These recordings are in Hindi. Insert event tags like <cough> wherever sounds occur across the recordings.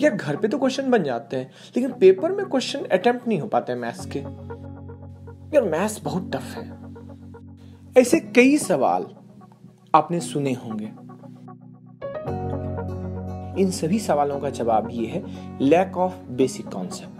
यार घर पे तो क्वेश्चन बन जाते हैं लेकिन पेपर में क्वेश्चन अटेम्प्ट नहीं हो पाते मैथ्स के यार मैथ्स बहुत टफ है ऐसे कई सवाल आपने सुने होंगे इन सभी सवालों का जवाब ये है लैक ऑफ बेसिक कॉन्सेप्ट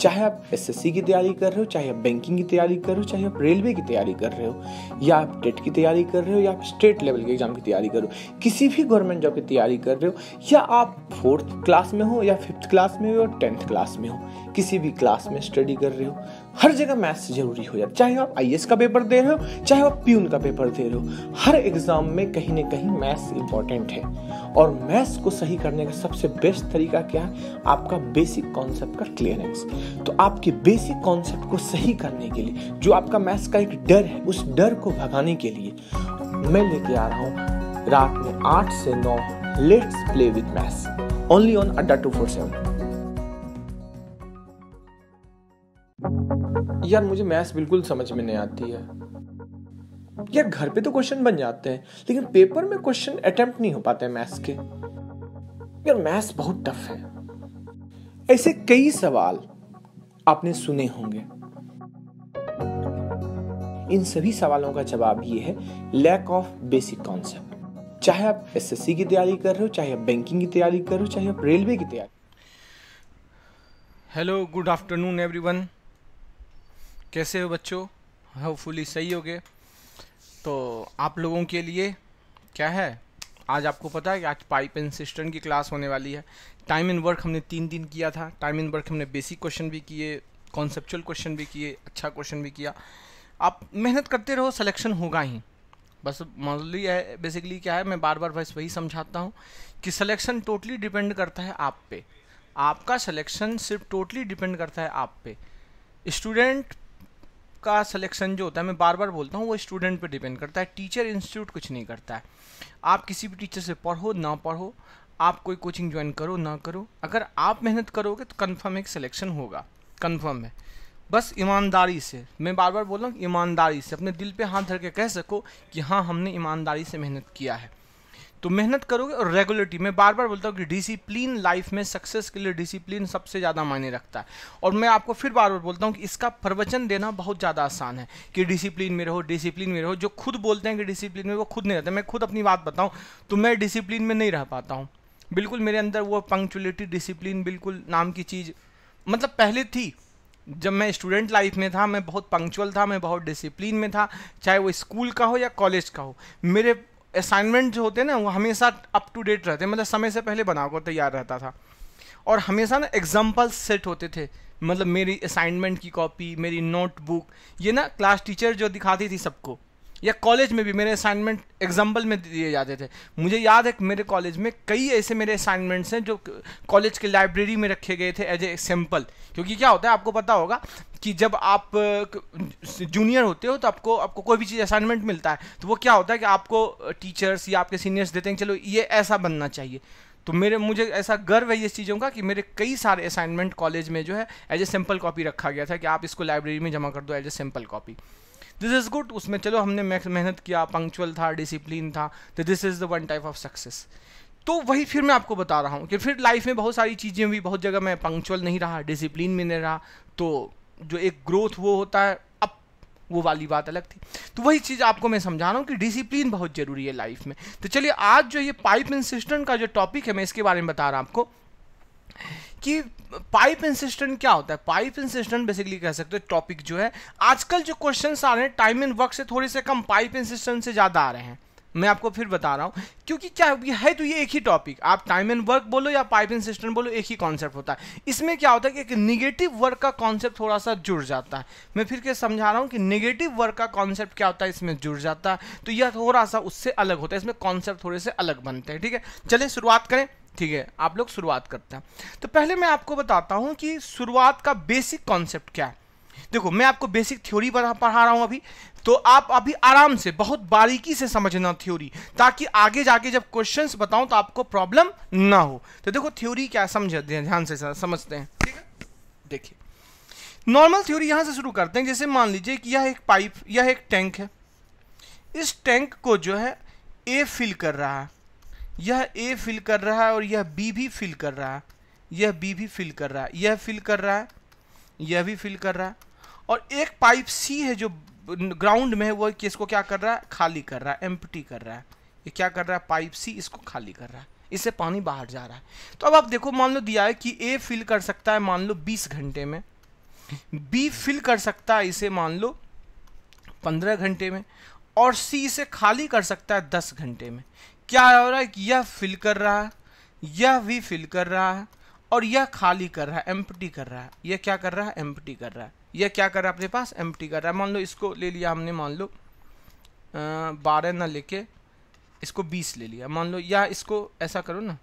चाहे आप एसएससी की तैयारी कर रहे हो चाहे आप बैंकिंग की तैयारी कर रहे हो चाहे आप रेलवे की तैयारी कर रहे हो या आप टेट की तैयारी कर रहे हो या आप स्टेट लेवल के एग्जाम की तैयारी कर रहे हो किसी भी गवर्नमेंट जॉब की तैयारी कर रहे हो या आप फोर्थ क्लास में हो या फिफ्थ क्लास में हो या टेंथ क्लास में हो किसी भी क्लास में स्टडी कर रहे हो हर जगह मैथ्स जरूरी हो जाता चाहे आप आई का पेपर दे रहे हो चाहे आप पी का पेपर दे रहे हो हर एग्ज़ाम में कहीं ना कहीं मैथ्स इंपॉर्टेंट है और मैथ्स को सही करने का सबसे बेस्ट तरीका क्या है आपका बेसिक कॉन्सेप्ट का क्लियरेंस तो आपके बेसिक कॉन्सेप्ट को सही करने के लिए जो आपका मैथ्स का एक डर है उस डर को भगाने के लिए मैं लेके आ रहा हूँ रात में आठ से नौ let's play with maths only on Adda two four seven यार मुझे मैथ्स बिल्कुल समझ में नहीं आती है यार घर पे तो क्वेश्चन बन जाते हैं लेकिन पेपर में क्वेश्चन अटेम्प्ट नहीं हो पाते मैथ्स के यार मैथ्स बहुत टफ है ऐसे कई सवाल आपने सुने होंगे इन सभी सवालों का जवाब ये है लैक ऑफ बेसिक कॉन्सेप्ट चाहे आप एसएससी की तैयारी कर रहे हो चाहे आप बैंकिंग की तैयारी कर रहे हो चाहे आप रेलवे की तैयारी हेलो गुड आफ्टरनून एवरीवन कैसे हो बच्चों होपफुली सही हो गए तो आप लोगों के लिए क्या है आज आपको पता है कि आज पाइप एंड सिस्टर्न की क्लास होने वाली है टाइम एंड वर्क हमने तीन दिन किया था टाइम एंड वर्क हमने बेसिक क्वेश्चन भी किए कॉन्सेपचुअल क्वेश्चन भी किए अच्छा क्वेश्चन भी किया आप मेहनत करते रहो सिलेक्शन होगा ही बस मोस्टली है बेसिकली क्या है मैं बार बार बस वही समझाता हूँ कि सलेक्शन टोटली डिपेंड करता है आप पे आपका सलेक्शन सिर्फ टोटली डिपेंड करता है आप पे स्टूडेंट का सिलेक्शन जो होता है मैं बार बार बोलता हूँ वो स्टूडेंट पे डिपेंड करता है टीचर इंस्टीट्यूट कुछ नहीं करता है आप किसी भी टीचर से पढ़ो ना पढ़ो आप कोई कोचिंग ज्वाइन करो ना करो अगर आप मेहनत करोगे तो कन्फर्म एक सिलेक्शन होगा कन्फर्म है बस ईमानदारी से मैं बार बार बोल रहा हूँ ईमानदारी से अपने दिल पे हाथ धर के कह सको कि हाँ हमने ईमानदारी से मेहनत किया है तो मेहनत करोगे और रेगुलरिटी मैं बार बार बोलता हूँ कि डिसिप्लिन लाइफ में सक्सेस के लिए डिसिप्लिन सबसे ज़्यादा मायने रखता है और मैं आपको फिर बार बार बोलता हूँ कि इसका प्रवचन देना बहुत ज़्यादा आसान है कि डिसिप्लिन में रहो डिसिप्लिन में रहो जो खुद बोलते हैं कि डिसिप्लिन में वो खुद नहीं रहते मैं खुद अपनी बात बताऊँ तो मैं डिसिप्लिन में नहीं रह पाता हूँ बिल्कुल मेरे अंदर वो पंक्चुअलिटी डिसिप्लिन बिल्कुल नाम की चीज़ मतलब पहले थी जब मैं स्टूडेंट लाइफ में था मैं बहुत पंक्चुअल था मैं बहुत डिसिप्लिन में था चाहे वो स्कूल का हो या कॉलेज का हो मेरे असाइनमेंट जो होते हैं ना वो हमेशा अप टू डेट रहते मतलब समय से पहले बना कर तैयार रहता था और हमेशा ना एग्जाम्पल सेट होते थे मतलब मेरी असाइनमेंट की कॉपी मेरी नोटबुक ये ना क्लास टीचर जो दिखाती थी सबको या कॉलेज में भी मेरे असाइनमेंट एग्जाम्पल में दिए जाते थे मुझे याद है मेरे कॉलेज में कई ऐसे मेरे असाइनमेंट्स हैं जो कॉलेज के लाइब्रेरी में रखे गए थे एज ए सैम्पल क्योंकि क्या होता है आपको पता होगा कि जब आप जूनियर होते हो तो आपको आपको कोई भी चीज़ असाइनमेंट मिलता है तो वो क्या होता है कि आपको टीचर्स या आपके सीनियर्स देते हैं चलो ये ऐसा बनना चाहिए तो मेरे मुझे ऐसा गर्व है इस चीज़ों का कि मेरे कई सारे असाइनमेंट कॉलेज में जो है एज ए सिंपल कॉपी रखा गया था कि आप इसको लाइब्रेरी में जमा कर दो as a simple copy this is good उसमें चलो हमने मेहनत किया पंक्चुअल था डिसिप्लिन था तो this is the one type of success तो वही फिर मैं आपको बता रहा हूँ कि फिर लाइफ में बहुत सारी चीज़ें हुई बहुत जगह मैं पंक्चुअल नहीं रहा डिसिप्लिन में नहीं रहा तो जो एक ग्रोथ वो होता है अप वो वाली बात अलग थी तो वही चीज़ आपको मैं समझा रहा हूँ कि डिसिप्लिन बहुत ज़रूरी है लाइफ में तो चलिए आज जो ये पाइप इंसिस्टेंट का जो टॉपिक है मैं इसके बारे में बता रहा हूँ आपको कि पाइप इंसिस्टेंट क्या होता है पाइप इंसिस्टेंट बेसिकली कह सकते हो टॉपिक जो है आजकल जो क्वेश्चन आ रहे हैं टाइम एंड वर्क से थोड़े से कम पाइप इंसिस्टेंट से ज़्यादा आ रहे हैं मैं आपको फिर बता रहा हूँ क्योंकि क्या है तो ये एक ही टॉपिक आप टाइम एंड वर्क बोलो या पाइप एंड सिस्टम बोलो एक ही कॉन्सेप्ट होता है इसमें क्या होता है कि एक निगेटिव वर्क का कॉन्सेप्ट थोड़ा सा जुड़ जाता है मैं फिर के समझा रहा हूँ कि निगेटिव वर्क का कॉन्सेप्ट क्या होता है इसमें जुड़ जाता है तो यह थोड़ा सा उससे अलग होता है इसमें कॉन्सेप्ट थोड़े से अलग बनते हैं ठीक है चलिए शुरुआत करें ठीक है आप लोग शुरुआत करते हैं तो पहले मैं आपको बताता हूँ कि शुरुआत का बेसिक कॉन्सेप्ट क्या है देखो मैं आपको बेसिक थ्योरी पढ़ा रहा हूँ अभी तो आप अभी आराम से बहुत बारीकी से समझना थ्योरी ताकि आगे जाके जब क्वेश्चंस बताऊं तो आपको प्रॉब्लम ना हो तो देखो थ्योरी क्या समझ ध्यान से समझते हैं ठीक है देखिए नॉर्मल थ्योरी यहां से शुरू करते हैं जैसे मान लीजिए कि यह एक पाइप यह एक टैंक है इस टैंक को जो है ए फिल कर रहा है यह ए फिल कर रहा है और यह बी भी फिल कर रहा है यह बी भी फिल कर रहा है यह फिल कर रहा है यह भी फिल कर रहा है और एक पाइप सी है जो ग्राउंड में वो किसको क्या कर रहा है खाली कर रहा है एम्प्टी कर रहा है ये क्या कर रहा है पाइप सी इसको खाली कर रहा है इससे पानी बाहर जा रहा है तो अब आप देखो मान लो दिया है कि ए फिल कर सकता है मान लो बीस घंटे में बी फिल कर सकता है इसे मान लो पंद्रह घंटे में और सी इसे खाली कर सकता है दस घंटे में क्या हो रहा है कि यह फिल कर रहा है यह भी फिल कर रहा है और यह खाली कर रहा है एम्प्टी कर रहा है यह क्या कर रहा है एम्प्टी कर रहा है यह क्या कर रहा है अपने पास एम कर रहा है मान लो इसको ले लिया हमने मान लो बारह ना लेके इसको बीस ले लिया मान लो या इसको ऐसा करो ना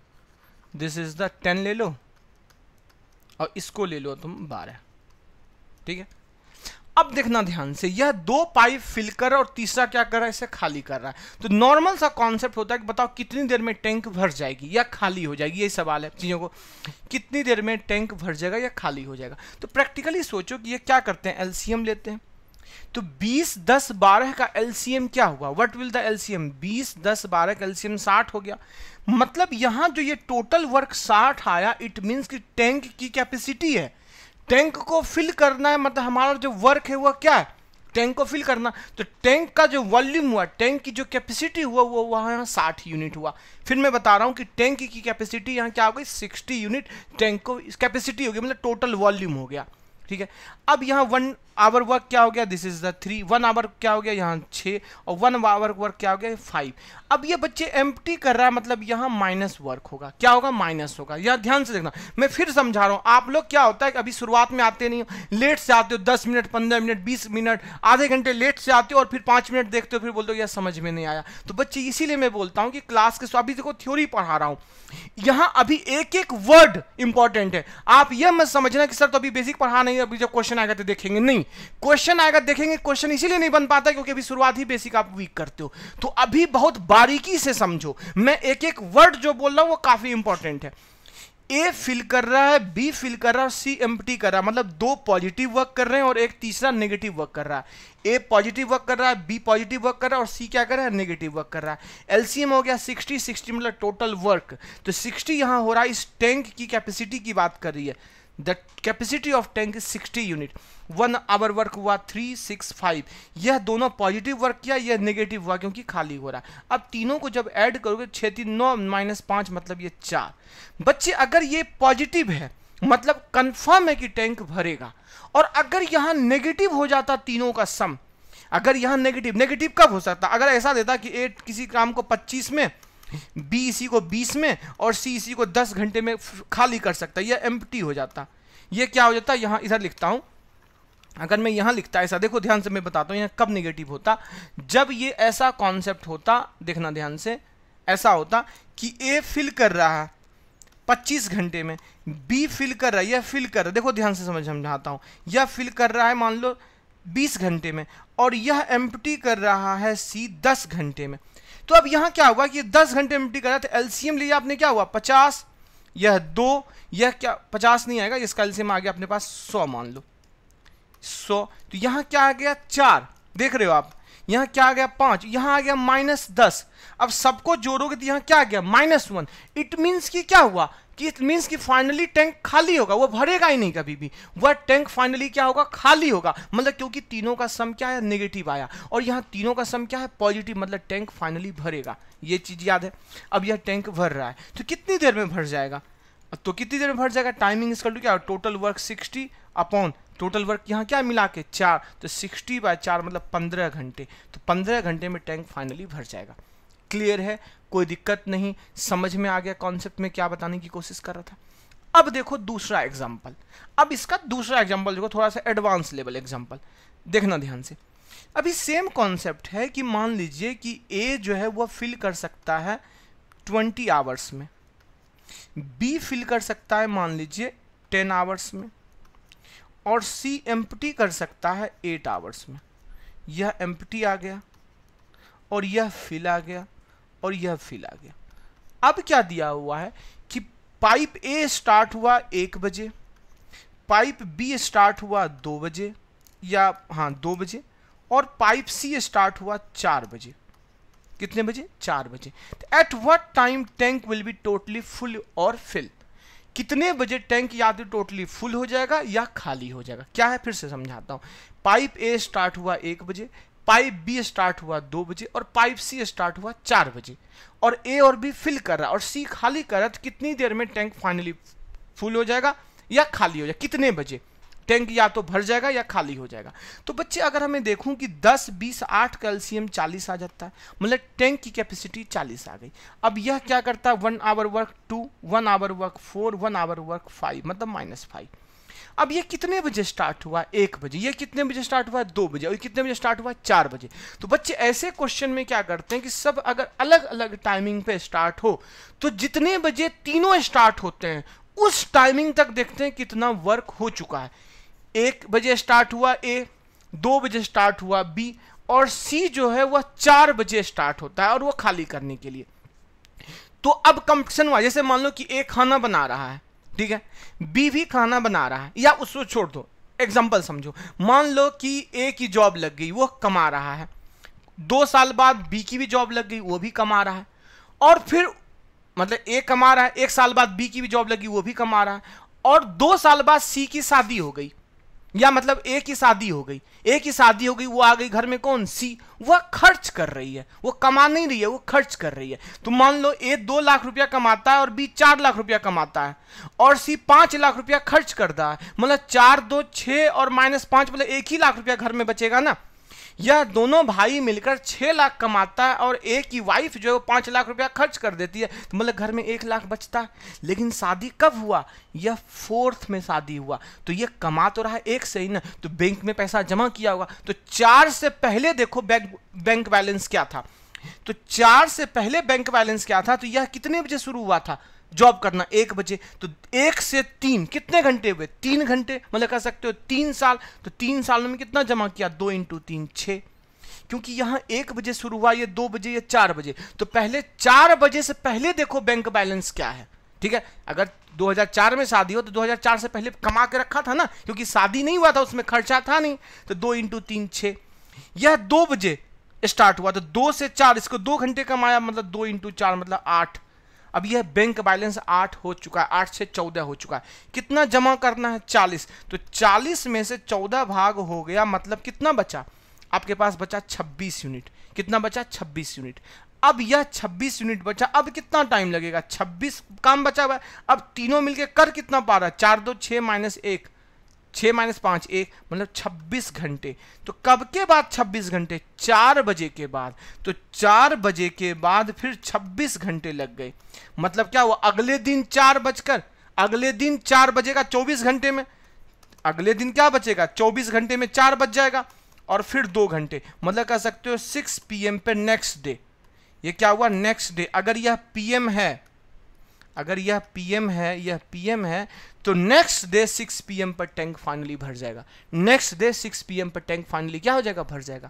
दिस इज़ द टेन ले लो और इसको ले लो तुम बारह ठीक है अब देखना ध्यान से यह दो पाइप फिल कर और तीसरा क्या कर रहा है इसे खाली कर रहा है तो नॉर्मल सा कॉन्सेप्ट होता है कि बताओ कितनी देर में टैंक भर जाएगी या खाली हो जाएगी यही सवाल है चीज़ों को कितनी देर में टैंक भर जाएगा या खाली हो जाएगा तो प्रैक्टिकली सोचो कि यह क्या करते हैं एलसीएम लेते हैं तो 20 10 12 का एलसीएम क्या हुआ वट विल द एलसीएम 20 10 12 का एलसीएम 60 हो गया मतलब यहां जो ये टोटल वर्क 60 आया इट मीन्स कि टैंक की कैपेसिटी है टैंक को फिल करना है मतलब हमारा जो वर्क है वह क्या है टैंक को फिल करना तो टैंक का जो वॉल्यूम हुआ टैंक की जो कैपेसिटी हुआ वो वहाँ यहाँ साठ यूनिट हुआ फिर मैं बता रहा हूँ कि टैंक की कैपेसिटी यहाँ क्या हो गई सिक्सटी यूनिट टैंक को कैपेसिटी हो गई मतलब टोटल वॉल्यूम हो गया मतलब ठीक है अब यहाँ वन आवर वर्क क्या हो गया this is the three one hour क्या हो गया यहाँ छः और वन आवर वर्क क्या हो गया फाइव अब ये बच्चे एम कर रहा है मतलब यहाँ माइनस वर्क होगा क्या होगा माइनस होगा यह ध्यान से देखना मैं फिर समझा रहा हूँ आप लोग क्या होता है कि अभी शुरुआत में आते नहीं हो लेट से आते हो दस मिनट पंद्रह मिनट बीस मिनट आधे घंटे लेट से आते हो और फिर पाँच मिनट देखते हो फिर बोलते हो यह समझ में नहीं आया तो बच्चे इसीलिए मैं बोलता हूँ कि क्लास के अभी देखो थ्योरी पढ़ा रहा हूँ यहाँ अभी एक एक वर्ड इंपॉर्टेंट है आप यह मत समझना कि सर तो अभी बेसिक पढ़ा नहीं नहीं अभी जब क्वेश्चन आएगा तो देखेंगे नहीं क्वेश्चन आएगा देखेंगे क्वेश्चन इसीलिए नहीं बन पाता क्योंकि अभी शुरुआत ही बेसिक आप वीक करते हो तो अभी बहुत बारीकी से समझो मैं एक एक वर्ड जो बोल रहा हूँ वो काफी इंपॉर्टेंट है ए फिल कर रहा है बी फिल कर रहा है और सी एम टी कर रहा है मतलब दो पॉजिटिव वर्क कर रहे हैं और एक तीसरा नेगेटिव वर्क कर रहा है ए पॉजिटिव वर्क कर रहा है बी पॉजिटिव वर्क कर रहा है और सी क्या कर रहा है नेगेटिव वर्क कर रहा है एलसीएम हो गया 60 60 मतलब टोटल वर्क तो 60 यहाँ हो रहा है इस टैंक की कैपेसिटी की बात कर रही है the capacity of tank is 60 unit one hour work हुआ 365 यह दोनों पॉजिटिव वर्क किया यह नेगेटिव हुआ क्योंकि खाली हो रहा है अब तीनों को जब ऐड करोगे छः तीन नौ माइनस पाँच मतलब ये चार बच्चे अगर ये पॉजिटिव है मतलब कंफर्म है कि टैंक भरेगा और अगर यहाँ नेगेटिव हो जाता तीनों का सम अगर यहाँ नेगेटिव नेगेटिव कब हो सकता अगर ऐसा देता कि एट किसी काम को पच्चीस में बी इसी को 20 में और सी इसी को 10 घंटे में खाली कर सकता है यह एम हो जाता ये क्या हो जाता है यहाँ इधर लिखता हूँ अगर मैं यहाँ लिखता ऐसा देखो ध्यान से मैं बताता हूँ यहाँ कब निगेटिव होता जब ये ऐसा कॉन्सेप्ट होता देखना ध्यान से ऐसा होता कि ए फिल कर रहा है पच्चीस घंटे में बी फिल कर रहा है या फिल कर रहा है देखो ध्यान से समझ समझाता हूँ यह फिल कर रहा है मान लो बीस घंटे में और यह एम्प्टी कर रहा है सी दस घंटे में तो अब यहां क्या हुआ कि दस घंटे में मिट्टी करा था एल्सियम लिया आपने क्या हुआ पचास यह दो यह क्या पचास नहीं आएगा इसका एल्सियम आ गया अपने पास सौ मान लो सौ तो यहां क्या आ गया चार देख रहे हो आप यहां क्या आ गया पांच यहां आ गया माइनस दस अब सबको जोड़ोगे तो यहां क्या आ गया माइनस वन इट मीन्स कि क्या हुआ कि इट मीन्स कि फाइनली टैंक खाली होगा वो भरेगा ही नहीं कभी भी वह टैंक फाइनली क्या होगा खाली होगा मतलब क्योंकि तीनों का सम क्या है नेगेटिव आया और यहाँ तीनों का सम क्या है पॉजिटिव मतलब टैंक फाइनली भरेगा ये चीज़ याद है अब यह टैंक भर रहा है तो कितनी देर में भर जाएगा तो कितनी देर में भर जाएगा टाइमिंग इसका क्या total work sixty upon total work यहाँ क्या मिला के चार तो सिक्सटी बाय चार मतलब पंद्रह घंटे तो पंद्रह घंटे में टैंक फाइनली भर जाएगा क्लियर है कोई दिक्कत नहीं समझ में आ गया कॉन्सेप्ट में क्या बताने की कोशिश कर रहा था अब देखो दूसरा एग्जाम्पल अब इसका दूसरा एग्जाम्पल देखो थोड़ा सा एडवांस लेवल एग्जाम्पल देखना ध्यान से अभी सेम कॉन्सेप्ट है कि मान लीजिए कि ए जो है वह फिल कर सकता है ट्वेंटी आवर्स में बी फिल कर सकता है मान लीजिए टेन आवर्स में और सी एम्प्टी कर सकता है एट आवर्स में यह एम्प्टी आ गया और यह फिल आ गया और यह फिल आ गया अब क्या दिया हुआ है कि पाइप ए स्टार्ट हुआ एक बजे पाइप बी स्टार्ट हुआ दो बजे या हाँ दो बजे और पाइप सी स्टार्ट हुआ चार बजे कितने बजे चार बजे at what time tank will be totally full और फिल कितने बजे टैंक या तो टोटली फुल हो जाएगा या खाली हो जाएगा क्या है फिर से समझाता हूँ पाइप ए स्टार्ट हुआ एक बजे पाइप बी स्टार्ट हुआ दो बजे और पाइप सी स्टार्ट हुआ चार बजे और ए और बी फिल कर रहा और सी खाली कर रहा तो कितनी देर में टैंक फाइनली फुल हो जाएगा या खाली हो जाएगा कितने बजे टैंक या तो भर जाएगा या खाली हो जाएगा तो बच्चे अगर हमें देखूं कि 10, 20, 8 का एलसीएम 40 आ जाता है मतलब टैंक की कैपेसिटी 40 आ गई अब यह क्या करता है one hour work two one hour work four one hour work five मतलब माइनस फाइव अब ये कितने बजे स्टार्ट हुआ एक बजे ये कितने बजे स्टार्ट हुआ दो बजे और कितने बजे स्टार्ट हुआ चार बजे तो बच्चे ऐसे क्वेश्चन में क्या करते हैं कि सब अगर अलग अलग टाइमिंग पे स्टार्ट हो तो जितने बजे तीनों स्टार्ट होते हैं उस टाइमिंग तक देखते हैं कितना वर्क हो चुका है एक बजे स्टार्ट हुआ ए दो बजे स्टार्ट हुआ बी और सी जो है वह चार बजे स्टार्ट होता है और वह खाली करने के लिए तो अब कंपटीशन हुआ जैसे मान लो कि ए खाना बना रहा है ठीक है बी भी खाना बना रहा है या उसको छोड़ दो एग्जाम्पल समझो मान लो कि ए की जॉब लग गई वो कमा रहा है दो साल बाद बी की भी जॉब लग गई वो भी कमा रहा है और फिर मतलब ए कमा रहा है एक साल बाद बी की भी जॉब लगी वो भी कमा रहा है और दो साल बाद सी की शादी हो गई या मतलब एक ही शादी हो गई एक ही शादी हो गई वो आ गई घर में कौन सी वह खर्च कर रही है वो कमा नहीं रही है वो खर्च कर रही है तो मान लो ए दो लाख रुपया कमाता है और बी चार लाख रुपया कमाता है और सी पाँच लाख रुपया खर्च करता है मतलब चार दो छः और माइनस पाँच मतलब एक ही लाख रुपया घर में बचेगा ना यह दोनों भाई मिलकर छः लाख कमाता है और एक ही वाइफ जो है वो पाँच लाख रुपया खर्च कर देती है तो मतलब घर में एक लाख बचता है लेकिन शादी कब हुआ यह फोर्थ में शादी हुआ तो यह कमा तो रहा एक से ही ना तो बैंक में पैसा जमा किया हुआ तो चार से पहले देखो बैंक बैंक बैलेंस क्या था तो चार से पहले बैंक बैलेंस क्या था तो यह कितने बजे शुरू हुआ था जॉब करना एक बजे तो एक से तीन कितने घंटे हुए तीन घंटे मतलब कह सकते हो तीन साल तो तीन सालों में कितना जमा किया दो इंटू तीन छः क्योंकि यहां एक बजे शुरू हुआ ये दो बजे या चार बजे तो पहले चार बजे से पहले देखो बैंक बैलेंस क्या है ठीक है अगर 2004 में शादी हो तो 2004 से पहले कमा के रखा था ना क्योंकि शादी नहीं हुआ था उसमें खर्चा था नहीं तो दो इंटू तीन छः यह दो बजे स्टार्ट हुआ तो दो से चार इसको दो घंटे कमाया मतलब दो इंटू चार मतलब आठ अब यह बैंक बैलेंस आठ हो चुका है आठ से चौदह हो चुका है कितना जमा करना है चालीस तो चालीस में से चौदह भाग हो गया मतलब कितना बचा आपके पास बचा छब्बीस यूनिट कितना बचा छब्बीस यूनिट अब यह छब्बीस यूनिट बचा अब कितना टाइम लगेगा छब्बीस काम बचा हुआ है अब तीनों मिलकर कर कितना पा रहा है चार दो छः माइनस एक छः माइनस पाँच एक मतलब छब्बीस घंटे तो कब के बाद छब्बीस घंटे चार बजे के बाद तो चार बजे के बाद फिर छब्बीस घंटे लग गए मतलब क्या हुआ अगले दिन चार बजकर अगले दिन चार बजेगा चौबीस घंटे में अगले दिन क्या बचेगा चौबीस घंटे में चार बज जाएगा और फिर दो घंटे मतलब कह सकते हो सिक्स पी पे नेक्स्ट डे ये क्या हुआ नेक्स्ट डे अगर यह पी है अगर यह पीएम है यह पीएम है तो नेक्स्ट डे 6 पीएम पर टैंक फाइनली भर जाएगा नेक्स्ट डे 6 पीएम पर टैंक फाइनली क्या हो जाएगा भर जाएगा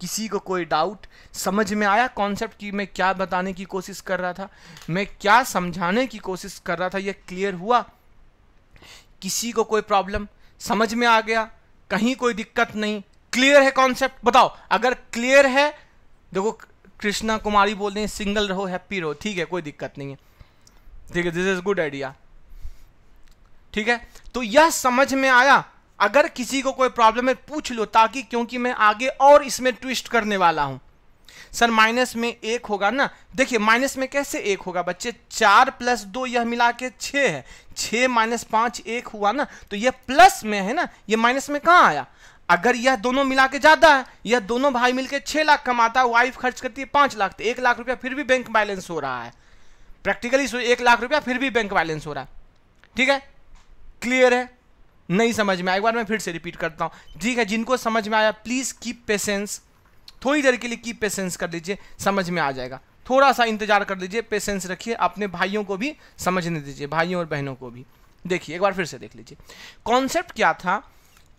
किसी को कोई डाउट समझ में आया कॉन्सेप्ट कि मैं क्या बताने की कोशिश कर रहा था मैं क्या समझाने की कोशिश कर रहा था यह क्लियर हुआ किसी को कोई प्रॉब्लम समझ में आ गया कहीं कोई दिक्कत नहीं क्लियर है कॉन्सेप्ट बताओ अगर क्लियर है देखो कृष्णा कुमारी बोल रहे हैं सिंगल रहो हैप्पी रहो ठीक है कोई दिक्कत नहीं है ठीक है दिस इज गुड आइडिया ठीक है तो यह समझ में आया अगर किसी को कोई प्रॉब्लम है पूछ लो ताकि क्योंकि मैं आगे और इसमें ट्विस्ट करने वाला हूं सर माइनस में एक होगा ना देखिए माइनस में कैसे एक होगा बच्चे चार प्लस दो यह मिला के छ है छ माइनस पांच एक हुआ ना तो यह प्लस में है ना यह माइनस में कहां आया अगर यह दोनों मिला के ज़्यादा है यह दोनों भाई मिलकर छह लाख कमाता है वाइफ खर्च करती है पांच लाख तो एक लाख रुपया फिर भी बैंक बैलेंस हो रहा है प्रैक्टिकली एक लाख रुपया फिर भी बैंक बैलेंस हो रहा है ठीक है क्लियर है नहीं समझ में आया एक बार मैं फिर से रिपीट करता हूँ ठीक है जिनको समझ में आया प्लीज़ कीप पेशेंस थोड़ी देर के लिए कीप पेशेंस कर लीजिए समझ में आ जाएगा थोड़ा सा इंतजार कर लीजिए पेशेंस रखिए अपने भाइयों को भी समझने दीजिए भाइयों और बहनों को भी देखिए एक बार फिर से देख लीजिए कॉन्सेप्ट क्या था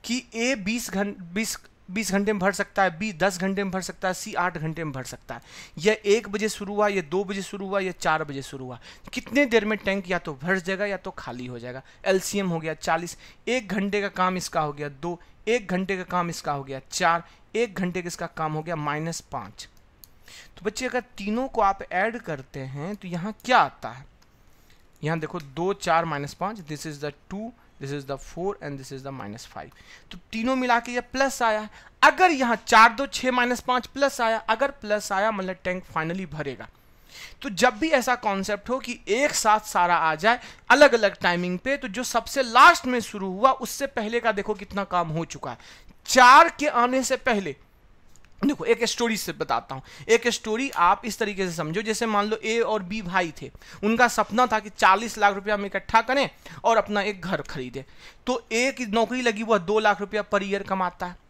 कि ए बीस घंटे बीस बीस घंटे में भर सकता है बी दस घंटे में भर सकता है सी आठ घंटे में भर सकता है यह एक बजे शुरू हुआ यह दो बजे शुरू हुआ यह चार बजे शुरू हुआ कितने देर में टैंक या तो भर जाएगा या तो खाली हो जाएगा एलसीएम हो गया चालीस एक घंटे का काम इसका हो गया दो एक घंटे का काम इसका हो गया चार एक घंटे का इसका काम हो गया माइनस पाँच तो बच्चे अगर तीनों को आप ऐड करते हैं तो यहाँ क्या आता है यहाँ देखो दो चार माइनस पाँच this is the two this is the four and this is the minus five तो तीनों मिला के ये प्लस आया है अगर यहाँ चार दो छः माइनस पाँच प्लस आया अगर प्लस आया मतलब टैंक फाइनली भरेगा तो जब भी ऐसा कॉन्सेप्ट हो कि एक साथ सारा आ जाए अलग अलग टाइमिंग पे तो जो सबसे लास्ट में शुरू हुआ उससे पहले का देखो कितना काम हो चुका है चार के आने से पहले देखो एक स्टोरी से बताता हूँ एक स्टोरी आप इस तरीके से समझो जैसे मान लो ए और बी भाई थे उनका सपना था कि 40 लाख रुपया हम इकट्ठा करें और अपना एक घर खरीदें तो ए की नौकरी लगी वह दो लाख रुपया पर ईयर कमाता है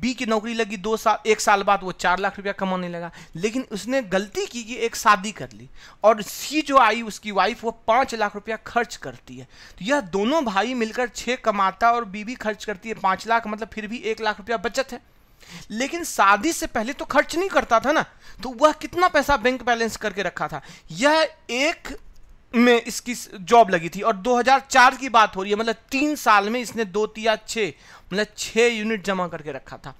बी की नौकरी लगी दो साल एक साल बाद वो चार लाख रुपया कमाने लगा लेकिन उसने गलती की कि एक शादी कर ली और सी जो आई उसकी वाइफ वो पाँच लाख रुपया खर्च करती है तो यह दोनों भाई मिलकर छः कमाता और बीबी खर्च करती है पाँच लाख मतलब फिर भी एक लाख रुपया बचत है लेकिन शादी से पहले तो खर्च नहीं करता था ना तो वह कितना पैसा बैंक बैलेंस करके रखा था यह एक में इसकी जॉब लगी थी और 2004 की बात हो रही है मतलब तीन साल में इसने दो या छः मतलब छः यूनिट जमा करके रखा था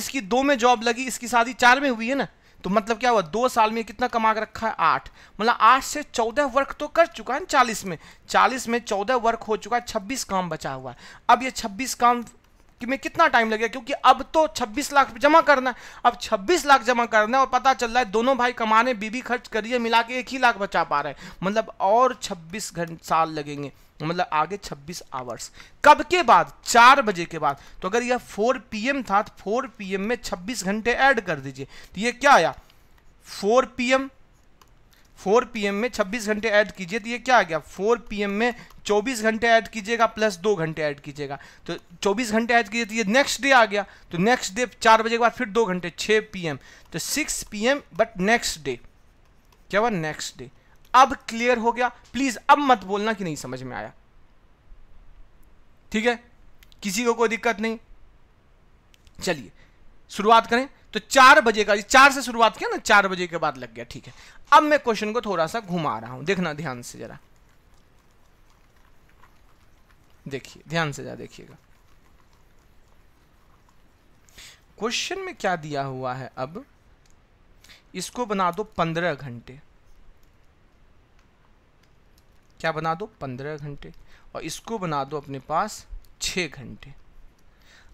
इसकी दो में जॉब लगी इसकी शादी चार में हुई है ना तो मतलब क्या हुआ दो साल में कितना कमा कर रखा है आठ मतलब आठ से चौदह वर्क तो कर चुका है चालीस में चालीस में चौदह वर्क हो चुका है छब्बीस काम बचा हुआ है अब ये छब्बीस काम कि मैं कितना टाइम लगेगा क्योंकि अब तो 26 लाख जमा करना है अब 26 लाख जमा करना है और पता चल रहा है दोनों भाई कमाने बीबी खर्च करिए मिला के एक ही लाख बचा पा रहे हैं मतलब और 26 घंटे साल लगेंगे मतलब आगे 26 आवर्स कब के बाद चार बजे के बाद तो अगर यह 4 पीएम था तो 4 पीएम में 26 घंटे ऐड कर दीजिए तो ये क्या आया 4 पीएम फोर पी में छब्बीस घंटे ऐड कीजिए तो ये क्या आ गया फोर पी में चौबीस घंटे ऐड कीजिएगा प्लस दो घंटे ऐड कीजिएगा तो चौबीस घंटे ऐड कीजिए तो ये नेक्स्ट डे आ गया तो नेक्स्ट डे चार बजे के बाद फिर दो घंटे छः पी तो six P but next day क्या हुआ नेक्स्ट डे अब क्लियर हो गया प्लीज अब मत बोलना कि नहीं समझ में आया ठीक है किसी को कोई दिक्कत नहीं चलिए शुरुआत करें तो चार बजे का चार से शुरुआत किया ना चार बजे के बाद लग गया ठीक है अब मैं क्वेश्चन को थोड़ा सा घुमा रहा हूं देखना ध्यान से जरा देखिए ध्यान से जरा देखिएगा क्वेश्चन में क्या दिया हुआ है अब इसको बना दो पंद्रह घंटे क्या बना दो पंद्रह घंटे और इसको बना दो अपने पास छ घंटे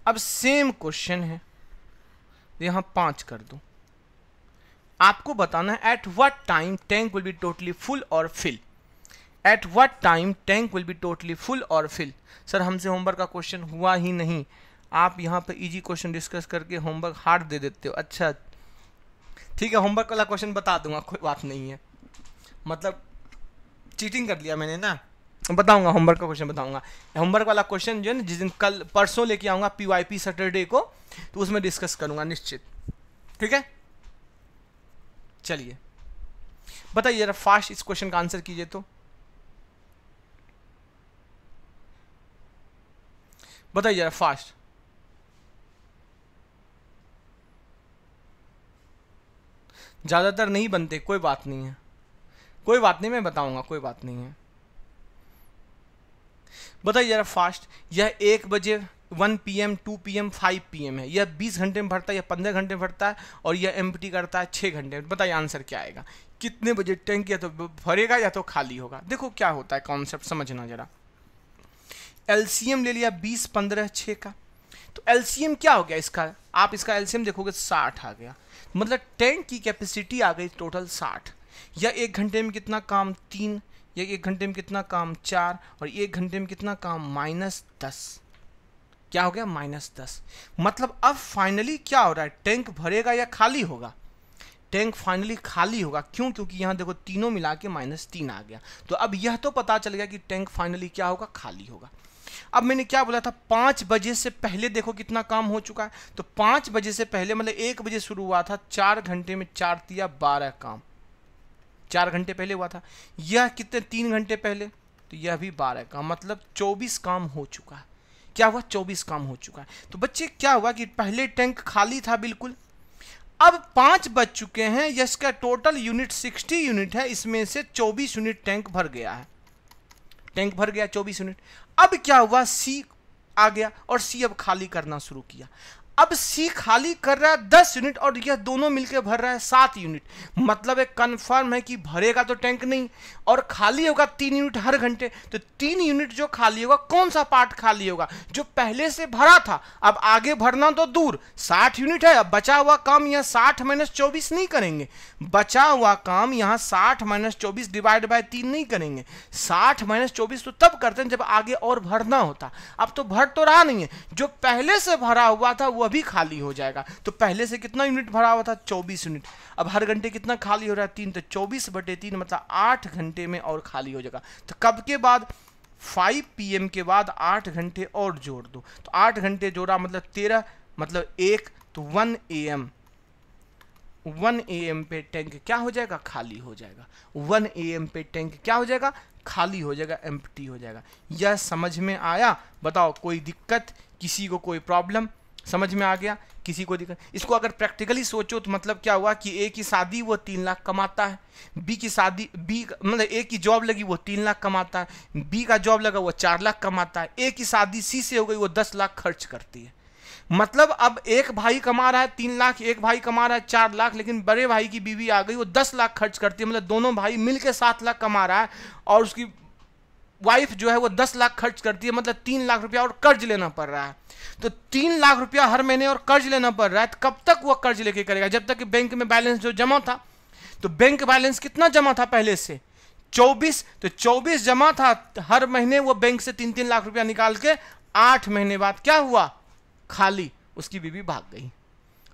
अब सेम क्वेश्चन है यहाँ पाँच कर दो आपको बताना है at what time tank will be totally full और fill at what time tank will be totally full और फिल सर हमसे होमवर्क का क्वेश्चन हुआ ही नहीं आप यहाँ पर इजी क्वेश्चन डिस्कस करके होमवर्क हार्ड दे देते हो अच्छा ठीक है होमवर्क वाला क्वेश्चन बता दूंगा कोई बात नहीं है मतलब चीटिंग कर लिया मैंने ना बताऊंगा होमवर्क का क्वेश्चन बताऊंगा होमवर्क वाला क्वेश्चन जो है ना जिस दिन कल परसों लेके आऊंगा पी वाई पी सैटरडे को तो उसमें डिस्कस करूंगा निश्चित ठीक है चलिए बताइए जरा फास्ट इस क्वेश्चन का आंसर कीजिए तो बताइए जरा फास्ट ज़्यादातर नहीं बनते कोई बात नहीं है कोई बात नहीं मैं बताऊंगा कोई बात नहीं है बताइए ज़रा फास्ट यह एक बजे 1 P M two P M five P M है यह बीस घंटे में भरता है या पंद्रह घंटे में भरता है और यह एम करता है 6 घंटे में बताइए आंसर क्या आएगा कितने बजे टैंक या तो भरेगा या तो खाली होगा देखो क्या होता है कॉन्सेप्ट समझना ज़रा एल ले लिया बीस पंद्रह 6 का तो एल क्या हो गया इसका आप इसका एल देखोगे साठ आ गया मतलब टैंक की कैपेसिटी आ गई टोटल साठ या एक घंटे में कितना काम तीन ये एक घंटे में कितना काम चार और एक घंटे में कितना काम माइनस दस क्या हो गया माइनस दस मतलब अब फाइनली क्या हो रहा है टैंक भरेगा या खाली होगा टैंक फाइनली खाली होगा क्यों क्योंकि यहाँ देखो तीनों मिला के माइनस तीन आ गया तो अब यह तो पता चल गया कि टैंक फाइनली क्या होगा खाली होगा अब मैंने क्या बोला था पाँच बजे से पहले देखो कितना काम हो चुका है तो पाँच बजे से पहले मतलब एक बजे शुरू हुआ था चार घंटे में चार दिया बारह काम चार घंटे पहले हुआ था यह कितने तीन घंटे पहले तो यह भी बारह का मतलब चौबीस काम हो चुका है क्या हुआ चौबीस काम हो चुका है तो बच्चे क्या हुआ कि पहले टैंक खाली था बिल्कुल अब पाँच बज चुके हैं इसका टोटल यूनिट सिक्सटी यूनिट है इसमें से चौबीस यूनिट टैंक भर गया है टैंक भर गया चौबीस यूनिट अब क्या हुआ सी आ गया और सी अब खाली करना शुरू किया अब सी खाली कर रहा है दस यूनिट और यह दोनों मिलकर भर रहा है सात यूनिट मतलब एक कंफर्म है कि भरेगा तो टैंक नहीं और खाली होगा तीन यूनिट हर घंटे तो तीन यूनिट जो खाली होगा कौन सा पार्ट खाली होगा जो पहले से भरा था अब आगे भरना तो दूर साठ यूनिट है अब बचा हुआ काम यहाँ साठ माइनस चौबीस नहीं करेंगे बचा हुआ काम यहाँ साठ माइनस चौबीस डिवाइड बाय तीन नहीं करेंगे साठ माइनस चौबीस तो तब करते हैं जब आगे और भरना होता अब तो भर तो रहा नहीं है जो पहले से भरा हुआ था वह भी खाली हो जाएगा तो पहले से कितना यूनिट भरा हुआ था चौबीस यूनिट अब हर घंटे कितना खाली हो रहा है तीन तो चौबीस बटे तीन मतलब आठ घंटे घंटे में और खाली हो जाएगा तो कब के बाद 5 पीएम के बाद 8 घंटे और जोड़ दो तो आठ घंटे जोड़ा मतलब तेरह मतलब एक तो one A M one A M पे टैंक क्या हो जाएगा खाली हो जाएगा वन ए एम पे टैंक क्या हो जाएगा खाली हो जाएगा एम्प्टी हो जाएगा यह समझ में आया बताओ कोई दिक्कत किसी को कोई प्रॉब्लम समझ में आ गया किसी को दिक्कत इसको अगर प्रैक्टिकली सोचो तो मतलब क्या हुआ कि ए की शादी वो तीन लाख कमाता है बी की शादी बी मतलब ए की जॉब लगी वो तीन लाख कमाता है बी का जॉब लगा वो चार लाख कमाता है ए की शादी सी से हो गई वो दस लाख खर्च करती है मतलब अब एक भाई कमा रहा है तीन लाख एक भाई कमा रहा है चार लाख लेकिन बड़े भाई की बीवी आ गई वो दस लाख खर्च करती है मतलब दोनों भाई मिल के सात लाख कमा रहा है और उसकी वाइफ जो है वो दस लाख खर्च करती है मतलब तीन लाख रुपया और कर्ज लेना पड़ रहा है तो तीन लाख रुपया हर महीने और कर्ज लेना पड़ रहा है तो कब तक वो कर्ज लेके करेगा जब तक बैंक में बैलेंस जो जमा था तो बैंक बैलेंस कितना जमा था पहले से चौबीस तो चौबीस जमा था तो हर महीने वो बैंक से तीन तीन लाख रुपया निकाल के आठ महीने बाद क्या हुआ खाली उसकी बीवी भाग गई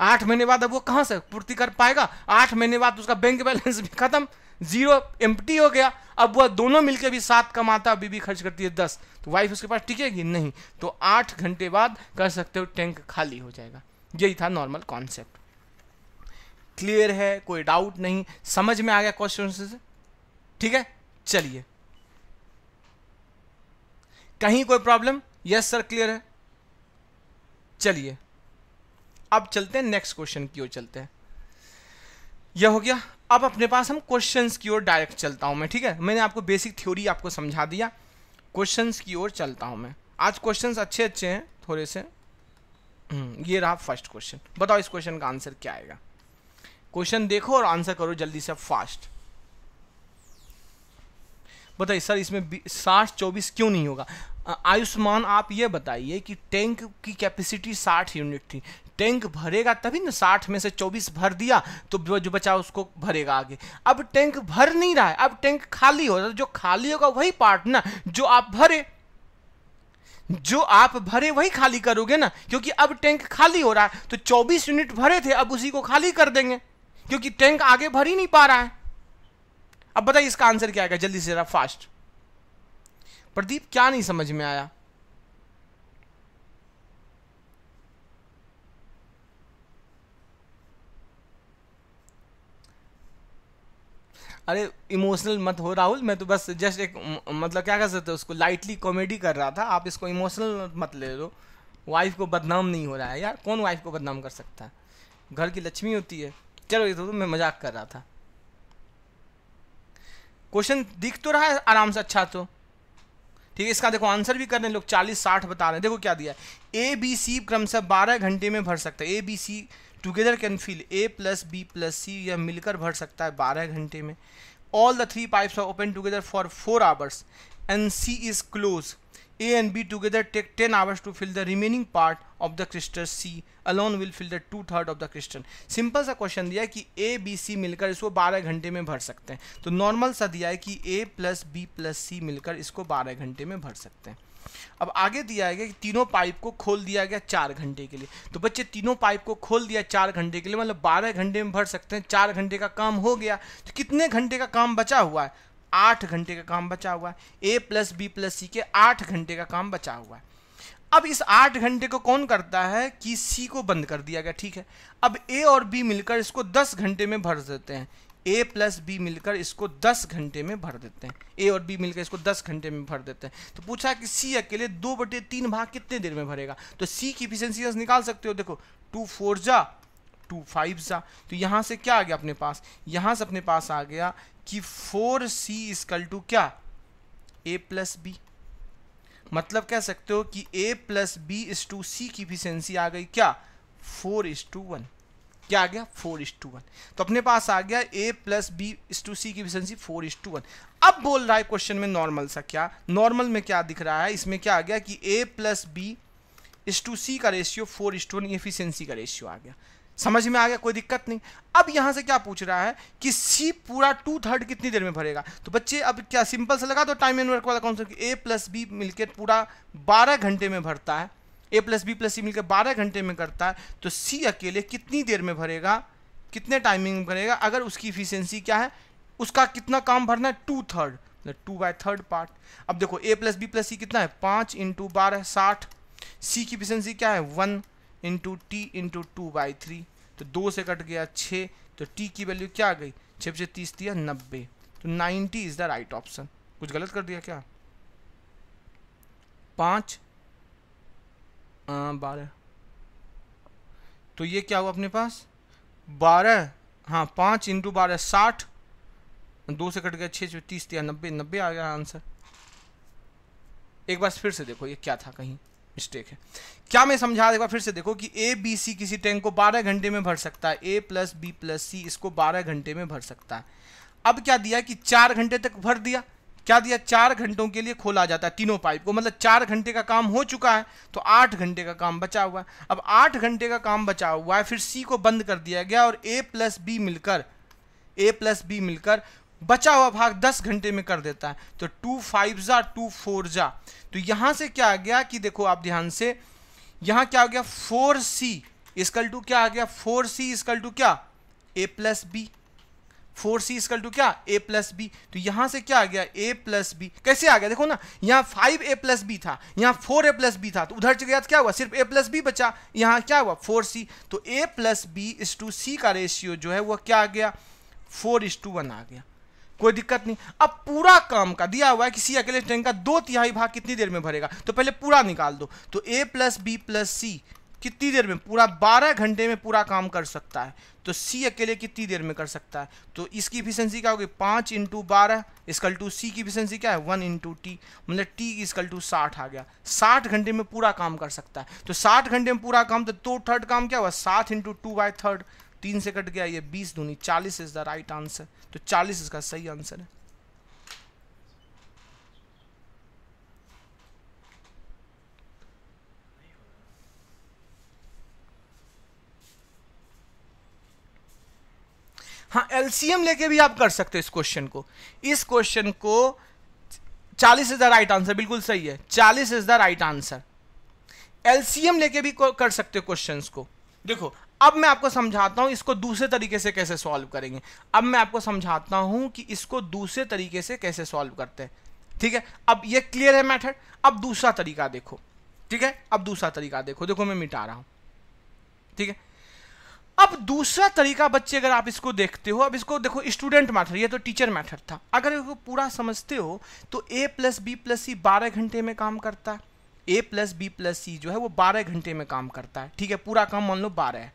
आठ महीने बाद अब वो कहां से पूर्ति कर पाएगा आठ महीने बाद उसका बैंक बैलेंस भी खत्म जीरो एम्प्टी हो गया अब वह दोनों मिलकर भी सात कमाता बीबी खर्च करती है दस तो वाइफ उसके पास टिकेगी नहीं तो आठ घंटे बाद कर सकते हो टैंक खाली हो जाएगा यही था नॉर्मल कॉन्सेप्ट क्लियर है कोई डाउट नहीं समझ में आ गया क्वेश्चन से ठीक है चलिए कहीं कोई प्रॉब्लम यस सर क्लियर है चलिए अब चलते हैं नेक्स्ट क्वेश्चन की ओर चलते हैं यह हो गया अब अपने पास हम क्वेश्चन की ओर डायरेक्ट चलता हूँ मैं ठीक है मैंने आपको बेसिक थ्योरी आपको समझा दिया क्वेश्चन की ओर चलता हूँ मैं आज क्वेश्चन अच्छे अच्छे हैं थोड़े से हम्म, ये रहा फर्स्ट क्वेश्चन बताओ इस क्वेश्चन का आंसर क्या आएगा क्वेश्चन देखो और आंसर करो जल्दी से फास्ट बताइए सर इसमें साठ चौबीस क्यों नहीं होगा आयुष्मान आप ये बताइए कि टैंक की कैपेसिटी साठ यूनिट थी टैंक भरेगा तभी ना साठ में से चौबीस भर दिया तो जो बचा उसको भरेगा आगे अब टैंक भर नहीं रहा है अब टैंक खाली हो रहा है जो खाली होगा वही पार्ट ना जो आप भरे जो आप भरे वही खाली करोगे ना क्योंकि अब टैंक खाली हो रहा है तो 24 यूनिट भरे थे अब उसी को खाली कर देंगे क्योंकि टैंक आगे भर ही नहीं पा रहा है अब बताइए इसका आंसर क्या आएगा जल्दी से जरा फास्ट प्रदीप क्या नहीं समझ में आया अरे इमोशनल मत हो राहुल मैं तो बस जस्ट एक मतलब क्या कर सकते उसको लाइटली कॉमेडी कर रहा था आप इसको इमोशनल मत ले लो वाइफ को बदनाम नहीं हो रहा है यार कौन वाइफ को बदनाम कर सकता है घर की लक्ष्मी होती है चलो ये तो, तो मैं मजाक कर रहा था क्वेश्चन दिख तो रहा है आराम से अच्छा तो ठीक है इसका देखो आंसर भी कर रहे हैं लोग चालीस साठ बता रहे हैं देखो क्या दिया ए बी सी क्रमशः बारह घंटे में भर सकते हैं A B C together can fill A plus B plus C यह मिलकर भर सकता है बारह घंटे में all the three pipes are open together for four hours and C is close A and B together take ten hours to fill the remaining part of the crystal C alone will fill the two third of the crystal simple सा क्वेश्चन दिया कि ए बी सी मिलकर इसको 12 घंटे में भर सकते हैं तो नॉर्मल सा दिया है कि A plus B plus C मिलकर इसको 12 घंटे में भर सकते हैं अब आगे दिया गया कि तीनों पाइप को खोल दिया गया चार घंटे के लिए तो बच्चे तीनों पाइप को खोल दिया चार घंटे के लिए मतलब बारह घंटे में भर सकते हैं चार घंटे का काम हो गया तो कितने घंटे का काम बचा हुआ है आठ घंटे का काम बचा हुआ है A plus B plus C के आठ घंटे का काम बचा हुआ है अब इस आठ घंटे को कौन करता है कि सी को बंद कर दिया गया ठीक है अब ए और बी मिलकर इसको दस घंटे में भर देते हैं ए प्लस बी मिलकर इसको 10 घंटे में भर देते हैं ए और बी मिलकर इसको 10 घंटे में भर देते हैं तो पूछा कि सी अकेले दो बटे तीन भाग कितने देर में भरेगा तो सी की इफिशियंसी निकाल सकते हो देखो टू फोर जा टू फाइव जा तो यहाँ से क्या आ गया अपने पास यहाँ से अपने पास आ गया कि फोर सी स्कल टू क्या ए प्लस बी मतलब कह सकते हो कि A plus B is to C की इफिशियंसी आ गई क्या फोर इस टू वन क्या आ गया फोर इज टू वन तो अपने पास आ गया A plus B is to C की efficiency four is to one अब बोल रहा है क्वेश्चन में नॉर्मल सा क्या नॉर्मल में क्या दिख रहा है इसमें क्या आ गया कि A plus B is to C का ratio four is to one efficiency का रेशियो आ गया समझ में आ गया कोई दिक्कत नहीं अब यहाँ से क्या पूछ रहा है कि सी पूरा टू थर्ड कितनी देर में भरेगा तो बच्चे अब क्या सिंपल से लगा दो टाइम एंड वर्क वाला सा ए प्लस बी मिलकर पूरा बारह घंटे में भरता है A plus B plus C मिलकर बारह घंटे में करता है तो सी अकेले कितनी देर में भरेगा कितने टाइमिंग में भरेगा अगर उसकी इफिशियंसी क्या है उसका कितना काम भरना है two third two by third part अब देखो A plus B plus C कितना है पाँच इंटू बारह साठ सी की इफिशियंसी क्या है one into T into two by three तो दो से कट गया छः तो टी की वैल्यू क्या आ गई छः बजे तीस दिया नब्बे तो ninety is the right option कुछ गलत कर दिया क्या पाँच हाँ, बारह तो ये क्या हुआ अपने पास बारह हाँ पाँच इंटू बारह साठ दो से कट गया छः से तीस तो या नब्बे नब्बे आ गया आंसर एक बार फिर से देखो ये क्या था कहीं मिस्टेक है क्या मैं समझा एक बार फिर से देखो कि ए बी सी किसी टैंक को 12 घंटे में भर सकता है A plus B plus C इसको 12 घंटे में भर सकता है अब क्या दिया कि चार घंटे तक भर दिया क्या दिया चार घंटों के लिए खोला जाता है तीनों पाइप को मतलब चार घंटे का काम हो चुका है तो आठ घंटे का काम बचा हुआ है अब आठ घंटे का काम बचा हुआ है फिर सी को बंद कर दिया गया और ए प्लस बी मिलकर ए प्लस बी मिलकर बचा हुआ भाग दस घंटे में कर देता है तो टू फाइव जा टू फोर जा तो यहां से क्या आ गया कि देखो आप ध्यान से यहां क्या हो गया फोर सी इसकल टू क्या आ गया फोर सी इसकल टू क्या A plus B four C is equal to क्या ए प्लस बी तो यहां से क्या आ गया ए प्लस बी कैसे आ गया देखो ना यहाँ फाइव ए प्लस बी था यहाँ फोर ए प्लस बी था तो उधर चले गया क्या हुआ सिर्फ ए प्लस बी बचा यहाँ क्या हुआ फोर सी तो A plus B is to C का रेशियो जो है वह क्या आ गया फोर इस टू वन आ गया कोई दिक्कत नहीं अब पूरा काम का दिया हुआ है कि सी अकेले टैंक का दो तिहाई भाग कितनी देर में भरेगा तो पहले पूरा निकाल दो तो A plus B plus C कितनी देर में पूरा बारह घंटे में पूरा काम कर सकता है तो सी अकेले कितनी देर में कर सकता है तो इसकी इफिशेंसी क्या होगी पाँच इंटू बारह इसकल टू सी की इफिशेंसी क्या है वन इंटू टी मतलब टी स्कल टू साठ आ गया साठ घंटे में पूरा काम कर सकता है तो साठ घंटे में पूरा काम तो दो तो थर्ड काम क्या हुआ सात इंटू टू बाई थर्ड तीन से कट गया ये बीस दूनी चालीस इज़ द राइट आंसर तो चालीस इसका सही आंसर है हाँ एलसीएम लेके भी आप कर सकते हो इस क्वेश्चन को इस क्वेश्चन को चालीस इज द राइट आंसर बिल्कुल सही है चालीस is the right answer LCM लेके भी कर सकते हो क्वेश्चन को देखो अब मैं आपको समझाता हूं इसको दूसरे तरीके से कैसे सॉल्व करेंगे अब मैं आपको समझाता हूं कि इसको दूसरे तरीके से कैसे सॉल्व करते हैं ठीक है अब ये क्लियर है मैथड अब दूसरा तरीका देखो ठीक है अब दूसरा तरीका देखो देखो मैं मिटा रहा हूं ठीक है अब दूसरा तरीका बच्चे अगर आप इसको देखते हो अब इसको देखो स्टूडेंट मैथड ये तो टीचर मैथड था अगर इसको पूरा समझते हो तो A plus B plus C बारह घंटे में काम करता है A plus B plus C जो है वो बारह घंटे में काम करता है ठीक है पूरा काम मान लो बारह है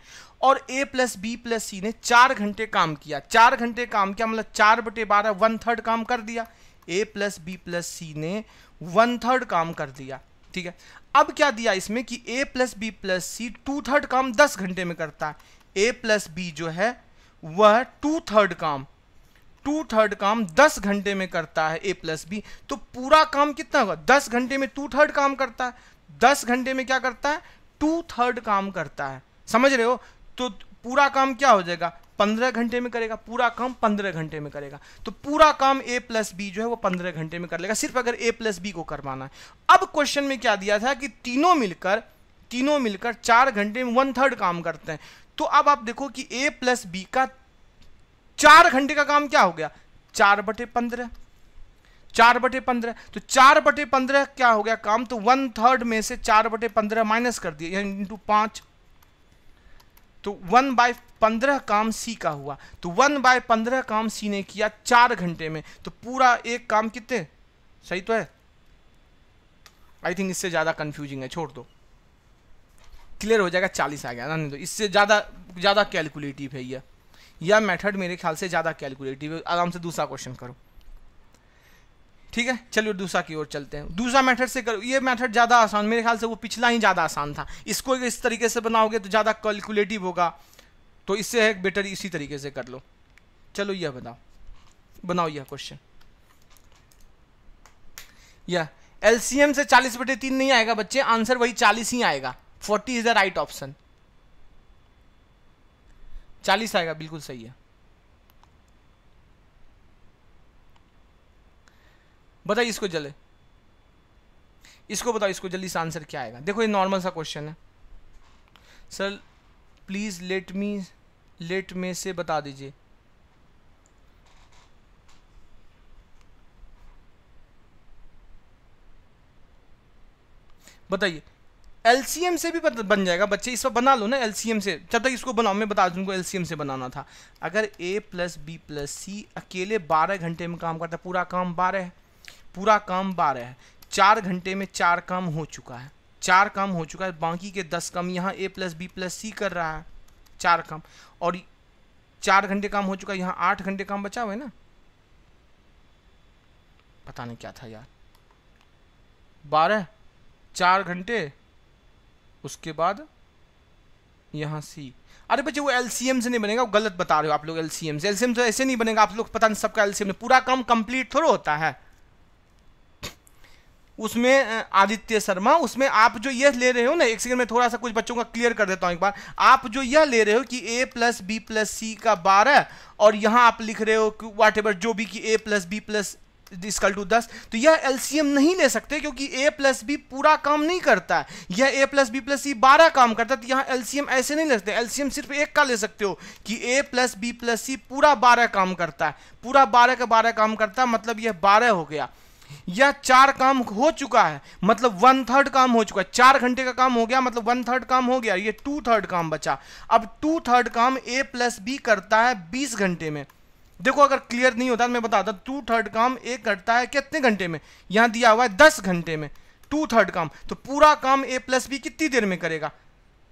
और A plus B plus C ने चार घंटे काम किया चार घंटे काम किया मतलब चार बटे बारह वन थर्ड काम कर दिया A plus B plus C ने वन थर्ड काम कर दिया ठीक है अब क्या दिया इसमें कि A plus B plus C two third काम दस घंटे में करता है ए प्लस बी जो है वह टू थर्ड काम टू थर्ड काम दस घंटे में करता है ए प्लस बी तो पूरा काम कितना होगा दस घंटे में टू थर्ड काम करता है दस घंटे में क्या करता है टू थर्ड काम करता है समझ रहे हो तो पूरा काम क्या हो जाएगा पंद्रह घंटे में करेगा पूरा काम पंद्रह घंटे में करेगा तो पूरा काम ए प्लस बी जो है वो पंद्रह घंटे में कर लेगा सिर्फ अगर ए प्लस बी को करवाना है अब क्वेश्चन में क्या दिया था कि तीनों मिलकर तीनों मिलकर चार घंटे में वन थर्ड काम करते हैं तो अब आप देखो कि ए प्लस बी का चार घंटे का काम क्या हो गया चार बटे पंद्रह चार बटे पंद्रह तो चार बटे पंद्रह क्या हो गया काम तो वन थर्ड में से चार बटे पंद्रह माइनस कर दिए यानी इंटू पांच तो वन बाय पंद्रह काम सी का हुआ तो वन बाय पंद्रह काम सी ने किया चार घंटे में तो पूरा एक काम कितने सही तो है आई थिंक इससे ज़्यादा कंफ्यूजिंग है छोड़ दो क्लियर हो जाएगा चालीस आ गया ना नहीं तो इससे ज़्यादा ज़्यादा कैलकुलेटिव है यह यह मेथड मेरे ख्याल से ज़्यादा कैलकुलेटिव है आराम से दूसरा क्वेश्चन करो ठीक है चलिए दूसरा की ओर चलते हैं दूसरा मेथड से करो ये मेथड ज़्यादा आसान मेरे ख्याल से वो पिछला ही ज़्यादा आसान था इसको इस तरीके से बनाओगे तो ज़्यादा कैलकुलेटिव होगा तो इससे है बेटर इसी तरीके से कर लो चलो यह बताओ बनाओ यह क्वेश्चन यह एलसीएम से चालीस बटे तीन नहीं आएगा बच्चे आंसर वही चालीस ही आएगा forty is the right option चालीस आएगा बिल्कुल सही है बताइए इसको जल्द इसको बताओ इसको जल्दी से आंसर क्या आएगा देखो ये नॉर्मल सा क्वेश्चन है sir please let me late में से बता दीजिए बताइए एलसीएम से भी बन जाएगा बच्चे इस पर बना लो ना एलसीएम से जब तक इसको बनाओ मैं बता दूंगा उनको एलसीएम से बनाना था अगर A plus B plus C अकेले बारह घंटे में काम करता है पूरा काम बारह है पूरा काम बारह है चार घंटे में चार काम हो चुका है चार काम हो चुका है बाकी के दस काम यहाँ A plus B plus C कर रहा है चार काम और चार घंटे काम हो चुका है यहाँ आठ घंटे काम बचा हुआ है ना पता नहीं क्या था यार बारह चार घंटे उसके बाद यहाँ सी अरे बच्चे वो एलसीएम से नहीं बनेगा वो गलत बता रहे हो आप लोग एलसीएम से एलसीएम से ऐसे नहीं बनेगा आप लोग पता नहीं सबका एलसीएम पूरा काम कंप्लीट थोड़ा होता है उसमें आदित्य शर्मा उसमें आप जो यह ले रहे हो ना एक सेकंड में थोड़ा सा कुछ बच्चों का क्लियर कर देता हूँ एक बार आप जो यह ले रहे हो कि A plus B plus C का बारह और यहाँ आप लिख रहे हो वाट एवर जो भी कि A plus B plus is equal to दस तो यह एलसीएम नहीं ले सकते क्योंकि ए प्लस बी पूरा काम नहीं करता है यह A plus B plus C बारह काम करता है तो यहाँ एलसीएम ऐसे नहीं ले सकते एलसीएम सिर्फ एक का ले सकते हो कि A plus B plus C पूरा बारह काम करता है पूरा बारह का बारह काम करता है मतलब यह बारह हो गया यह चार काम हो चुका है मतलब वन थर्ड काम हो चुका है चार घंटे का काम हो गया मतलब वन थर्ड काम हो गया ये टू थर्ड काम बचा अब टू थर्ड काम ए प्लस बी करता है बीस घंटे में देखो अगर क्लियर नहीं होता तो मैं बताता टू थर्ड काम एक करता है कितने घंटे में यहां दिया हुआ है दस घंटे में टू थर्ड काम तो पूरा काम ए प्लस बी कितनी देर में करेगा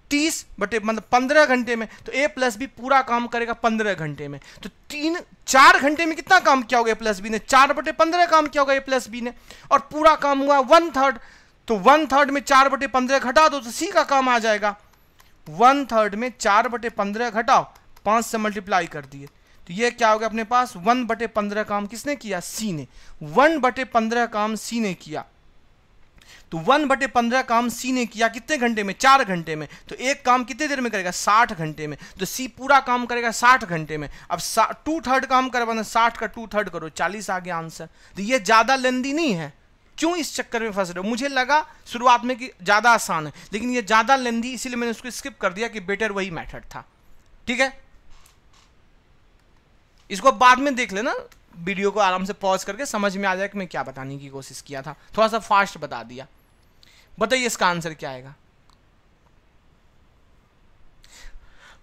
तीस बटे मतलब पंद्रह घंटे में तो ए प्लस बी पूरा काम करेगा पंद्रह घंटे में तो तीन चार घंटे में कितना काम किया होगा ए प्लस बी ने चार बटे पंद्रह काम किया होगा ए प्लस बी ने और पूरा काम हुआ वन थर्ड तो वन थर्ड में चार बटे पंद्रह घटा दो तो सी का काम आ जाएगा वन थर्ड में चार बटे पंद्रह घटाओ पांच से मल्टीप्लाई कर दिए तो ये क्या हो गया अपने पास वन बटे पंद्रह काम किसने किया सी ने वन बटे पंद्रह काम सी ने किया तो वन बटे पंद्रह काम सी ने किया कितने घंटे में चार घंटे में तो एक काम कितने देर में करेगा साठ घंटे में तो सी पूरा काम करेगा साठ घंटे में अब टू थर्ड काम करवाना साठ का टू थर्ड करो चालीस आ गया आंसर तो ये ज़्यादा लेंदी नहीं है क्यों इस चक्कर में फंस रहे हो मुझे लगा शुरुआत में कि ज़्यादा आसान है लेकिन ये ज़्यादा लेंदी इसीलिए मैंने उसको स्किप कर दिया कि बेटर वही मैथड था ठीक है इसको बाद में देख लेना वीडियो को आराम से पॉज करके समझ में आ जाए कि मैं क्या बताने की कोशिश किया था थोड़ा सा फास्ट बता दिया बताइए इसका आंसर क्या आएगा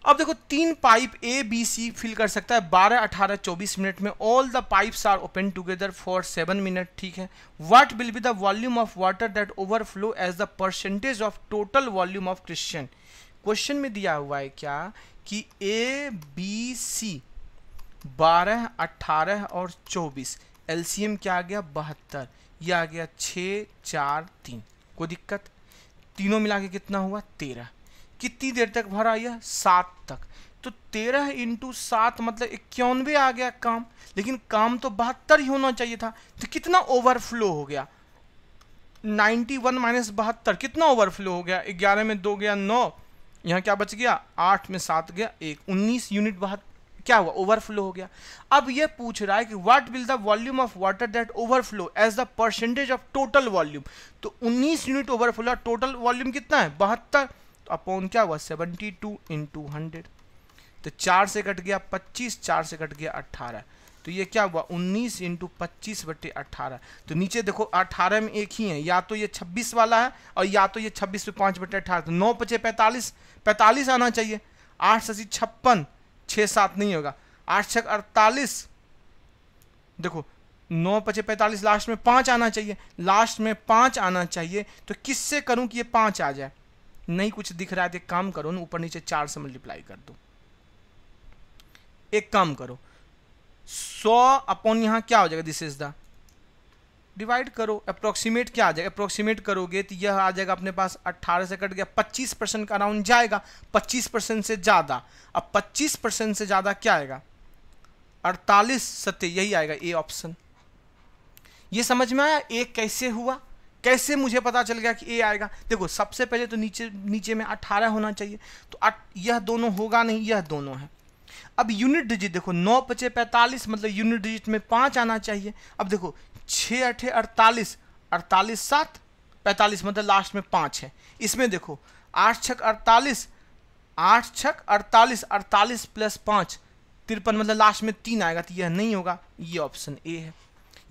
अब देखो तीन pipe A B C fill कर सकता है 12, 18, 24 मिनट में all the pipes are open together for seven minute ठीक है what will be the volume of water that overflow as the percentage of total volume of क्रिश्चियन क्वेश्चन में दिया हुआ है क्या कि ए बी सी बारह अट्ठारह और चौबीस एलसीएम क्या आ गया बहत्तर ये आ गया छः चार तीन कोई दिक्कत तीनों मिला के कितना हुआ तेरह कितनी देर तक भरा यह सात तक तो तेरह इंटू सात मतलब इक्यानवे आ गया काम लेकिन काम तो बहत्तर ही होना चाहिए था तो कितना ओवरफ्लो हो गया नाइन्टी वन माइनस बहत्तर कितना ओवरफ्लो हो गया ग्यारह में दो गया नौ यहाँ क्या बच गया आठ में सात गया एक उन्नीस यूनिट बहत्तर क्या हुआ ओवरफ्लो हो गया अब ये पूछ रहा है कि what will the volume of water that overflow as the percentage of total volume तो 19 यूनिट ओवरफ्लो टोटल वॉल्यूम कितना है बहत्तर तो अपॉन क्या हुआ 72 टू इंटू हंड्रेड तो चार से कट गया 25 चार से कट गया 18 तो ये क्या हुआ 19 इंटू पच्चीस बटे अट्ठारह तो नीचे देखो 18 में एक ही है या तो ये 26 वाला है और या तो ये 26 पे पाँच बटे अट्ठारह तो नौ पचे पैंतालीस पैंतालीस आना चाहिए आठ ससी छप्पन छः सात नहीं होगा आठ छः अड़तालीस देखो नौ पचे पैंतालीस लास्ट में पाँच आना चाहिए लास्ट में पाँच आना चाहिए तो किससे करूं कि ये पाँच आ जाए नहीं कुछ दिख रहा है तो काम करो ना ऊपर नीचे चार से मल्टीप्लाई कर दो एक काम करो सौ अपॉन यहाँ क्या हो जाएगा दिस इज द डिवाइड करो अप्रोक्सीमेट क्या आ जाएगा अप्रोक्सीमेट करोगे तो यह आ जाएगा अपने पास 18 से कट गया 25 परसेंट का अराउंड जाएगा 25 परसेंट से ज़्यादा अब 25 परसेंट से ज़्यादा क्या आएगा 48 सत्य यही आएगा ए ऑप्शन ये समझ में आया ए कैसे हुआ कैसे मुझे पता चल गया कि ए आएगा देखो सबसे पहले तो नीचे नीचे में अट्ठारह होना चाहिए तो यह दोनों होगा नहीं यह दोनों है अब यूनिट डिजिट देखो नौ पचे पैंतालीस मतलब यूनिट डिजिट में पाँच आना चाहिए अब देखो छः अठे अड़तालीस अड़तालीस सात पैंतालीस मतलब लास्ट में पाँच है इसमें देखो आठ छक अड़तालीस आठ छक अड़तालीस अड़तालीस प्लस पाँच तिरपन मतलब लास्ट में तीन आएगा तो यह नहीं होगा ये ऑप्शन ए है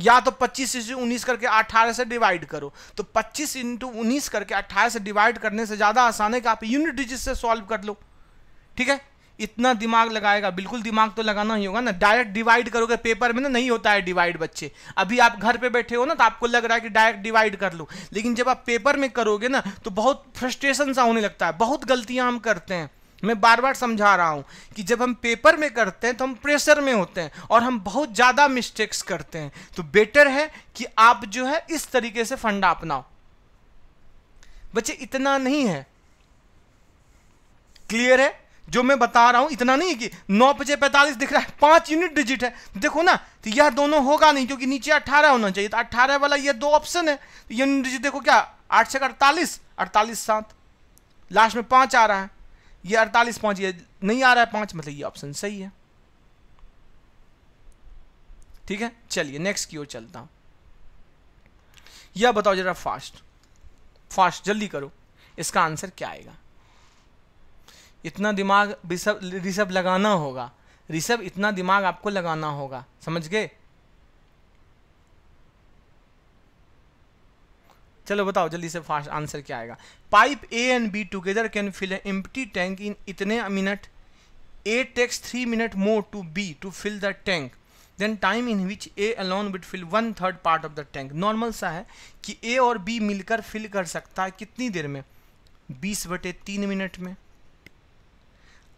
या तो 25 इंटू उन्नीस करके 18 से डिवाइड करो तो 25 इंटू उन्नीस करके 18 से डिवाइड करने से ज़्यादा आसान है कि आप यूनिट डिजिट से सॉल्व कर लो ठीक है इतना दिमाग लगाएगा बिल्कुल दिमाग तो लगाना ही होगा ना डायरेक्ट डिवाइड करोगे पेपर में ना नहीं होता है डिवाइड बच्चे अभी आप घर पे बैठे हो ना तो आपको लग रहा है कि डायरेक्ट डिवाइड कर लो लेकिन जब आप पेपर में करोगे ना तो बहुत फ्रस्ट्रेशन सा होने लगता है बहुत गलतियाँ हम करते हैं मैं बार बार समझा रहा हूँ कि जब हम पेपर में करते हैं तो हम प्रेशर में होते हैं और हम बहुत ज़्यादा मिस्टेक्स करते हैं तो बेटर है कि आप जो है इस तरीके से फंडा अपनाओ बच्चे इतना नहीं है क्लियर है जो मैं बता रहा हूँ इतना नहीं कि नौ पचे पैंतालीस दिख रहा है पाँच यूनिट डिजिट है देखो ना तो यह दोनों होगा नहीं क्योंकि नीचे अट्ठारह होना चाहिए तो अट्ठारह वाला यह दो ऑप्शन है तो यूनिट डिजिट देखो क्या आठ से अड़तालीस अड़तालीस सात लास्ट में पाँच आ रहा है ये अड़तालीस पाँच ये नहीं आ रहा है पाँच मतलब ये ऑप्शन सही है ठीक है चलिए नेक्स्ट की ओर चलता हूँ यह बताओ जरा फास्ट फास्ट जल्दी करो इसका आंसर क्या आएगा इतना दिमाग रिसब रिसब लगाना होगा रिसब इतना दिमाग आपको लगाना होगा समझ गए चलो बताओ जल्दी से फास्ट आंसर क्या आएगा pipe A and B together can fill empty tank in इतने minute A takes three minute more to B to fill the tank than time in which A alone would fill one third part of the tank normal सा है कि ए और बी मिलकर फिल कर सकता है कितनी देर में बीस बटे तीन मिनट में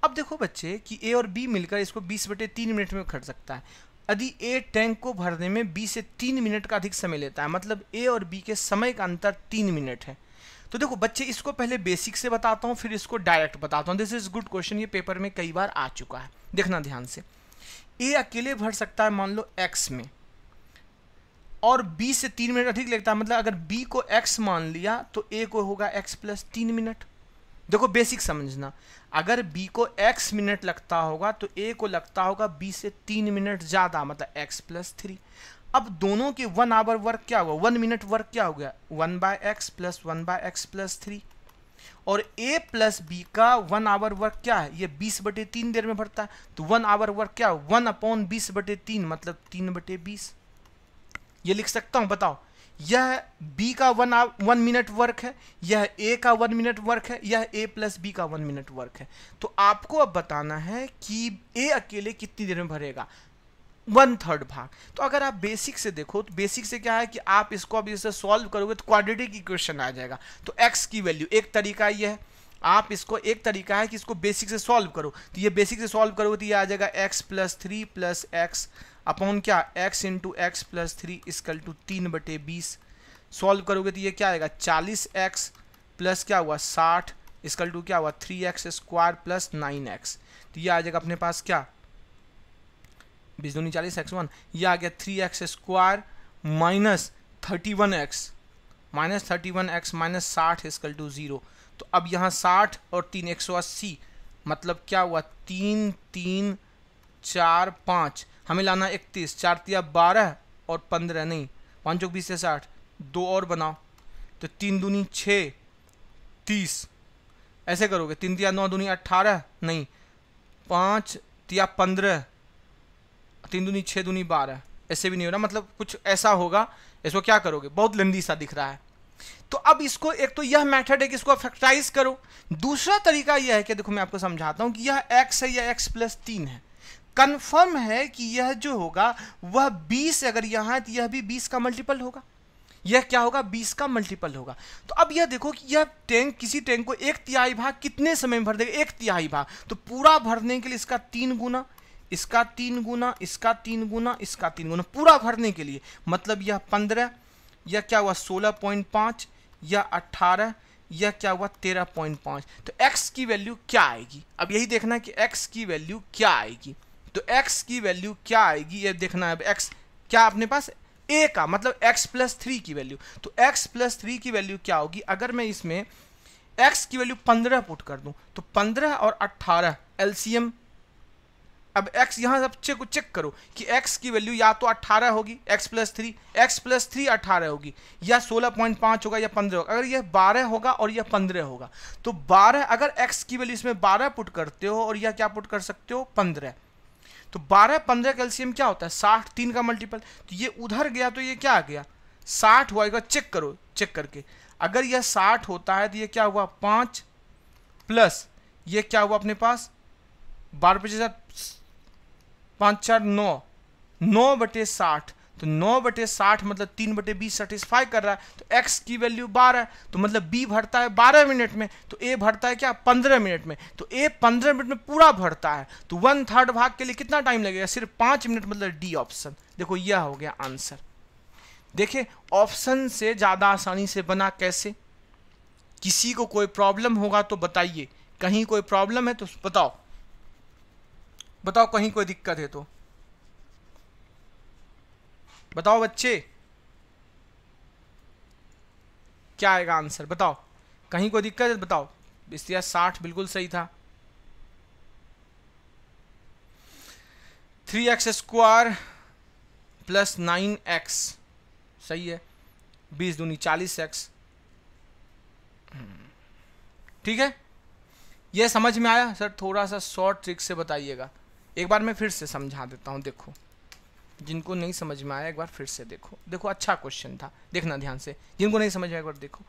अब देखो बच्चे कि ए और बी मिलकर इसको बीस बटे तीन मिनट में खर्च सकता है यदि ए टैंक को भरने में बी से तीन मिनट का अधिक समय लेता है मतलब ए और बी के समय का अंतर तीन मिनट है तो देखो बच्चे इसको पहले बेसिक से बताता हूँ फिर इसको डायरेक्ट बताता हूँ दिस इज गुड क्वेश्चन ये पेपर में कई बार आ चुका है देखना ध्यान से ए अकेले भर सकता है मान लो एक्स में और बी से तीन मिनट अधिक लगता है मतलब अगर बी को एक्स मान लिया तो ए को होगा एक्स प्लस तीन मिनट देखो बेसिक समझना अगर B को x मिनट लगता होगा तो A को लगता होगा B से तीन मिनट ज़्यादा मतलब x प्लस थ्री अब दोनों के वन आवर वर्क क्या हुआ वन मिनट वर्क क्या हो गया one by X plus one by X plus three और A प्लस बी का वन आवर वर्क क्या है ये बीस बटे तीन देर में भरता है तो वन आवर वर्क क्या है वन अपॉन बीस बटे तीन मतलब तीन बटे बीस ये लिख सकता हूँ बताओ यह बी का वन वन मिनट वर्क है यह ए का वन मिनट वर्क है यह ए प्लस बी का वन मिनट वर्क है तो आपको अब बताना है कि ए अकेले कितनी देर में भरेगा वन थर्ड भाग तो अगर आप बेसिक से देखो तो बेसिक से क्या है कि आप इसको अभी इसे सॉल्व करोगे तो क्वाड्रेटिक इक्वेशन आ जाएगा तो एक्स की वैल्यू एक तरीका ये है आप इसको एक तरीका है कि इसको बेसिक से सॉल्व करो तो ये बेसिक से सॉल्व करोगे तो ये आ जाएगा X plus three plus X upon क्या X into X plus three is equal to तीन बटे बीस सॉल्व करोगे तो ये क्या आएगा चालीस एक्स प्लस क्या हुआ साठ इसकल टू क्या हुआ three X square plus nine X तो ये आ जाएगा अपने पास क्या बीस दूनी चालीस एक्स वन ये आ गया three X square minus thirty one X minus thirty one X minus साठ इसकल टू ज़ीरो तो अब यहाँ साठ और तीन एक सौ अस्सी मतलब क्या हुआ तीन तीन चार पाँच हमें लाना इकतीस चार तिया बारह और पंद्रह नहीं पाँच चौक बीस साठ दो और बनाओ तो तीन दूनी छः तीस ऐसे करोगे तीन तिया नौ दूनी अट्ठारह नहीं पाँच तिया पंद्रह तीन दूनी छः दूनी बारह ऐसे भी नहीं हो रहा मतलब कुछ ऐसा होगा इसको क्या करोगे बहुत लंदी सा दिख रहा है तो अब इसको एक तो यह मेथड है कि इसको फैक्टराइज करो दूसरा तरीका यह है कि देखो मैं आपको समझाता हूँ कि यह एक्स है या एक्स प्लस तीन है कन्फर्म है कि यह जो होगा वह 20 अगर यहाँ है तो यह भी 20 का मल्टीपल होगा यह क्या होगा 20 का मल्टीपल होगा तो अब यह देखो कि यह टैंक किसी टैंक को एक तिहाई भाग कितने समय में भर देगा एक तिहाई भाग तो पूरा भरने के लिए इसका तीन गुना इसका तीन गुना इसका तीन गुना इसका तीन गुना पूरा भरने के लिए मतलब यह पंद्रह यह क्या हुआ सोलह पॉइंट पाँच या अट्ठारह यह क्या हुआ तेरह पॉइंट पाँच तो एक्स की वैल्यू क्या आएगी अब यही देखना कि एक्स की वैल्यू क्या आएगी तो x की वैल्यू क्या आएगी ये देखना है x क्या अपने पास a का मतलब x प्लस थ्री की वैल्यू तो x प्लस थ्री की वैल्यू क्या होगी अगर मैं इसमें x की वैल्यू पंद्रह पुट कर दूं तो पंद्रह और अट्ठारह एलसीएम अब x यहां सब चेक चेक करो कि x की वैल्यू या तो 18 होगी x plus three X plus three अट्ठारह होगी या 16.5 होगा या 15 होगा अगर यह 12 होगा और यह 15 होगा तो 12 अगर x की वैल्यू इसमें 12 पुट करते हो और यह क्या पुट कर सकते हो 15 तो 12 15 कैल्शियम क्या होता है साठ तीन का मल्टीपल तो ये उधर गया तो ये क्या आ गया साठ हुआ एक चेक करो चेक करके अगर यह साठ होता है तो ये क्या हुआ पाँच प्लस ये क्या हुआ अपने पास बारह पचास पाँच चार नौ नौ बटे साठ तो नौ बटे साठ मतलब तीन बटे बीस सेटिस्फाई कर रहा है तो एक्स की वैल्यू बारह तो मतलब बी भरता है बारह मिनट में तो ए भरता है क्या पंद्रह मिनट में तो ए पंद्रह मिनट में पूरा भरता है तो वन थर्ड भाग के लिए कितना टाइम लगेगा सिर्फ पांच मिनट मतलब डी ऑप्शन देखो यह हो गया आंसर देखिए ऑप्शन से ज़्यादा आसानी से बना कैसे किसी को कोई प्रॉब्लम होगा तो बताइए कहीं कोई प्रॉब्लम है तो बताओ बताओ कहीं कोई दिक्कत है तो बताओ बच्चे क्या आएगा आंसर बताओ कहीं कोई दिक्कत है तो बताओ इस्तिया साठ बिल्कुल सही था three X square plus nine X सही है बीस दूनी चालीस एक्स ठीक है यह समझ में आया सर थोड़ा सा शॉर्ट ट्रिक से बताइएगा एक बार मैं फिर से समझा देता हूँ देखो जिनको नहीं समझ में आया एक बार फिर से देखो देखो अच्छा क्वेश्चन था देखना ध्यान से जिनको नहीं समझ में आया एक बार देखो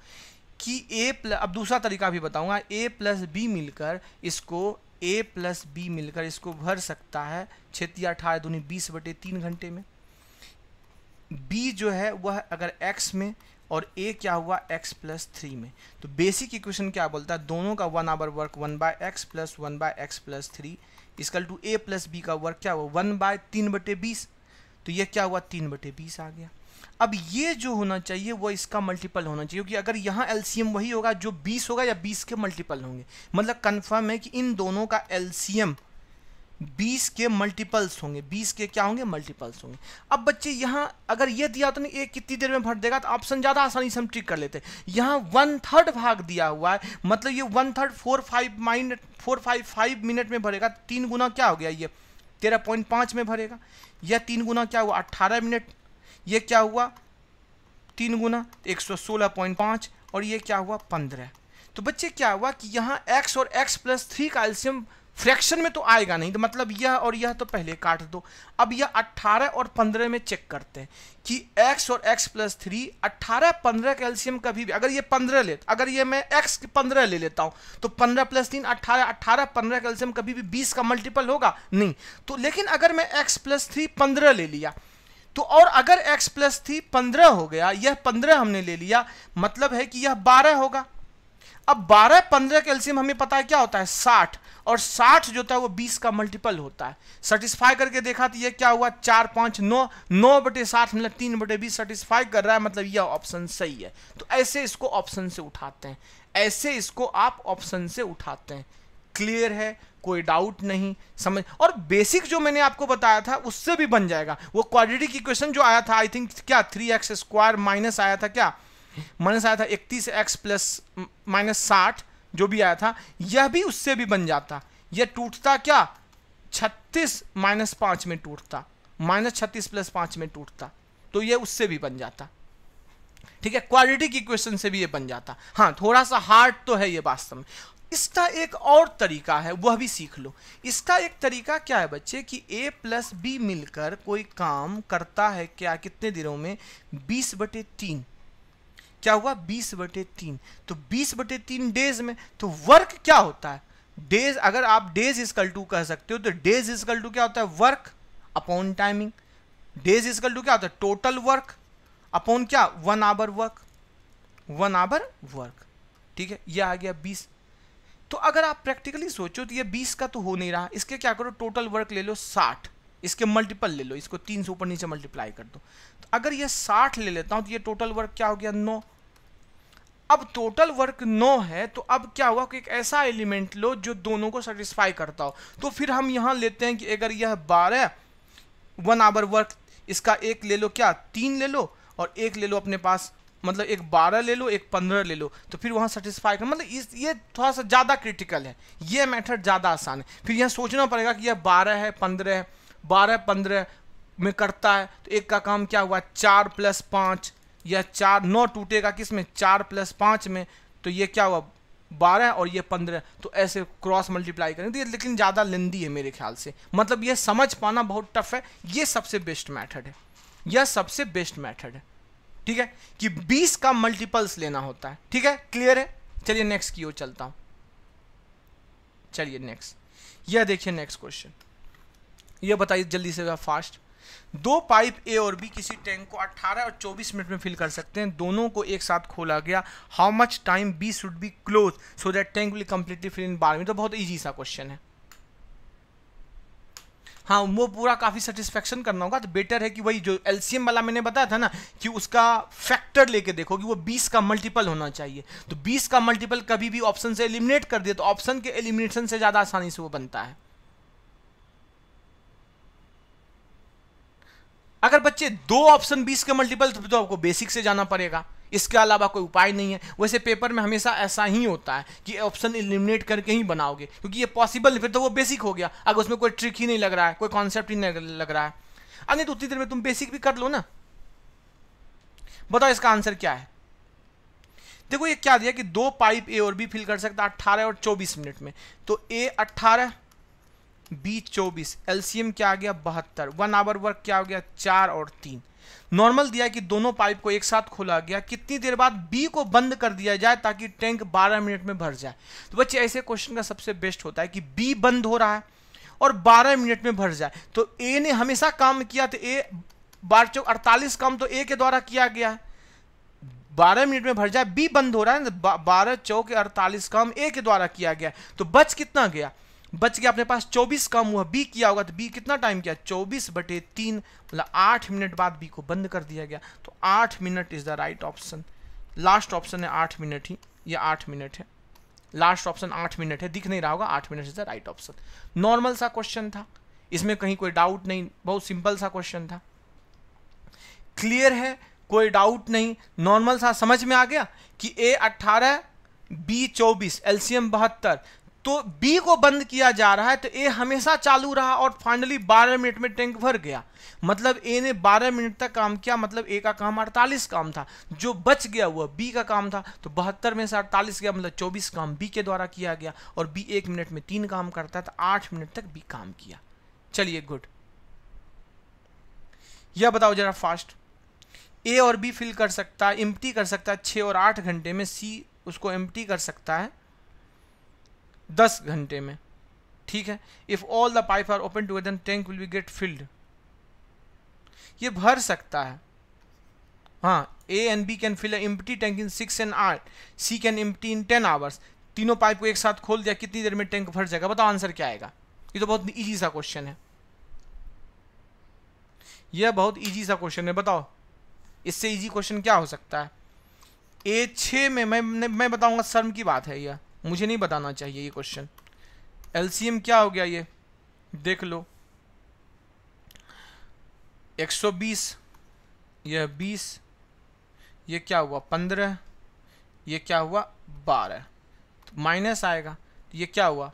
कि ए प्लस अब दूसरा तरीका भी बताऊंगा ए प्लस बी मिलकर इसको ए प्लस बी मिलकर इसको भर सकता है क्षेत्र अठारह दूनी बीस बटे तीन घंटे में बी जो है वह अगर एक्स में और ए क्या हुआ एक्स प्लस थ्री में तो बेसिक इक्वेशन क्या बोलता है दोनों का one hour work one by X plus one by X plus three is equal to A plus B का वर्क क्या हुआ वन बाय तीन बटे बीस तो यह क्या हुआ तीन बटे बीस आ गया अब ये जो होना चाहिए वो इसका मल्टीपल होना चाहिए क्योंकि अगर यहाँ एलसीएम वही होगा जो 20 होगा या 20 के मल्टीपल होंगे मतलब कंफर्म है कि इन दोनों का एलसीएम 20 के मल्टीपल्स होंगे 20 के क्या होंगे मल्टीपल्स होंगे अब बच्चे यहाँ अगर ये दिया तो नहीं एक कितनी देर में भर देगा तो ऑप्शन ज़्यादा आसानी से हम ट्रिक कर लेते हैं यहाँ वन थर्ड भाग दिया हुआ है मतलब ये one third four five minute four five five minute में भरेगा तीन गुना क्या हो गया ये तेरह पॉइंट पाँच में भरेगा यह तीन गुना क्या हुआ अट्ठारह मिनट ये क्या हुआ तीन गुना एक सौ सोलह पॉइंट पाँच और ये क्या हुआ पंद्रह तो बच्चे क्या हुआ कि यहाँ एक्स और एक्स प्लस थ्री का एल्शियम फ्रैक्शन में तो आएगा नहीं तो मतलब यह और यह तो पहले काट दो अब यह 18 और 15 में चेक करते हैं कि x और x प्लस थ्री अट्ठारह पंद्रह कैल्शियम कभी भी अगर ये 15 ले अगर ये मैं x के 15 ले लेता हूँ तो 15 प्लस तीन अट्ठारह अट्ठारह पंद्रह कैल्शियम कभी भी 20 का मल्टीपल होगा नहीं तो लेकिन अगर मैं x प्लस थ्री पंद्रह ले लिया तो और अगर x प्लस थ्री पंद्रह हो गया यह पंद्रह हमने ले लिया मतलब है कि यह बारह होगा अब 12 15 का एल्सियम हमें पता है क्या होता है 60 और 60 जो होता है वो 20 का मल्टीपल होता है सेटिस्फाई करके देखा तो ये क्या हुआ चार पाँच नौ नौ बटे साठ मतलब तीन बटे बीस सेटिस्फाई कर रहा है मतलब यह ऑप्शन सही है तो ऐसे इसको ऑप्शन से उठाते हैं ऐसे इसको आप ऑप्शन से उठाते हैं क्लियर है कोई डाउट नहीं समझ और बेसिक जो मैंने आपको बताया था उससे भी बन जाएगा वो क्वाड्रेटिक इक्वेशन जो आया था आई थिंक क्या थ्री एक्स स्क्वायर माइनस आया था क्या माइनस आया था इकतीस एक्स प्लस माइनस साठ जो भी आया था यह भी उससे भी बन जाता यह टूटता क्या छत्तीस माइनस पाँच में टूटता माइनस छत्तीस प्लस पाँच में टूटता तो यह उससे भी बन जाता ठीक है की क्वेश्चन से भी ये बन जाता हाँ थोड़ा सा हार्ड तो है ये वास्तव में इसका एक और तरीका है वह भी सीख लो इसका एक तरीका क्या है बच्चे कि a प्लस बी मिलकर कोई काम करता है क्या कितने दिनों में बीस बटे तीन क्या हुआ बीस बटे तीन तो बीस बटे तीन डेज में तो वर्क क्या होता है डेज अगर आप डेज इजकल टू कह सकते हो तो डेज इजकल टू क्या होता है work upon timing days is equal to क्या होता है टोटल वर्क अपॉन क्या one hour work one hour work ठीक है ये आ गया बीस तो अगर आप प्रैक्टिकली सोचो तो ये बीस का तो हो नहीं रहा इसके क्या करो टोटल वर्क ले लो साठ इसके मल्टीपल ले लो इसको तीन से ऊपर नीचे मल्टीप्लाई कर दो तो अगर ये साठ ले लेता हूं तो ये टोटल वर्क क्या हो गया नौ अब टोटल वर्क नौ है तो अब क्या हुआ कि एक ऐसा एलिमेंट लो जो दोनों को सेटिस्फाई करता हो तो फिर हम यहाँ लेते हैं कि अगर यह बारह वन आवर वर्क इसका एक ले लो क्या तीन ले लो और एक ले लो अपने पास मतलब एक बारह ले लो एक पंद्रह ले लो तो फिर वहाँ सेटिस्फाई कर मतलब इस ये थोड़ा सा ज़्यादा क्रिटिकल है ये मैथड ज़्यादा आसान है फिर यह सोचना पड़ेगा कि यह बारह है पंद्रह है बारह पंद्रह में करता है तो एक का काम क्या हुआ चार प्लस पाँच यह चार नौ टूटेगा किस में चार प्लस पाँच में तो ये क्या हुआ बारह और ये पंद्रह तो ऐसे क्रॉस मल्टीप्लाई करेंगे लेकिन ज़्यादा लेंदी है मेरे ख्याल से मतलब ये समझ पाना बहुत टफ है ये सबसे बेस्ट मैथड है यह सबसे बेस्ट मैथड है ठीक है कि बीस का मल्टीपल्स लेना होता है ठीक है क्लियर है चलिए नेक्स्ट की ओर चलता हूँ चलिए नेक्स्ट यह देखिए नेक्स्ट क्वेश्चन यह बताइए जल्दी से फास्ट दो पाइप ए और बी किसी टैंक को 18 और 24 मिनट में फिल कर सकते हैं दोनों को एक साथ खोला गया how much time B should be close so that tank will completely fill in बारह मिनट तो बहुत ईजी सा क्वेश्चन है हाँ वो पूरा काफ़ी सेटिस्फेक्शन करना होगा तो बेटर है कि वही जो एलसीएम वाला मैंने बताया था ना कि उसका फैक्टर लेके देखो कि वो 20 का मल्टीपल होना चाहिए तो 20 का मल्टीपल कभी भी ऑप्शन से एलिमिनेट कर दिया तो ऑप्शन के एलिमिनेशन से ज़्यादा आसानी से वो बनता है अगर बच्चे दो ऑप्शन बीस के मल्टीपल तो, तो आपको बेसिक से जाना पड़ेगा इसके अलावा कोई उपाय नहीं है वैसे पेपर में हमेशा ऐसा ही होता है कि ऑप्शन इलिमिनेट करके ही बनाओगे क्योंकि ये पॉसिबल फिर तो वो बेसिक हो गया अगर उसमें कोई ट्रिक ही नहीं लग रहा है कोई कॉन्सेप्ट ही नहीं लग रहा है अरे तो उतनी देर में तुम बेसिक भी कर लो ना बताओ इसका आंसर क्या है देखो ये क्या दिया कि दो पाइप ए और बी फिल कर सकता है अट्ठारह और चौबीस मिनट में तो ए अट्ठारह बी चौबीस एलसीएम क्या आ गया बहत्तर वन आवर वर्क क्या हो गया चार और तीन नॉर्मल दिया कि दोनों पाइप को एक साथ खोला गया कितनी देर बाद बी को बंद कर दिया जाए ताकि टैंक 12 मिनट में भर जाए तो बच्चे ऐसे क्वेश्चन का सबसे बेस्ट होता है कि बी बंद हो रहा है और 12 मिनट में भर जाए तो ए ने हमेशा काम किया तो ए बार चौक अड़तालीस काम तो ए के द्वारा किया गया है बारह मिनट में भर जाए बी बंद हो रहा है बारह चौक अड़तालीस काम ए के द्वारा किया गया तो बच कितना गया बच गया अपने पास 24 कम हुआ बी किया होगा तो बी कितना टाइम किया 24 बटे तीन मतलब आठ मिनट बाद बी को बंद कर दिया गया तो आठ minute is the right option last option है आठ मिनट ही ये आठ मिनट है लास्ट ऑप्शन आठ मिनट है दिख नहीं रहा होगा आठ minute is the right option normal सा क्वेश्चन था इसमें कहीं कोई डाउट नहीं बहुत सिंपल सा क्वेश्चन था क्लियर है कोई डाउट नहीं नॉर्मल सा समझ में आ गया कि ए अट्ठारह बी चौबीस एल्सियम बहत्तर तो बी को बंद किया जा रहा है तो ए हमेशा चालू रहा और फाइनली 12 मिनट में टैंक भर गया मतलब ए ने 12 मिनट तक काम किया मतलब ए का काम 48 काम था जो बच गया हुआ बी का काम था तो बहत्तर में से अड़तालीस गया मतलब 24 काम बी के द्वारा किया गया और बी एक मिनट में तीन काम करता है तो आठ मिनट तक बी काम किया चलिए गुड यह बताओ जरा फास्ट ए और बी फिल कर सकता है इम्प्टी कर सकता है छः और आठ घंटे में सी उसको एम्प्टी कर सकता है दस घंटे में ठीक है if all the pipe are open together tank will be get filled ये भर सकता है हाँ A and B can fill empty tank in six and आठ C can empty in ten hours तीनों पाइप को एक साथ खोल दिया कितनी देर में टैंक भर जाएगा बताओ आंसर क्या आएगा ये तो बहुत ईजी सा क्वेश्चन है यह बहुत ईजी सा क्वेश्चन है बताओ इससे ईजी क्वेश्चन क्या हो सकता है ए छ में मैं मैं बताऊंगा शर्म की बात है यह मुझे नहीं बताना चाहिए ये क्वेश्चन एलसीएम क्या हो गया ये देख लो 120 यह 20 ये क्या हुआ 15 ये क्या हुआ 12 तो माइनस आएगा तो ये क्या हुआ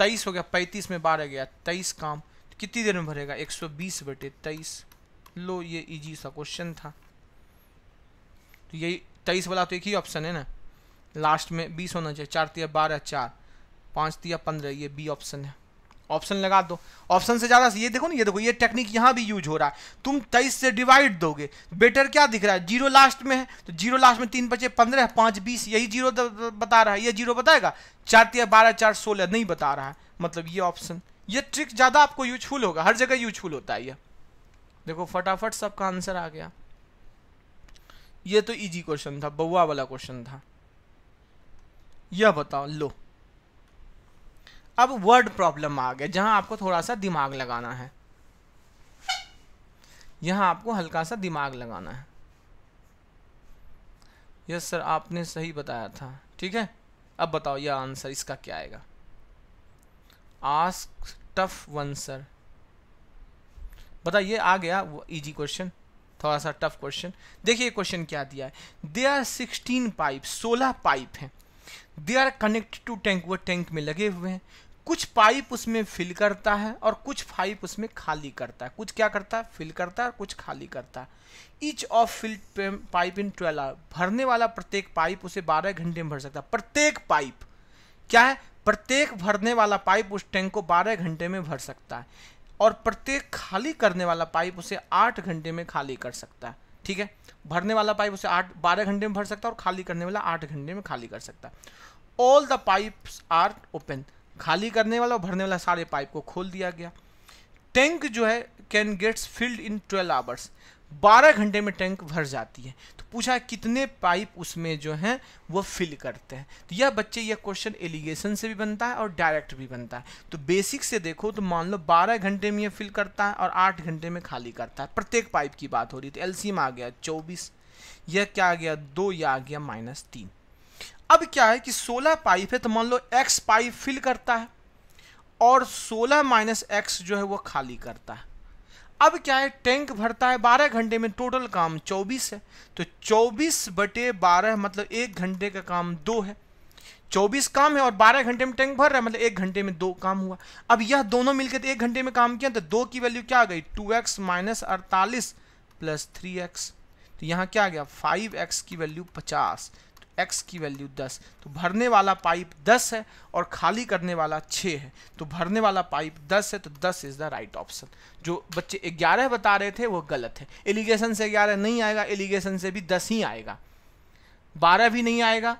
23 हो गया 35 में 12 गया 23 काम तो कितनी देर में भरेगा 120 बटे 23 लो ये इजी सा क्वेश्चन था तो यही 23 वाला तो एक ही ऑप्शन है ना लास्ट में बीस होना चाहिए चार तिया बारह चार पाँच तिया पंद्रह ये बी ऑप्शन है ऑप्शन लगा दो ऑप्शन से ज़्यादा ये देखो ना ये देखो ये टेक्निक यहाँ भी यूज हो रहा है तुम तेईस से डिवाइड दोगे बेटर क्या दिख रहा है जीरो लास्ट में है तो जीरो लास्ट में तीन बचे पंद्रह पाँच बीस यही जीरो बता रहा है ये जीरो बताएगा चार तिया बारह चार सोलह नहीं बता रहा है मतलब ये ऑप्शन ये ट्रिक ज़्यादा आपको यूजफुल होगा हर जगह यूजफुल होता है ये देखो फटाफट सबका आंसर आ गया ये तो इजी क्वेश्चन था बउआ वाला क्वेश्चन था यह बताओ लो अब वर्ड प्रॉब्लम आ गया जहां आपको थोड़ा सा दिमाग लगाना है यहां आपको हल्का सा दिमाग लगाना है यस सर आपने सही बताया था ठीक है अब बताओ यह आंसर इसका क्या आएगा आस्क टफ वन सर बताइए आ गया इजी क्वेश्चन थोड़ा सा टफ क्वेश्चन देखिए क्वेश्चन क्या दिया है दे आर सिक्सटीन पाइप सोलह पाइप हैं they are connected to tank वो टैंक में लगे हुए हैं कुछ पाइप उसमें फिल करता है और कुछ पाइप उसमें खाली करता है कुछ क्या करता है फिल करता है और कुछ खाली करता है each of fill pipe in twelve hour भरने वाला प्रत्येक पाइप उसे बारह घंटे में भर सकता है प्रत्येक पाइप क्या है प्रत्येक भरने वाला पाइप उस टैंक को बारह घंटे में भर सकता है और प्रत्येक खाली करने वाला पाइप उसे आठ घंटे में खाली कर सकता है ठीक है भरने वाला पाइप उसे आठ बारह घंटे में भर सकता है और खाली करने वाला आठ घंटे में खाली कर सकता है all the pipes are open खाली करने वाला और भरने वाला सारे पाइप को खोल दिया गया टैंक जो है can gets filled in twelve hours बारह घंटे में टैंक भर जाती है तो पूछा कितने पाइप उसमें जो हैं वो फिल करते हैं तो यह बच्चे यह क्वेश्चन एलिगेशन से भी बनता है और डायरेक्ट भी बनता है तो बेसिक से देखो तो मान लो बारह घंटे में यह फिल करता है और आठ घंटे में खाली करता है प्रत्येक पाइप की बात हो रही थी तो एलसीएम आ गया चौबीस यह क्या आ गया दो या आ गया माइनस तीन अब क्या है कि सोलह पाइप है तो मान लो एक्स पाइप फिल करता है और सोलह माइनस एक्स जो है वो खाली करता है अब क्या है टैंक भरता है बारह घंटे में टोटल काम चौबीस है तो चौबीस बटे बारह मतलब एक घंटे का काम दो है चौबीस काम है और बारह घंटे में टैंक भर रहा है मतलब एक घंटे में दो काम हुआ अब यह दोनों मिलकर तो एक घंटे में काम किया तो दो की वैल्यू क्या आ गई टू एक्स माइनस अड़तालीस प्लस थ्री एक्स तो यहाँ क्या आ गया फाइव एक्स की वैल्यू पचास एक्स की वैल्यू दस तो भरने वाला पाइप दस है और खाली करने वाला छः है तो भरने वाला पाइप दस है तो दस इज़ द राइट ऑप्शन जो बच्चे ग्यारह बता रहे थे वो गलत है एलिगेशन से ग्यारह नहीं आएगा एलिगेशन से भी दस ही आएगा बारह भी नहीं आएगा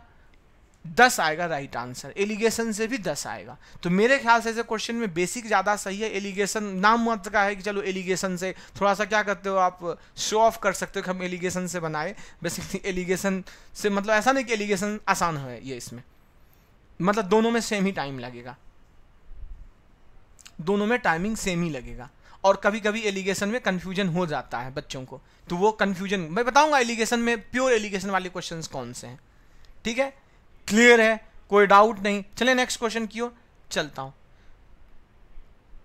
दस आएगा राइट आंसर एलिगेशन से भी दस आएगा तो मेरे ख्याल से ऐसे क्वेश्चन में बेसिक ज़्यादा सही है एलिगेशन नाम मात्र का है कि चलो एलिगेशन से थोड़ा सा क्या करते हो आप शो ऑफ कर सकते हो कि हम एलिगेशन से बनाए बेसिकली एलिगेशन से मतलब ऐसा नहीं कि एलिगेशन आसान है ये इसमें मतलब दोनों में सेम ही टाइम लगेगा दोनों में टाइमिंग सेम ही लगेगा और कभी कभी एलिगेशन में कन्फ्यूजन हो जाता है बच्चों को तो वो कन्फ्यूजन मैं बताऊंगा एलिगेशन में प्योर एलिगेशन वाले क्वेश्चन कौन से हैं ठीक है क्लियर है कोई डाउट नहीं चले नेक्स्ट क्वेश्चन की ओर चलता हूं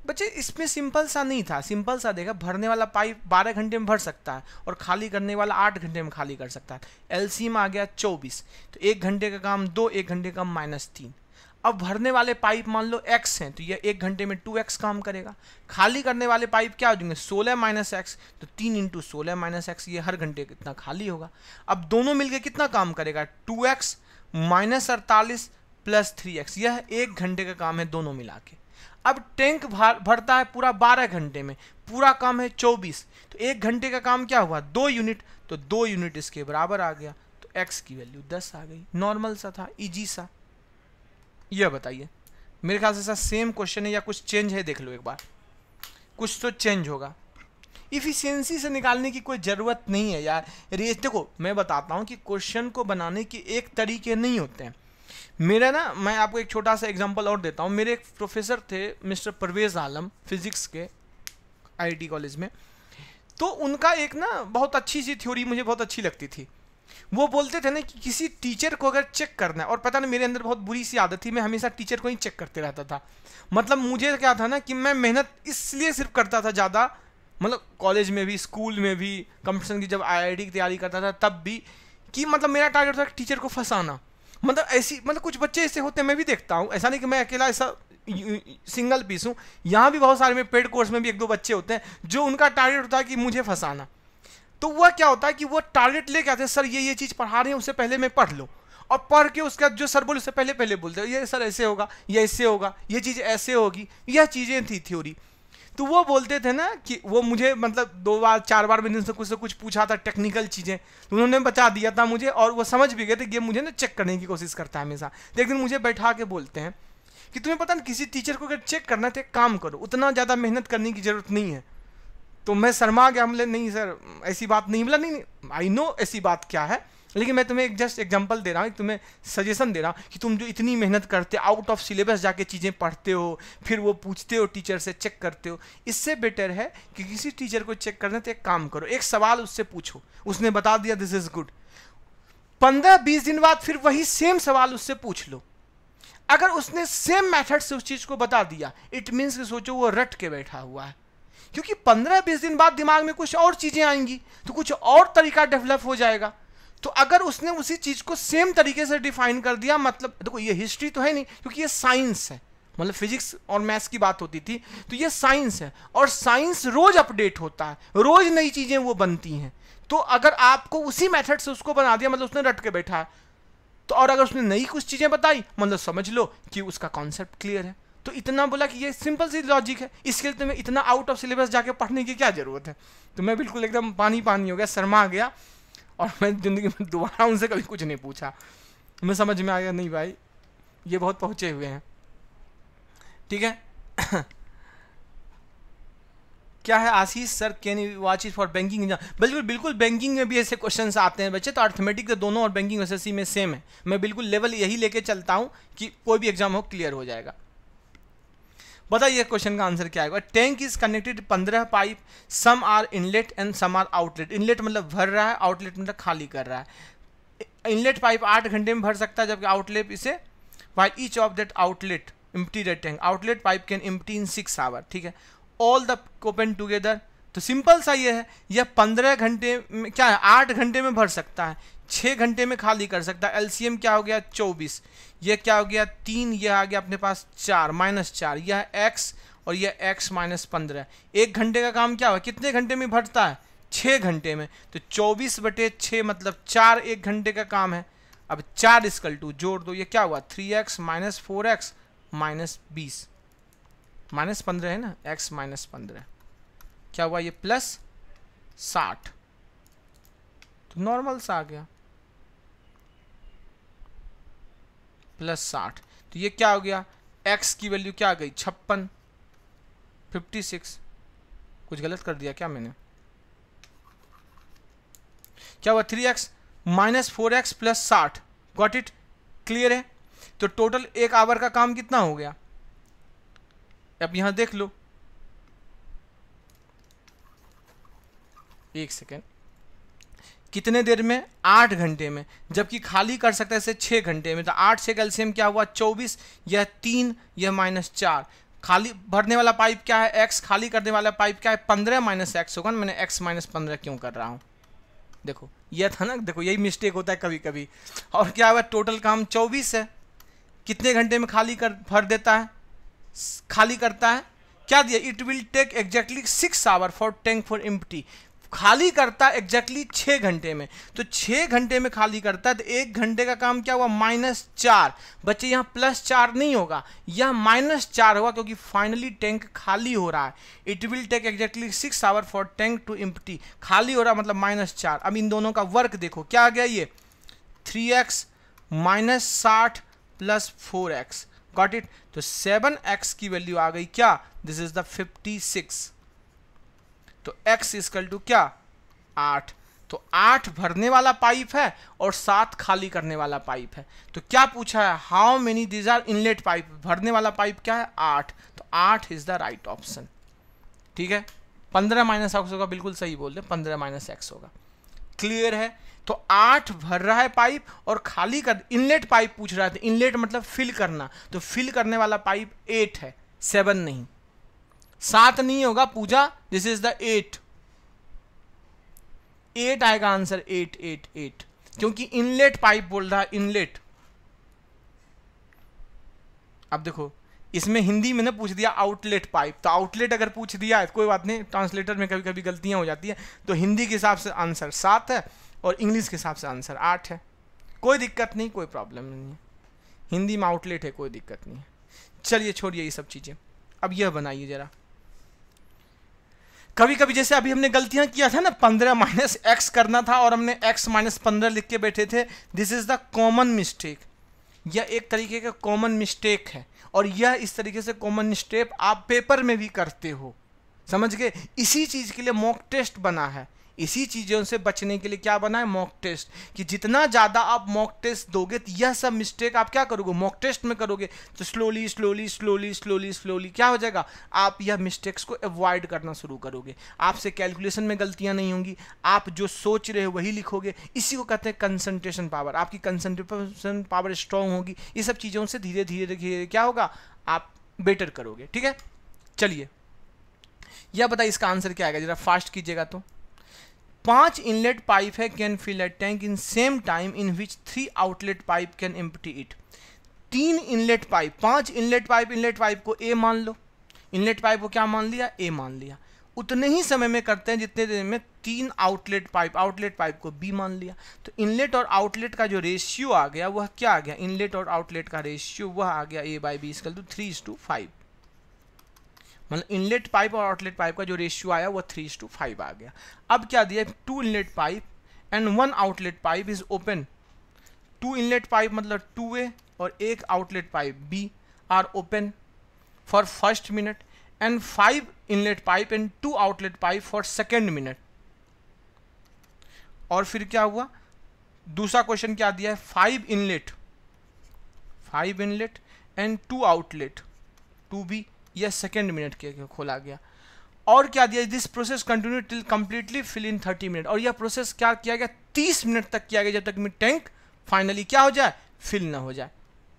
बच्चे इसमें सिंपल सा नहीं था सिंपल सा देखा भरने वाला पाइप बारह घंटे में भर सकता है और खाली करने वाला आठ घंटे में खाली कर सकता है एलसीएम आ गया चौबीस तो एक घंटे का काम दो एक घंटे का माइनस तीन अब भरने वाले पाइप मान लो एक्स हैं तो ये एक घंटे में टू एक्स काम करेगा खाली करने वाले पाइप क्या हो जाएंगे सोलह माइनस एक्स तो तीन इंटू सोलह माइनस एक्स ये हर घंटे कितना खाली होगा अब दोनों मिलकर कितना काम करेगा टू एक्स माइनस अड़तालीस प्लस थ्री एक्स यह एक घंटे का काम है दोनों मिला के अब टैंक भरता है पूरा बारह घंटे में पूरा काम है चौबीस तो एक घंटे का काम क्या हुआ दो यूनिट तो दो यूनिट इसके बराबर आ गया तो एक्स की वैल्यू दस आ गई नॉर्मल सा था इजी सा यह बताइए मेरे ख्याल से सेम क्वेश्चन है या कुछ चेंज है देख लो एक बार कुछ तो चेंज होगा इफ़िशियंसी से निकालने की कोई ज़रूरत नहीं है यार रेस देखो मैं बताता हूँ कि क्वेश्चन को बनाने के एक तरीके नहीं होते हैं मेरा ना मैं आपको एक छोटा सा एग्जांपल और देता हूँ मेरे एक प्रोफेसर थे मिस्टर परवेज़ आलम फिज़िक्स के आई कॉलेज में तो उनका एक ना बहुत अच्छी सी थ्योरी मुझे बहुत अच्छी लगती थी वो बोलते थे ना कि किसी टीचर को अगर चेक करना है और पता नहीं मेरे अंदर बहुत बुरी सी आदत थी मैं हमेशा टीचर को ही चेक करते रहता था मतलब मुझे क्या था ना कि मैं मेहनत इसलिए सिर्फ करता था ज़्यादा मतलब कॉलेज में भी स्कूल में भी कंपटीशन की जब आईआईटी की तैयारी करता था तब भी कि मतलब मेरा टारगेट था टीचर को फंसाना मतलब ऐसी मतलब कुछ बच्चे ऐसे होते हैं मैं भी देखता हूँ ऐसा नहीं कि मैं अकेला ऐसा सिंगल पीस हूँ यहाँ भी बहुत सारे में पेड कोर्स में भी एक दो बच्चे होते हैं जो उनका टारगेट होता है कि मुझे फंसाना तो वह क्या होता है कि वह टारगेट लेके आते हैं सर ये ये चीज़ पढ़ा रहे हैं उससे पहले मैं पढ़ लूँ और पढ़ के बाद जो सर बोले उससे पहले पहले बोलते ये सर ऐसे होगा ये ऐसे होगा ये चीज़ ऐसे होगी यह चीज़ें थी थ्योरी तो वो बोलते थे ना कि वो मुझे मतलब दो बार चार बार मैंने उनसे कुछ से कुछ पूछा था टेक्निकल चीज़ें तो उन्होंने बता दिया था मुझे और वो समझ भी गए थे ये मुझे ना चेक करने की कोशिश करता है हमेशा तो एक दिन मुझे बैठा के बोलते हैं कि तुम्हें पता ना किसी टीचर को अगर चेक करना तो काम करो उतना ज़्यादा मेहनत करने की ज़रूरत नहीं है तो मैं शर्मा गया हमले नहीं सर ऐसी बात नहीं बोला नहीं आई नो ऐसी बात क्या है लेकिन मैं तुम्हें एक जस्ट एग्जाम्पल दे रहा हूँ तुम्हें सजेशन दे रहा हूँ कि तुम जो इतनी मेहनत करते हो आउट ऑफ सिलेबस जाके चीज़ें पढ़ते हो फिर वो पूछते हो टीचर से चेक करते हो इससे बेटर है कि किसी टीचर को चेक करने तो एक काम करो एक सवाल उससे पूछो उसने बता दिया दिस इज़ गुड पंद्रह बीस दिन बाद फिर वही सेम सवाल उससे पूछ लो अगर उसने सेम मेथड से उस चीज़ को बता दिया इट मीन्स कि सोचो वो रट के बैठा हुआ है क्योंकि पंद्रह बीस दिन बाद दिमाग में कुछ और चीज़ें आएंगी तो कुछ और तरीका डेवलप हो जाएगा तो अगर उसने उसी चीज को सेम तरीके से डिफाइन कर दिया मतलब देखो ये हिस्ट्री तो है नहीं क्योंकि ये साइंस है मतलब फिजिक्स और मैथ्स की बात होती थी तो ये साइंस है और साइंस रोज अपडेट होता है रोज नई चीजें वो बनती हैं तो अगर आपको उसी मेथड से उसको बना दिया मतलब उसने रट के बैठा है तो और अगर उसने नई कुछ चीजें बताई मतलब समझ लो कि उसका कॉन्सेप्ट क्लियर है तो इतना बोला कि ये सिंपल सी लॉजिक है इसके लिए तुम्हें इतना आउट ऑफ सिलेबस जाके पढ़ने की क्या जरूरत है तो मैं बिल्कुल एकदम पानी पानी हो गया शर्मा गया और मैं ज़िंदगी में दोबारा उनसे कभी कुछ नहीं पूछा मैं समझ में आ गया नहीं भाई ये बहुत पहुँचे हुए हैं ठीक है <coughs> क्या है Ashish sir can you watch is for banking बिल्कुल बिल्कुल बैंकिंग में भी ऐसे क्वेश्चंस आते हैं बच्चे तो अर्थमेटिक दोनों और बैंकिंग एस में सेम है मैं बिल्कुल लेवल यही लेके चलता हूँ कि कोई भी एग्जाम हो क्लियर हो जाएगा बताइए क्वेश्चन का आंसर क्या आएगा टैंक इज कनेक्टेड पंद्रह pipe some are inlet and some are outlet inlet मतलब भर रहा है आउटलेट मतलब खाली कर रहा है इनलेट पाइप आठ घंटे में भर सकता है जबकि आउटलेट इसे why each of that outlet empty that tank outlet pipe can empty in six hour ठीक है ऑल द कोपन टूगेदर तो सिंपल सा ये है यह पंद्रह घंटे में क्या है आठ घंटे में भर सकता है छः घंटे में खाली कर सकता है एलसीएम क्या हो गया चौबीस ये क्या हो गया तीन यह आ गया अपने पास चार माइनस चार यह एक्स और यह एक्स माइनस पंद्रह एक घंटे का काम क्या हुआ कितने घंटे में भरता है छः घंटे में तो चौबीस बटे छः मतलब चार एक घंटे का काम है अब चार स्कल टू जोड़ दो ये क्या हुआ three x minus four x minus बीस माइनस पंद्रह है ना एक्स माइनस पंद्रह क्या हुआ ये प्लस साठ तो नॉर्मल सा आ गया प्लस साठ तो ये क्या हो गया एक्स की वैल्यू क्या आ गई छप्पन फिफ्टी सिक्स कुछ गलत कर दिया क्या मैंने क्या हुआ three x minus four x plus साठ गॉट इट क्लियर है तो टोटल एक आवर का काम कितना हो गया अब यहां देख लो एक सेकेंड कितने देर में आठ घंटे में जबकि खाली कर सकता है इसे छः घंटे में तो आठ से कैल्शियम क्या हुआ चौबीस यह तीन यह माइनस चार खाली भरने वाला पाइप क्या है एक्स खाली करने वाला पाइप क्या है पंद्रह माइनस एक्स होगा ना मैंने एक्स माइनस पंद्रह क्यों कर रहा हूँ देखो यह था ना देखो यही मिस्टेक होता है कभी कभी और क्या हुआ टोटल काम चौबीस है कितने घंटे में खाली कर भर देता है खाली करता है क्या दिया it will take exactly six hour for tank for empty खाली करता एग्जैक्टली छः घंटे में तो छः घंटे में खाली करता तो एक घंटे का काम क्या हुआ माइनस चार बच्चे यहाँ प्लस चार नहीं होगा यह माइनस चार होगा क्योंकि फाइनली टैंक खाली हो रहा है it will take exactly six hour for tank to empty खाली हो रहा मतलब माइनस चार अब इन दोनों का वर्क देखो क्या आ गया ये थ्री एक्स माइनस साठ plus four x got it तो सेवन एक्स की वैल्यू आ गई क्या this is the fifty six तो x इजकल टू क्या आठ तो आठ भरने वाला पाइप है और सात खाली करने वाला पाइप है तो क्या पूछा है how many these are inlet pipe भरने वाला पाइप क्या है आठ तो आठ इज द राइट ऑप्शन ठीक है पंद्रह माइनस एक्स होगा बिल्कुल सही बोल रहे पंद्रह माइनस एक्स होगा क्लियर है तो आठ भर रहा है पाइप और खाली कर इनलेट पाइप पूछ रहा है तो इनलेट मतलब फिल करना तो फिल करने वाला पाइप एट है सेवन नहीं सात नहीं होगा Pooja this is the eight eight आएगा आंसर एट एट एट क्योंकि इनलेट पाइप बोल रहा है इनलेट अब देखो इसमें हिंदी में ना पूछ दिया आउटलेट पाइप तो आउटलेट अगर पूछ दिया है तो कोई बात नहीं ट्रांसलेटर में कभी कभी गलतियां हो जाती है तो हिंदी के हिसाब से आंसर सात है और इंग्लिश के हिसाब से आंसर आठ है कोई दिक्कत नहीं कोई प्रॉब्लम नहीं है हिंदी में आउटलेट है कोई दिक्कत नहीं है चलिए छोड़िए ये सब चीज़ें अब यह बनाइए ज़रा कभी कभी जैसे अभी हमने गलतियां किया था ना पंद्रह माइनस एक्स करना था और हमने एक्स माइनस पंद्रह लिख के बैठे थे this is the common mistake यह एक तरीके का कॉमन मिस्टेक है और यह इस तरीके से कॉमन मिस्टेक आप पेपर में भी करते हो समझ गए इसी चीज़ के लिए मॉक टेस्ट बना है इसी चीज़ों से बचने के लिए क्या बना है मॉक टेस्ट कि जितना ज़्यादा आप मॉक टेस्ट दोगे तो यह सब मिस्टेक आप क्या करोगे मॉक टेस्ट में करोगे तो slowly slowly slowly slowly slowly क्या हो जाएगा आप यह मिस्टेक्स को अवॉइड करना शुरू करोगे आपसे कैलकुलेशन में गलतियाँ नहीं होंगी आप जो सोच रहे हो वही लिखोगे इसी को कहते हैं कंसनट्रेशन पावर आपकी कंसनट्रेशन पावर स्ट्रांग होगी ये सब चीज़ों से धीरे धीरे धीरे क्या होगा आप बेटर करोगे ठीक है चलिए यह बताइए इसका आंसर क्या आएगा जरा फास्ट कीजिएगा तो पांच इनलेट पाइप है can fill a tank in same time in which three outlet pipe can empty it तीन इनलेट पाइप पांच इनलेट पाइप इनलेट पाइप को ए मान लो इनलेट पाइप को क्या मान लिया ए मान लिया उतने ही समय में करते हैं जितने देर में तीन आउटलेट पाइप आउटलेट पाइप को बी मान लिया तो इनलेट और आउटलेट का जो रेशियो आ गया वह क्या आ गया इनलेट और आउटलेट का रेशियो वह आ गया ए बाई बी इसका थ्री इज टू फाइव मतलब इनलेट पाइप और आउटलेट पाइप का जो रेशियो आया वो थ्री टू फाइव आ गया अब क्या दिया two inlet pipe and one outlet pipe is open two inlet pipe मतलब टू ए और एक outlet pipe B are open for first minute and five inlet pipe and two outlet pipe for second minute और फिर क्या हुआ दूसरा क्वेश्चन क्या दिया है five inlet five inlet and two outlet two B यह सेकेंड मिनट के खोला गया और क्या दिया this process continue till completely fill in thirty minute और यह प्रोसेस क्या किया गया तीस मिनट तक किया गया जब तक मिड टैंक फाइनली क्या हो जाए फिल ना हो जाए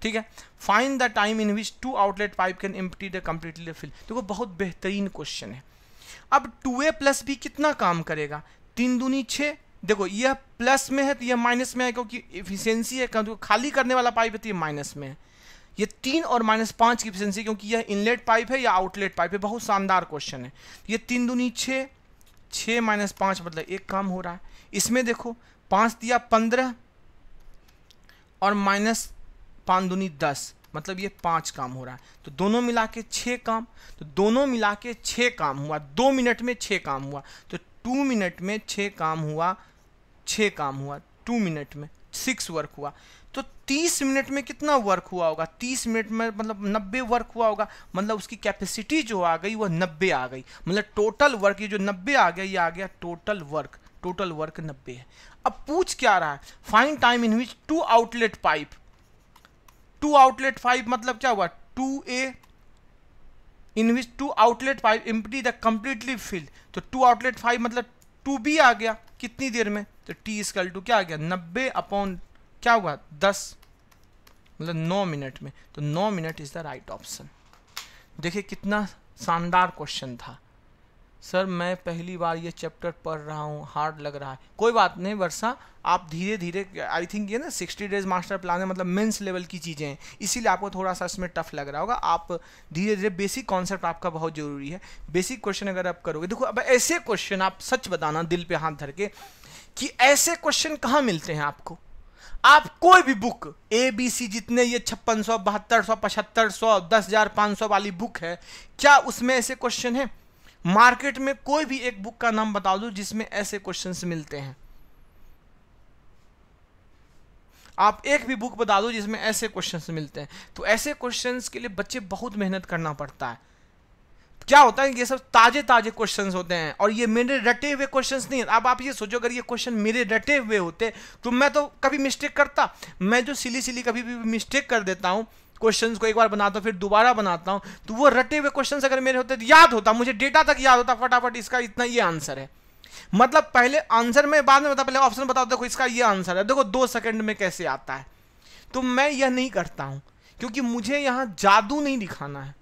ठीक है fine the time in which two outlet pipe can empty the completely fill देखो बहुत बेहतरीन क्वेश्चन है अब टू ए प्लस भी कितना काम करेगा तीन दूनी छः देखो यह प्लस में है तो यह माइनस में है क्योंकि एफिशिएंसी है क्योंकि खाली करने वाला पाइप है तो ये माइनस में है ये तीन और माइनस पाँच की एफिशिएंसी क्योंकि यह इनलेट पाइप है या आउटलेट पाइप है बहुत शानदार क्वेश्चन है ये तीन दूनी छः छः माइनस पाँच मतलब एक काम हो रहा है इसमें देखो पाँच दिया पंद्रह और माइनस पाँच दूनी दस मतलब ये पाँच काम हो रहा है तो दोनों मिला के छः काम तो दोनों मिला के छः काम हुआ दो मिनट में छः काम हुआ तो टू मिनट में छः काम हुआ छः काम हुआ टू मिनट में सिक्स वर्क हुआ तो 30 मिनट में कितना वर्क हुआ होगा 30 मिनट में मतलब 90 वर्क हुआ होगा मतलब उसकी कैपेसिटी जो आ गई वह 90 आ गई मतलब टोटल वर्क ये जो 90 आ गया ये आ गया टोटल वर्क टोटल वर्क 90 है अब पूछ क्या रहा है fine time in which two outlet pipe two outlet pipe मतलब क्या हुआ two A in which two outlet pipe empty the completely filled तो टू आउटलेट पाइप मतलब टू बी आ गया कितनी देर में तो टी स्कल टू क्या आ गया नब्बे अपॉन क्या हुआ दस मतलब नौ मिनट में तो नौ minute is the right option देखिए कितना शानदार क्वेश्चन था सर मैं पहली बार ये चैप्टर पढ़ रहा हूँ हार्ड लग रहा है कोई बात नहीं वर्षा आप धीरे धीरे आई थिंक ये ना सिक्सटी डेज मास्टर प्लान है मतलब मेंस लेवल की चीज़ें हैं इसीलिए आपको थोड़ा सा इसमें टफ लग रहा होगा आप धीरे धीरे बेसिक कॉन्सेप्ट आपका बहुत ज़रूरी है बेसिक क्वेश्चन अगर आप करोगे देखो अब ऐसे क्वेश्चन आप सच बताना दिल पे हाथ धर के कि ऐसे क्वेश्चन कहाँ मिलते हैं आपको आप कोई भी बुक ए बी सी जितने ये छप्पन सौ बहत्तर सौ पचहत्तर सौ दस हजार पाँच सौ वाली बुक है क्या उसमें ऐसे क्वेश्चन है मार्केट में कोई भी एक बुक का नाम बता दो जिसमें ऐसे क्वेश्चन मिलते हैं आप एक भी बुक बता दो जिसमें ऐसे क्वेश्चन मिलते हैं तो ऐसे क्वेश्चन के लिए बच्चे बहुत मेहनत करना पड़ता है क्या होता है ये सब ताजे ताजे क्वेश्चन होते हैं और ये मेरे रटे हुए क्वेश्चन नहीं अब आप ये सोचो अगर ये क्वेश्चन मेरे रटे हुए होते तो मैं तो कभी मिस्टेक करता मैं जो सिली सिली कभी भी मिस्टेक कर देता हूँ क्वेश्चंस को एक बार बनाता हूँ फिर दोबारा बनाता हूँ तो वो रटे हुए क्वेश्चंस अगर मेरे होते तो याद होता मुझे डेटा तक याद होता फटाफट इसका इतना ये आंसर है मतलब पहले आंसर में बाद में बता पहले ऑप्शन बताओ देखो इसका ये आंसर है देखो दो सेकंड में कैसे आता है तो मैं यह नहीं करता हूँ क्योंकि मुझे यहाँ जादू नहीं दिखाना है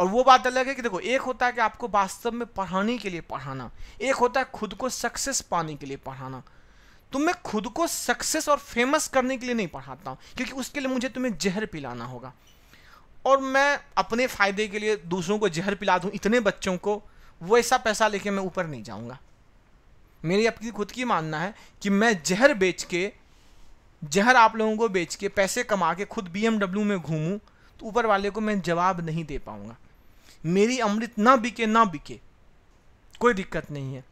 और वो बात अलग है कि देखो एक होता है कि आपको वास्तव में पढ़ाने के लिए पढ़ाना एक होता है खुद को सक्सेस पाने के लिए पढ़ाना तो मैं खुद को सक्सेस और फेमस करने के लिए नहीं पढ़ाता हूँ क्योंकि उसके लिए मुझे तुम्हें जहर पिलाना होगा और मैं अपने फ़ायदे के लिए दूसरों को जहर पिला दूँ इतने बच्चों को वैसा पैसा लेके मैं ऊपर नहीं जाऊँगा मेरी अपनी खुद की मानना है कि मैं जहर बेच के जहर आप लोगों को बेच के पैसे कमा के खुद बी में घूमूँ तो ऊपर वाले को मैं जवाब नहीं दे पाऊँगा मेरी अमृत ना बिके ना बिके कोई दिक्कत नहीं है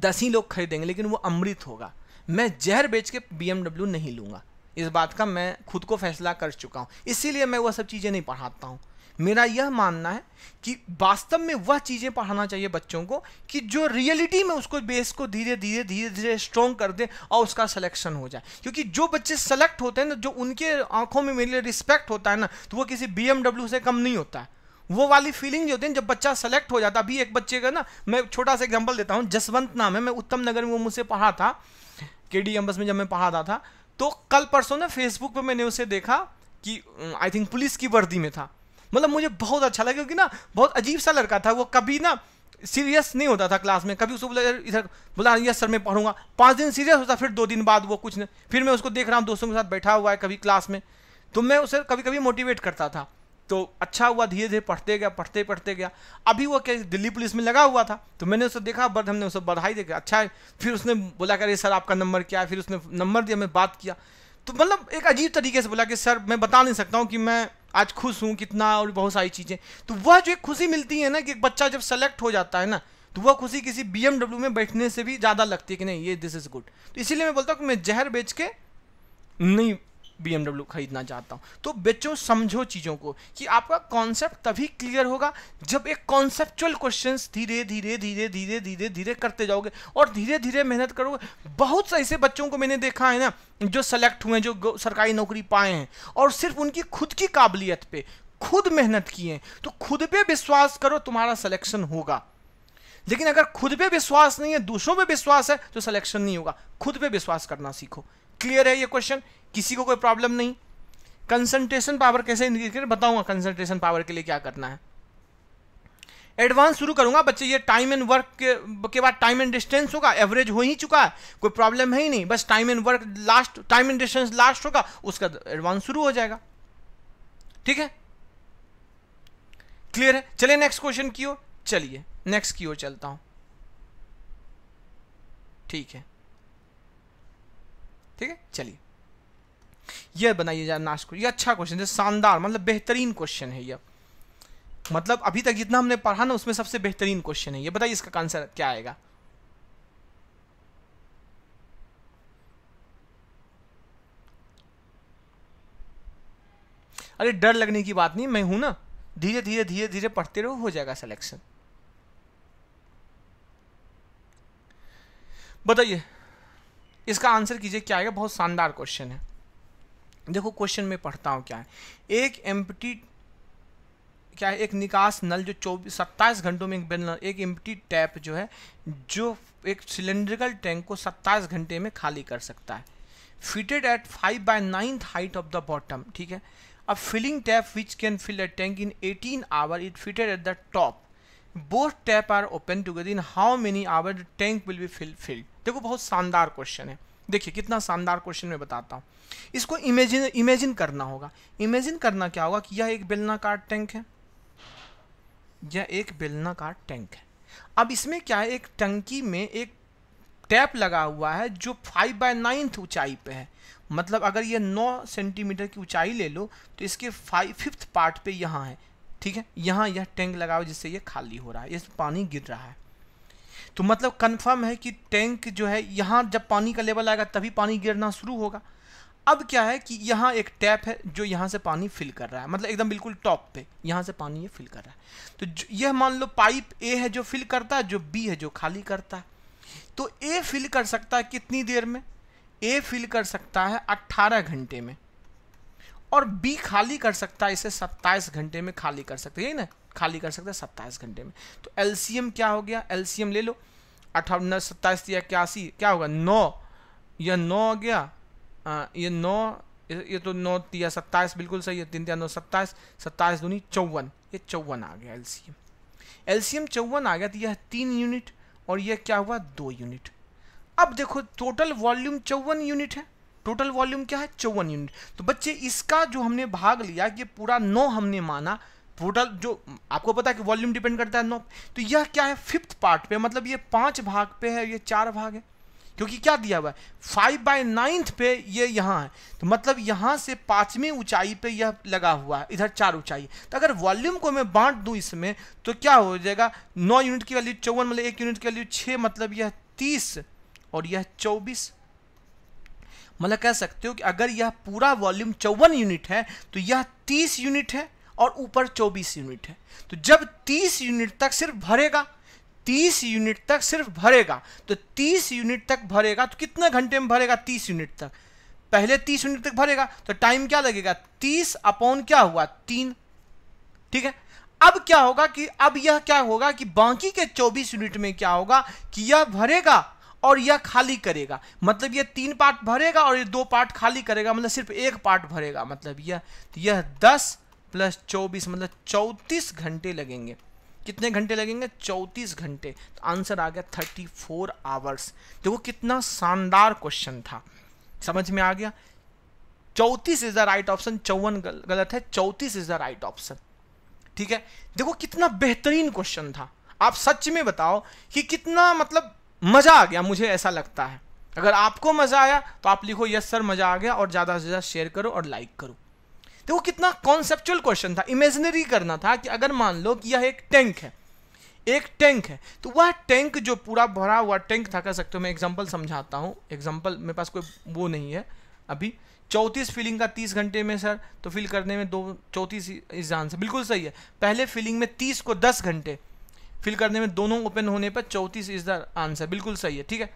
दस ही लोग खरीदेंगे लेकिन वो अमृत होगा मैं जहर बेच के बी नहीं लूँगा इस बात का मैं खुद को फैसला कर चुका हूँ इसीलिए मैं वह सब चीज़ें नहीं पढ़ाता हूँ मेरा यह मानना है कि वास्तव में वह चीज़ें पढ़ाना चाहिए बच्चों को कि जो रियलिटी में उसको बेस को धीरे धीरे धीरे धीरे स्ट्रॉन्ग कर दे और उसका सिलेक्शन हो जाए क्योंकि जो बच्चे सेलेक्ट होते हैं ना जो उनके आंखों में मेरे लिए रिस्पेक्ट होता है ना तो वो किसी बी से कम नहीं होता है वो वाली फीलिंग जो होती है जब बच्चा सेलेक्ट हो जाता अभी एक बच्चे का ना मैं छोटा सा एग्जाम्पल देता हूँ जसवंत नाम है मैं उत्तम नगर में वो मुझसे पढ़ा था के डी एम्बस में जब मैं पढ़ाता था तो कल परसों ना फेसबुक पर मैंने उसे देखा कि आई थिंक पुलिस की वर्दी में था मतलब मुझे बहुत अच्छा लगा क्योंकि ना बहुत अजीब सा लड़का था वो कभी ना सीरियस नहीं होता था क्लास में कभी उसको बोला इधर बोला यस हाँ, सर मैं पढ़ूंगा पाँच दिन सीरियस होता फिर दो दिन बाद वो कुछ नहीं फिर मैं उसको देख रहा हूँ दोस्तों के साथ बैठा हुआ है कभी क्लास में तो मैं उसे कभी कभी मोटिवेट करता था तो अच्छा हुआ धीरे धीरे पढ़ते गया पढ़ते पढ़ते गया अभी वो क्या दिल्ली पुलिस में लगा हुआ था तो मैंने उसे देखा बट हमने उसे बधाई देखा अच्छा है फिर उसने बोला कि अरे सर आपका नंबर क्या है फिर उसने नंबर दिया मैं बात किया तो मतलब एक अजीब तरीके से बोला कि सर मैं बता नहीं सकता हूँ कि मैं आज खुश हूँ कितना और बहुत सारी चीज़ें तो वह जो एक खुशी मिलती है ना कि एक बच्चा जब सेलेक्ट हो जाता है ना तो वह खुशी किसी बी में बैठने से भी ज़्यादा लगती है कि नहीं ये दिस इज़ गुड तो इसीलिए मैं बोलता हूँ कि मैं जहर बेच के नहीं बी खरीदना चाहता हूँ तो बच्चों समझो चीज़ों को कि आपका कॉन्सेप्ट तभी क्लियर होगा जब एक कॉन्सेप्चुअल क्वेश्चन धीरे धीरे धीरे धीरे धीरे धीरे करते जाओगे और धीरे धीरे मेहनत करोगे बहुत से ऐसे बच्चों को मैंने देखा है ना जो सेलेक्ट हुए जो सरकारी नौकरी पाए हैं और सिर्फ उनकी खुद की काबिलियत पे खुद मेहनत किए तो खुद पे विश्वास करो तुम्हारा सिलेक्शन होगा लेकिन अगर खुद पे विश्वास नहीं है दूसरों पे विश्वास है तो सिलेक्शन नहीं होगा खुद पे विश्वास करना सीखो क्लियर है ये क्वेश्चन किसी को कोई प्रॉब्लम नहीं कंसंट्रेशन पावर कैसे इंक्रीज करें बताऊंगा कंसंट्रेशन पावर के लिए क्या करना है एडवांस शुरू करूंगा बच्चे ये टाइम एंड वर्क के, के बाद टाइम एंड डिस्टेंस होगा एवरेज हो ही चुका है कोई प्रॉब्लम है ही नहीं बस time and work last time and distance last होगा उसका एडवांस शुरू हो जाएगा ठीक है क्लियर है चलिए नेक्स्ट क्वेश्चन की ओर चलिए नेक्स्ट की ओर चलता हूं ठीक है ठीक है चलिए यह बनाइए यार नाश ये अच्छा क्वेश्चन है शानदार मतलब बेहतरीन क्वेश्चन है यह मतलब अभी तक जितना हमने पढ़ा ना उसमें सबसे बेहतरीन क्वेश्चन है ये बताइए इसका आंसर क्या आएगा अरे डर लगने की बात नहीं मैं हूं ना धीरे धीरे धीरे धीरे पढ़ते रहो हो जाएगा सिलेक्शन बताइए इसका आंसर कीजिए क्या आएगा बहुत शानदार क्वेश्चन है देखो क्वेश्चन में पढ़ता हूँ क्या है एक एम्पटी क्या है एक निकास नल जो चौबीस सत्ताईस घंटों में एक बेल एक एम्प्टी टैप जो है जो एक सिलेंड्रिकल टैंक को सत्ताईस घंटे में खाली कर सकता है fitted at five by ninth height of the bottom ठीक है अब filling tap which can fill a tank in eighteen hour it fitted at the top both tap are open together in how many hour tank will be fill filled देखो बहुत शानदार क्वेश्चन है देखिए कितना शानदार क्वेश्चन मैं बताता हूँ इसको इमेजिन इमेजिन करना होगा इमेजिन करना क्या होगा कि यह एक बेलनाकार टैंक है यह एक बेलनाकार टैंक है अब इसमें क्या है एक टंकी में एक टैप लगा हुआ है जो फाइव बाय नाइन्थ ऊंचाई पे है मतलब अगर ये नौ सेंटीमीटर की ऊंचाई ले लो तो इसके फाइव फिफ्थ पार्ट पे यहाँ है ठीक है यहाँ यह टैंक लगा हुआ जिससे ये खाली हो रहा है इस पानी गिर रहा है तो मतलब कंफर्म है कि टैंक जो है यहाँ जब पानी का लेवल आएगा तभी पानी गिरना शुरू होगा अब क्या है कि यहाँ एक टैप है जो यहाँ से पानी फिल कर रहा है मतलब एकदम बिल्कुल टॉप पे यहाँ से पानी ये फिल कर रहा है तो यह मान लो पाइप ए है जो फिल करता है जो बी है जो खाली करता है तो ए फिल कर सकता है कितनी देर में ए फिल कर सकता है 18 घंटे में और बी खाली कर सकता है इसे 27 घंटे में खाली कर सकता है यही ना खाली कर सकते हैं सत्ताईस घंटे में तो एलसीएम क्या हो गया एलसीएम ले लो अठावन सत्ताईस या इक्यासी क्या होगा नौ यह नौ हो गया ये नौ ये तो नौ तिया सत्ताईस बिल्कुल सही है तीन तिया नौ सत्ताईस सत्ताईस दूनी चौवन ये चौवन आ गया एलसीएम एलसीएम चौवन आ गया तो यह तीन यूनिट और यह क्या हुआ दो यूनिट अब देखो टोटल वॉल्यूम चौवन यूनिट है टोटल वॉल्यूम क्या है चौवन यूनिट तो बच्चे इसका जो हमने भाग लिया ये पूरा नौ हमने माना टोटल जो आपको पता है कि वॉल्यूम डिपेंड करता है नौ तो यह क्या है फिफ्थ पार्ट पे मतलब ये पांच भाग पे है ये चार भाग है क्योंकि क्या दिया हुआ है फाइव बाय नाइन्थ पे ये यहाँ है तो मतलब यहाँ से पांचवी ऊंचाई पे यह लगा हुआ है इधर चार ऊंचाई तो अगर वॉल्यूम को मैं बांट दूँ इसमें तो क्या हो जाएगा नौ यूनिट की वैल्यू चौवन मतलब एक यूनिट की वैल्यू छः मतलब यह तीस और यह चौबीस मतलब कह सकते हो कि अगर यह पूरा वॉल्यूम चौवन यूनिट है तो यह तीस यूनिट है और ऊपर 24 यूनिट है तो जब 30 यूनिट तक सिर्फ भरेगा 30 यूनिट तक सिर्फ भरेगा तो 30 यूनिट तक भरेगा तो कितने घंटे में भरेगा 30 यूनिट तक पहले 30 यूनिट तक भरेगा तो टाइम क्या लगेगा 30 अपॉन क्या हुआ तीन ठीक है अब क्या होगा कि अब यह क्या होगा कि बाकी के 24 यूनिट में क्या होगा कि यह भरेगा और यह खाली करेगा मतलब यह तीन पार्ट भरेगा और यह दो पार्ट खाली करेगा मतलब सिर्फ एक पार्ट भरेगा मतलब यह तो यह दस प्लस चौबीस मतलब चौंतीस घंटे लगेंगे कितने घंटे लगेंगे चौंतीस घंटे तो आंसर आ गया थर्टी फोर आवर्स देखो कितना शानदार क्वेश्चन था समझ में आ गया चौंतीस इज द राइट ऑप्शन चौवन गलत है चौंतीस इज द राइट ऑप्शन ठीक है देखो कितना बेहतरीन क्वेश्चन था आप सच में बताओ कि कितना मतलब मज़ा आ गया मुझे ऐसा लगता है अगर आपको मज़ा आया तो आप लिखो यस सर मज़ा आ गया और ज़्यादा से ज़्यादा शेयर करो और लाइक करो तो वो कितना कॉन्सेप्चुअल क्वेश्चन था इमेजिनरी करना था कि अगर मान लो कि यह एक टैंक है एक टैंक है तो वह टैंक जो पूरा भरा हुआ टैंक था कह सकते हो मैं एग्जाम्पल समझाता हूँ एग्जाम्पल मेरे पास कोई वो नहीं है अभी चौंतीस फिलिंग का तीस घंटे में सर तो फिल करने में दो चौंतीस इस आंसर बिल्कुल सही है पहले फिलिंग में तीस को दस घंटे फिल करने में दोनों ओपन होने पर चौंतीस इज द आंसर बिल्कुल सही है ठीक है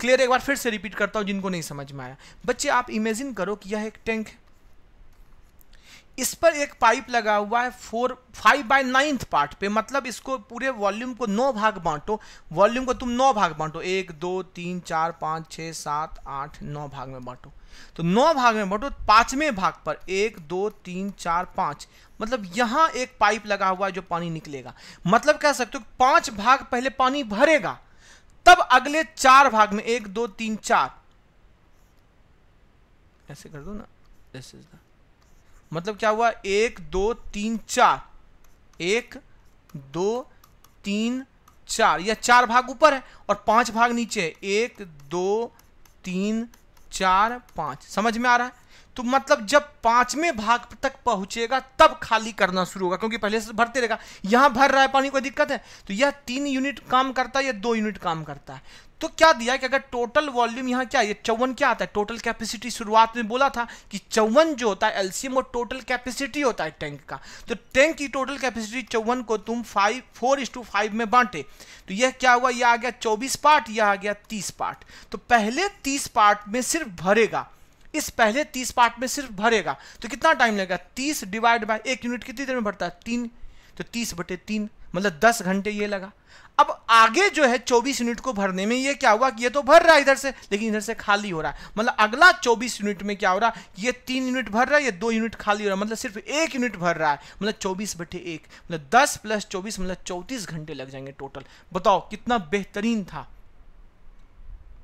क्लियर एक बार फिर से रिपीट करता हूँ जिनको नहीं समझ में आया बच्चे आप इमेजिन करो कि यह एक टैंक है इस पर एक पाइप लगा हुआ है four five by ninth part पे मतलब इसको पूरे वॉल्यूम को नौ भाग बांटो वॉल्यूम को तुम नौ भाग बांटो एक दो तीन चार पाँच छः सात आठ नौ भाग में बांटो तो नौ भाग में बांटो पाँचवें भाग पर एक दो तीन चार पाँच मतलब यहाँ एक पाइप लगा हुआ है जो पानी निकलेगा मतलब कह सकते हो पाँच भाग पहले पानी भरेगा तब अगले चार भाग में एक दो तीन चार ऐसे कर दो ना दिस इज द मतलब क्या हुआ एक दो तीन चार एक दो तीन चार यह चार भाग ऊपर है और पांच भाग नीचे है एक दो तीन चार पांच समझ में आ रहा है तो मतलब जब पांचवें भाग तक पहुंचेगा तब खाली करना शुरू होगा क्योंकि पहले से भरते रहेगा यहां भर रहा है पानी कोई दिक्कत है तो यह तीन यूनिट काम करता है या दो यूनिट काम करता है तो क्या दिया कि अगर टोटल वॉल्यूम यहाँ क्या ये चौवन क्या आता है टोटल कैपेसिटी शुरुआत में बोला था कि चौवन जो होता है एलसीएम और टोटल कैपेसिटी होता है टैंक का तो टैंक की टोटल कैपेसिटी चौवन को तुम फाइव फोर इस टू फाइव में बांटे तो यह क्या हुआ यह आ गया चौबीस पार्ट यह आ गया तीस पार्ट तो पहले तीस पार्ट में सिर्फ भरेगा इस पहले तीस पार्ट में सिर्फ भरेगा तो कितना टाइम लगेगा तीस डिवाइड बाय एक यूनिट कितनी देर में भरता है तीन तो तीस बटे तीन मतलब दस घंटे ये लगा अब आगे जो है 24 यूनिट को भरने में ये क्या हुआ कि ये तो भर रहा है इधर से लेकिन इधर से खाली हो रहा है मतलब अगला 24 यूनिट में क्या हो रहा है ये तीन यूनिट भर रहा है ये दो यूनिट खाली हो रहा है मतलब सिर्फ एक यूनिट भर रहा है मतलब चौबीस बटे एक मतलब दस प्लस चौबीस मतलब चौतीस घंटे लग जाएंगे टोटल बताओ कितना बेहतरीन था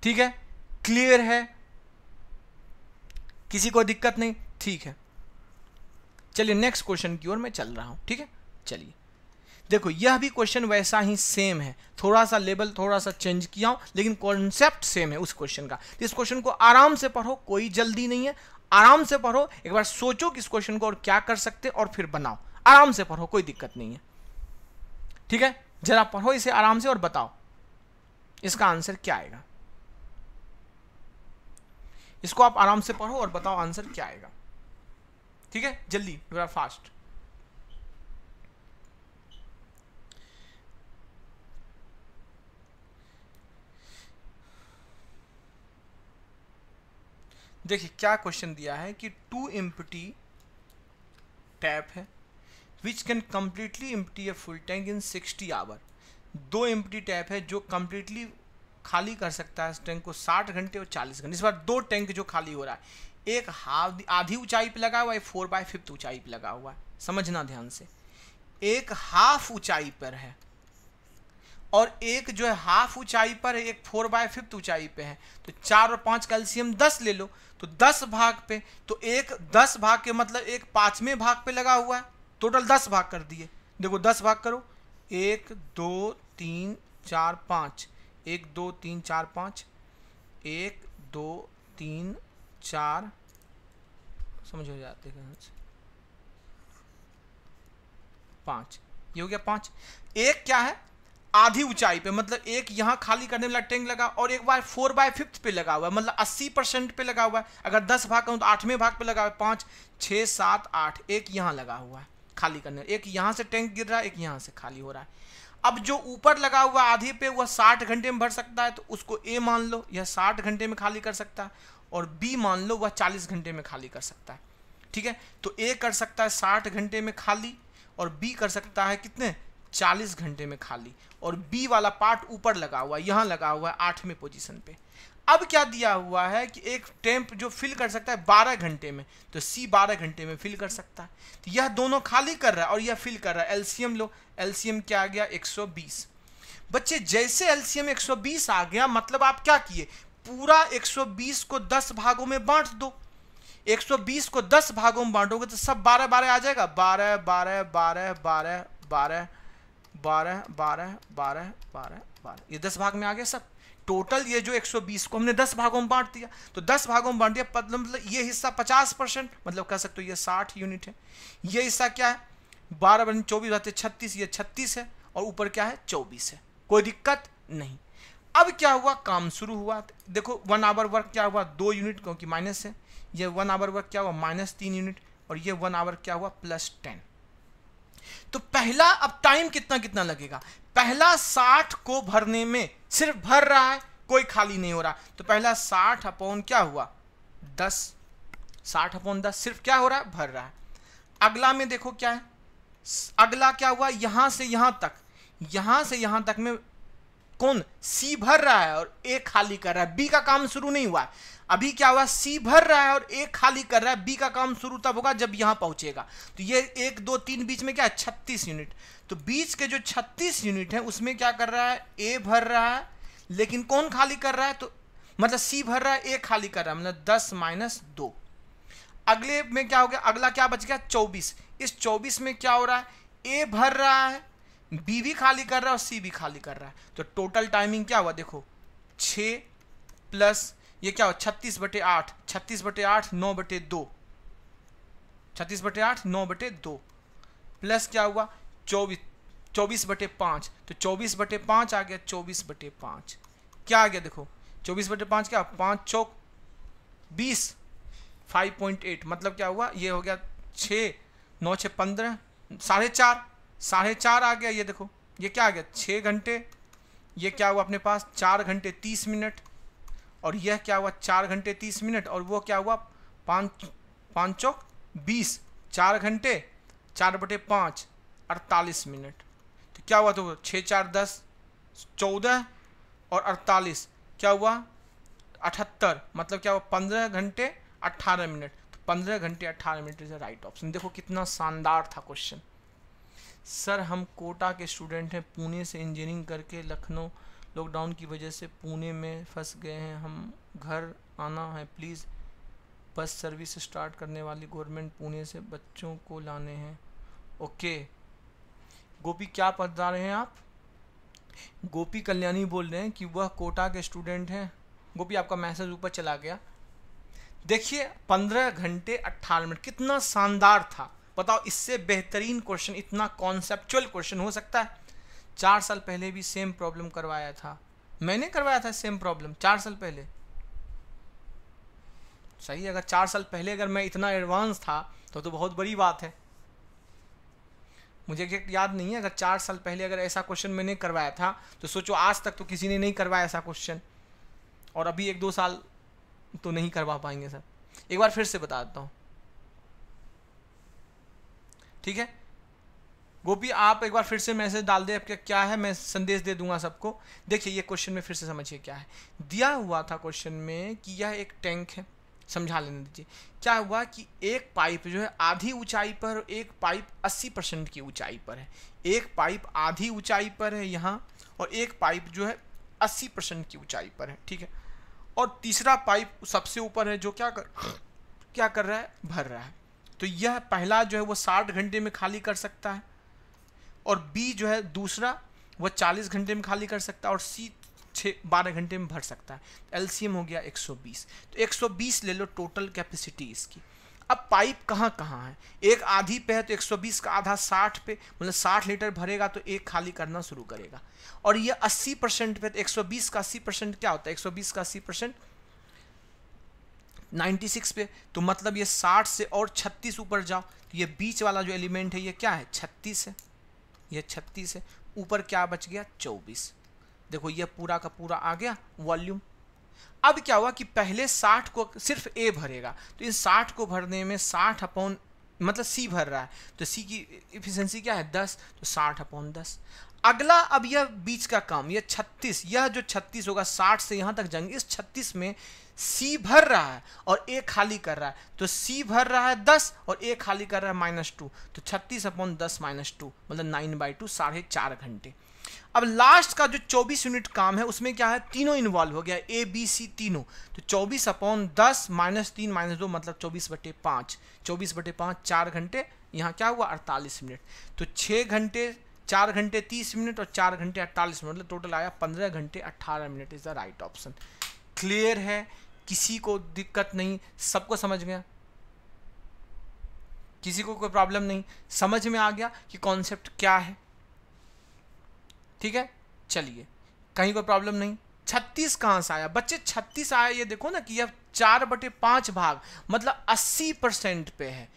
ठीक है क्लियर है किसी को दिक्कत नहीं ठीक है चलिए नेक्स्ट क्वेश्चन की ओर मैं चल रहा हूं ठीक है चलिए देखो यह भी क्वेश्चन वैसा ही सेम है थोड़ा सा लेवल थोड़ा सा चेंज किया हूँ लेकिन कॉन्सेप्ट सेम है उस क्वेश्चन का तो इस क्वेश्चन को आराम से पढ़ो कोई जल्दी नहीं है आराम से पढ़ो एक बार सोचो कि इस क्वेश्चन को और क्या कर सकते और फिर बनाओ आराम से पढ़ो कोई दिक्कत नहीं है ठीक है जरा पढ़ो इसे आराम से और बताओ इसका आंसर क्या आएगा इसको आप आराम से पढ़ो और बताओ आंसर क्या आएगा ठीक है जल्दी फास्ट देखिए क्या क्वेश्चन दिया है कि टू एम्पटी टैप है which can completely empty a full tank in sixty hour दो एम्पटी टैप है जो कम्प्लीटली खाली कर सकता है इस टैंक को साठ घंटे और चालीस घंटे इस बार दो टैंक जो खाली हो रहा है एक हाफ आधी ऊंचाई पे लगा हुआ है फोर बाय फिफ्थ ऊंचाई पे लगा हुआ है समझना ध्यान से एक हाफ ऊंचाई पर है और एक जो है हाफ ऊंचाई पर है एक फोर बाय फिफ्थ ऊंचाई पे है तो चार और पांच कैल्शियम दस ले लो तो दस भाग पे तो एक दस भाग के मतलब एक पांचवें भाग पे लगा हुआ है टोटल दस भाग कर दिए देखो दस भाग करो एक दो तीन चार पाँच एक दो तीन चार पाँच एक दो तीन चार समझ हो जाते पाँच ये हो गया पाँच एक क्या है आधी ऊंचाई पे मतलब एक यहाँ खाली करने वाला टैंक लगा और एक बार फोर बाय फिफ्थ पे लगा हुआ है मतलब अस्सी परसेंट पे लगा हुआ है अगर दस भाग करूँ तो आठवें भाग पे लगा हुआ है पाँच छः सात आठ एक यहाँ लगा हुआ है खाली करने एक यहाँ से टैंक गिर रहा है एक यहाँ से खाली हो रहा है अब जो ऊपर लगा हुआ आधे पे वह साठ घंटे में भर सकता है तो उसको ए मान लो यह साठ घंटे में खाली कर सकता है और बी मान लो वह चालीस घंटे में खाली कर सकता है ठीक है तो ए कर सकता है साठ घंटे में खाली और बी कर सकता है कितने चालीस घंटे में खाली और बी वाला पार्ट ऊपर लगा हुआ है यहाँ लगा हुआ है आठवें पोजीशन पे अब क्या दिया हुआ है कि एक टेम्प जो फिल कर सकता है बारह घंटे में तो सी बारह घंटे में फिल कर सकता है तो यह दोनों खाली कर रहा है और यह फिल कर रहा है एल्सियम लो एल्सियम क्या आ गया 120 बच्चे जैसे एलसीएम बीस आ गया मतलब आप क्या किए पूरा बीस को दस भागों में बांट दो 120 को 10 भागों में बांटोगे तो सब बारह बारह आ जाएगा बारह बारह बारह बारह बारह बारह बारह बारह बारह बारह ये दस भाग में आ गया सब टोटल ये जो 120 को हमने 10 भागों में बांट दिया तो 10 भागों में बांट दिया मतलब ये हिस्सा 50 परसेंट मतलब कह सकते हो ये 60 यूनिट है ये हिस्सा क्या है बारह बन चौबीस रहते छत्तीस ये छत्तीस है और ऊपर क्या है चौबीस है कोई दिक्कत नहीं अब क्या हुआ काम शुरू हुआ देखो वन आवर वर्क क्या हुआ दो यूनिट क्योंकि माइनस है ये वन आवर वर्क क्या हुआ माइनस तीन यूनिट और ये वन आवर क्या हुआ प्लस टेन तो पहला अब टाइम कितना कितना लगेगा पहला साठ को भरने में सिर्फ भर रहा है कोई खाली नहीं हो रहा तो पहला साठ अपॉन क्या हुआ दस साठ अपॉन दस सिर्फ क्या हो रहा है भर रहा है अगला में देखो क्या है अगला क्या हुआ यहां से यहां तक यहां से यहां तक में कौन सी भर रहा है और ए खाली कर रहा है बी का काम शुरू नहीं हुआ है अभी क्या हुआ सी भर रहा है और ए खाली कर रहा है बी का काम शुरू तब होगा जब यहाँ पहुँचेगा तो ये एक दो तीन बीच में क्या है छत्तीस यूनिट तो बीच के जो छत्तीस यूनिट है उसमें क्या कर रहा है ए भर रहा है लेकिन कौन खाली कर रहा है तो मतलब सी भर रहा है ए खाली कर रहा है मतलब दस माइनस दो अगले में क्या हो गया अगला क्या बच गया चौबीस इस चौबीस में क्या हो रहा है ए भर रहा है बी भी खाली कर रहा है और सी भी खाली कर रहा है तो टोटल टाइमिंग क्या हुआ देखो छ प्लस ये क्या हो छत्तीस बटे आठ छत्तीस बटे आठ नौ बटे दो छत्तीस बटे आठ नौ बटे दो प्लस क्या हुआ चौबीस चौबीस बटे पाँच तो चौबीस बटे पाँच आ गया चौबीस बटे पाँच क्या आ गया देखो चौबीस बटे पाँच क्या पाँच चौक बीस फाइव पॉइंट एट मतलब क्या हुआ ये हो गया छः नौ छः पंद्रह साढ़े चार साढ़े चार आ गया ये देखो ये क्या आ गया छः घंटे ये क्या हुआ अपने पास चार घंटे तीस मिनट और यह क्या हुआ चार घंटे तीस मिनट और वो क्या हुआ पाँच पाँच चौक बीस चार घंटे चार बटे पाँच अड़तालीस मिनट तो क्या हुआ तो छः चार दस चौदह और अड़तालीस क्या हुआ अठहत्तर मतलब क्या हुआ पंद्रह घंटे अट्ठारह मिनट तो पंद्रह घंटे अट्ठारह मिनट इज़ राइट ऑप्शन देखो कितना शानदार था क्वेश्चन सर हम कोटा के स्टूडेंट हैं पुणे से इंजीनियरिंग करके लखनऊ लॉकडाउन की वजह से पुणे में फंस गए हैं हम घर आना है प्लीज़ बस सर्विस स्टार्ट करने वाली गवर्नमेंट पुणे से बच्चों को लाने हैं ओके गोपी क्या बता रहे हैं आप गोपी कल्याणी बोल रहे हैं कि वह कोटा के स्टूडेंट हैं गोपी आपका मैसेज ऊपर चला गया देखिए पंद्रह घंटे अट्ठारह मिनट कितना शानदार था बताओ इससे बेहतरीन क्वेश्चन इतना कॉन्सेप्चुअल क्वेश्चन हो सकता है चार साल पहले भी सेम प्रॉब्लम करवाया था मैंने करवाया था सेम प्रॉब्लम चार साल पहले सही अगर चार साल पहले अगर मैं इतना एडवांस था तो तो बहुत बड़ी बात है मुझे एग्जैक्ट याद नहीं है अगर चार साल पहले अगर ऐसा क्वेश्चन मैंने करवाया था तो सोचो आज तक तो किसी ने नहीं करवाया ऐसा क्वेश्चन और अभी एक दो साल तो नहीं करवा पाएंगे सर एक बार फिर से बता देता हूँ ठीक है वो भी आप एक बार फिर से मैसेज डाल दे आपका क्या है मैं संदेश दे दूंगा सबको देखिए ये क्वेश्चन में फिर से समझिए क्या है दिया हुआ था क्वेश्चन में कि यह एक टैंक है समझा लेने दीजिए क्या हुआ कि एक पाइप जो है आधी ऊंचाई पर एक पाइप 80 परसेंट की ऊंचाई पर है एक पाइप आधी ऊंचाई पर है यहाँ और एक पाइप जो है 80 परसेंट की ऊंचाई पर है ठीक है और तीसरा पाइप सबसे ऊपर है जो क्या कर क्या कर रहा है भर रहा है तो यह पहला जो है वो साठ घंटे में खाली कर सकता है और बी जो है दूसरा वह चालीस घंटे में खाली कर सकता है और सी छः बारह घंटे में भर सकता है एल हो गया 120 तो 120 ले लो टोटल कैपेसिटी इसकी अब पाइप कहाँ कहाँ है एक आधी पे है तो 120 का आधा 60 पे मतलब 60 लीटर भरेगा तो एक खाली करना शुरू करेगा और ये 80 परसेंट पे तो 120 का 80 परसेंट क्या होता है 120 का 80 परसेंट 96 पे तो मतलब ये 60 से और 36 ऊपर जाओ तो ये बीच वाला जो एलिमेंट है ये क्या है 36 है यह छत्तीस है ऊपर क्या बच गया चौबीस देखो यह पूरा का पूरा आ गया वॉल्यूम अब क्या हुआ कि पहले साठ को सिर्फ ए भरेगा तो इन साठ को भरने में साठ अपॉन मतलब सी भर रहा है तो सी की इफिशेंसी क्या है दस तो साठ अपॉन दस अगला अब यह बीच का काम यह छत्तीस यह जो छत्तीस होगा साठ से यहाँ तक जाएंगे इस छत्तीस में सी भर रहा है और ए खाली कर रहा है तो सी भर रहा है दस और ए खाली कर रहा है माइनस टू तो छत्तीस अपॉन दस माइनस टू मतलब नाइन बाई टू साढ़े चार घंटे अब लास्ट का जो चौबीस यूनिट काम है उसमें क्या है तीनों इन्वॉल्व हो गया ए बी सी तीनों तो चौबीस अपॉन दस माइनस तीन माइनस दो मतलब चौबीस बटे पाँच चौबीस बटे पाँच चार घंटे यहाँ क्या हुआ अड़तालीस मिनट तो छः घंटे चार घंटे तीस मिनट और चार घंटे अट्ठालीस मिनट मतलब टोटल आया पंद्रह घंटे अट्ठारह minute is the right option clear है किसी को दिक्कत नहीं सबको समझ गया किसी को कोई प्रॉब्लम नहीं समझ में आ गया कि कॉन्सेप्ट क्या है ठीक है चलिए कहीं कोई प्रॉब्लम नहीं छत्तीस कहां से आया बच्चे छत्तीस आया ये देखो ना कि यह चार बटे पांच भाग मतलब अस्सी परसेंट पे है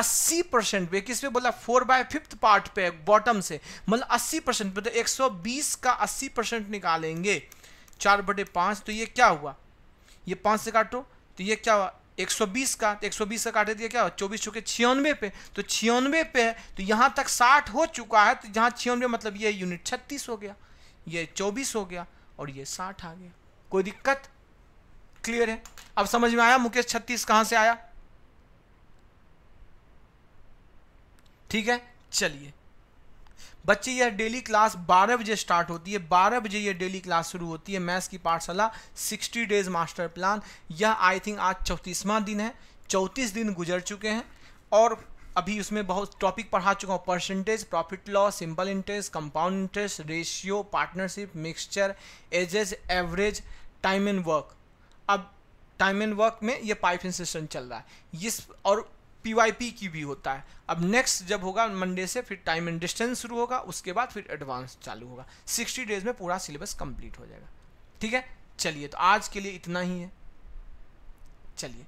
अस्सी परसेंट पे किस पे बोला फोर बाय फिफ्थ पार्ट पे बॉटम से मतलब अस्सी परसेंट पे तो एक सौ बीस का अस्सी परसेंट निकालेंगे चार बटे पांच तो ये क्या हुआ ये पाँच से काटो तो ये क्या हुआ 120 का तो 120 से काटे दिया तो क्या हुआ चौबीस चौके छियानवे पे तो छियानवे पे है तो यहाँ तक 60 हो चुका है तो जहाँ छियानवे मतलब ये यूनिट 36 हो गया ये 24 हो गया और ये 60 आ गया कोई दिक्कत क्लियर है अब समझ में आया मुकेश 36 कहाँ से आया ठीक है चलिए बच्चे यह डेली क्लास 12 बजे स्टार्ट होती है 12 बजे यह डेली क्लास शुरू होती है मैथ्स की पाठशाला 60 डेज मास्टर प्लान यह आई थिंक आज चौंतीसवां दिन है चौंतीस दिन गुजर चुके हैं और अभी उसमें बहुत टॉपिक पढ़ा चुका हूँ percentage profit loss simple interest compound interest ratio partnership mixture ages average time and work अब टाइम एंड वर्क में ये पाइप इंसिस्टन चल रहा है इस और पी की भी होता है अब नेक्स्ट जब होगा मंडे से फिर टाइम एंड डिस्टेंस शुरू होगा उसके बाद फिर एडवांस चालू होगा सिक्सटी डेज में पूरा सिलेबस कंप्लीट हो जाएगा ठीक है चलिए तो आज के लिए इतना ही है चलिए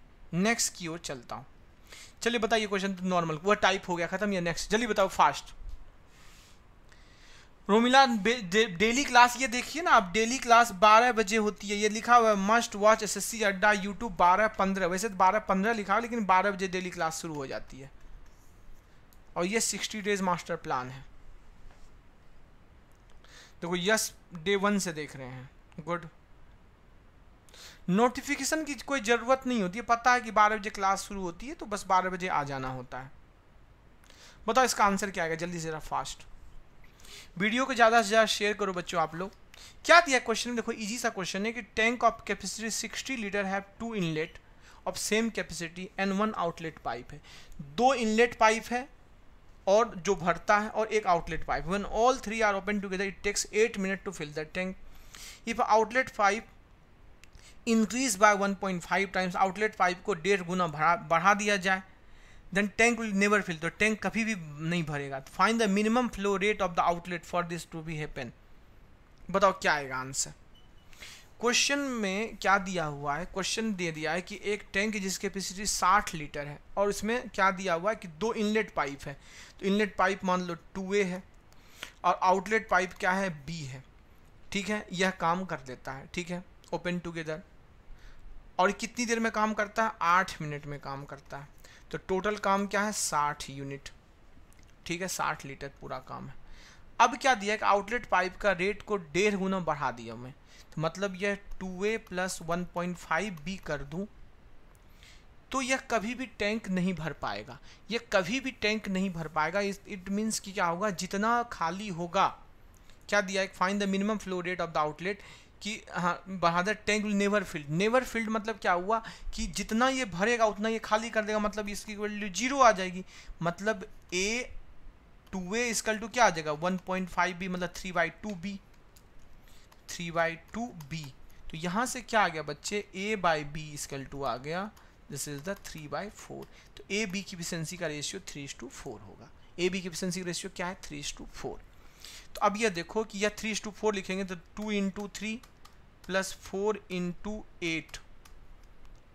नेक्स्ट की ओर चलता हूँ चलिए बताइए क्वेश्चन तो नॉर्मल वह टाइप हो गया खत्म या नेक्स्ट जल्दी बताओ फास्ट रोमिला डेली क्लास ये देखिए ना आप डेली क्लास 12 बजे होती है ये लिखा हुआ है must watch S S C Adda YouTube बारह पंद्रह वैसे तो बारह पंद्रह लिखा हुआ लेकिन बारह बजे डेली क्लास शुरू हो जाती है और ये सिक्सटी डेज मास्टर प्लान है देखो यस डे वन से देख रहे हैं गुड नोटिफिकेशन की कोई ज़रूरत नहीं होती है पता है कि बारह बजे क्लास शुरू होती है तो बस बारह बजे आ जाना होता है बताओ इसका आंसर क्या आएगा जल्दी से फास्ट वीडियो को ज़्यादा से ज़्यादा शेयर करो बच्चों आप लोग क्या दिया क्वेश्चन देखो इजी सा क्वेश्चन है कि tank of capacity sixty litre have two inlet of same capacity and one outlet pipe है दो इनलेट पाइप है और जो भरता है और एक outlet pipe when all three are open together it takes eight minute to fill the tank if outlet pipe increase by 1.5 times outlet pipe को डेढ़ गुना बढ़ा बढ़ा दिया जाए then tank will never fill तो टैंक कभी भी नहीं भरेगा find the minimum flow rate of the outlet for this to be happen बताओ क्या आएगा आंसर क्वेश्चन में क्या दिया हुआ है क्वेश्चन दे दिया है कि एक टैंक जिसकी कैपेसिटी 60 लीटर है और इसमें क्या दिया हुआ है कि दो इनलेट पाइप है तो इनलेट पाइप मान लो टू ए है और आउटलेट पाइप क्या है बी है ठीक है यह काम कर देता है ठीक है ओपन टुगेदर और कितनी देर में काम करता है आठ मिनट में काम करता है तो टोटल काम क्या है साठ यूनिट ठीक है साठ लीटर पूरा काम है अब क्या दिया कि आउटलेट पाइप का रेट को डेढ़ गुना बढ़ा दिया मैं तो मतलब यह two A plus one point five B कर दूं तो यह कभी भी टैंक नहीं भर पाएगा यह कभी भी टैंक नहीं भर पाएगा इट मीन्स कि क्या होगा जितना खाली होगा क्या दिया है find the minimum flow rate of the outlet कि हाँ बहादर tank will never filled never filled मतलब क्या हुआ कि जितना ये भरेगा उतना ये खाली कर देगा मतलब इसकी वैल्यू जीरो आ जाएगी मतलब A two A equal two क्या आ जाएगा वन पॉइंट फाइव बी मतलब three by two B three by two B तो यहाँ से क्या आ गया बच्चे A by B equal two आ गया this is the three by four तो ए बी की एफिशिएंसी का रेशियो थ्री टू फोर होगा ए बी की एफिशिएंसी का रेशियो क्या है थ्री टू फोर तो अब यह देखो कि यह थ्री टू फोर लिखेंगे तो two into three plus four into eight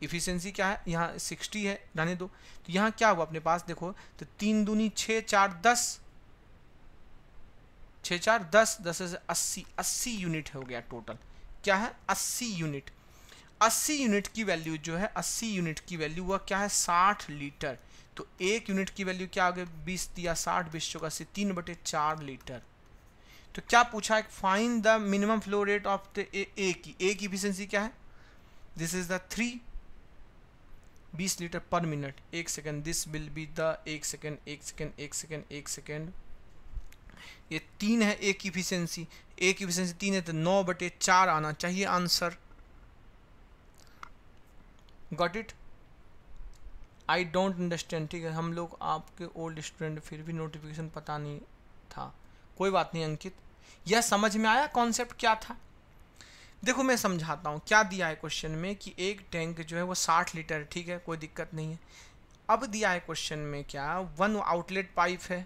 efficiency क्या है यहाँ सिक्सटी है रहने दो तो यहाँ क्या हुआ अपने पास देखो तो तीन दूनी छः चार दस छः चार दस दस से अस्सी अस्सी यूनिट हो गया टोटल क्या है अस्सी यूनिट अस्सी यूनिट की वैल्यू जो है अस्सी यूनिट की वैल्यू वह क्या है साठ लीटर तो एक यूनिट की वैल्यू क्या हो गया बीस या साठ बीस चौका से तीन बटे चार लीटर तो क्या पूछा है fine the minimum flow rate of the A की ए की इफिशेंसी क्या है दिस इज द थ्री बीस लीटर पर मिनट एक second this will be the एक सेकेंड एक सेकेंड एक सेकेंड एक सेकेंड ये तीन है एक इफिशियंसी एक इफिशियंसी तीन है तो नौ बटे चार आना चाहिए answer got it I don't understand ठीक है हम लोग आपके ओल्ड स्टूडेंट फिर भी नोटिफिकेशन पता नहीं था कोई बात नहीं अंकित यह समझ में आया कॉन्सेप्ट क्या था देखो मैं समझाता हूँ क्या दिया है क्वेश्चन में कि एक टैंक जो है वो साठ लीटर ठीक है कोई दिक्कत नहीं है अब दिया है क्वेश्चन में क्या वन आउटलेट पाइप है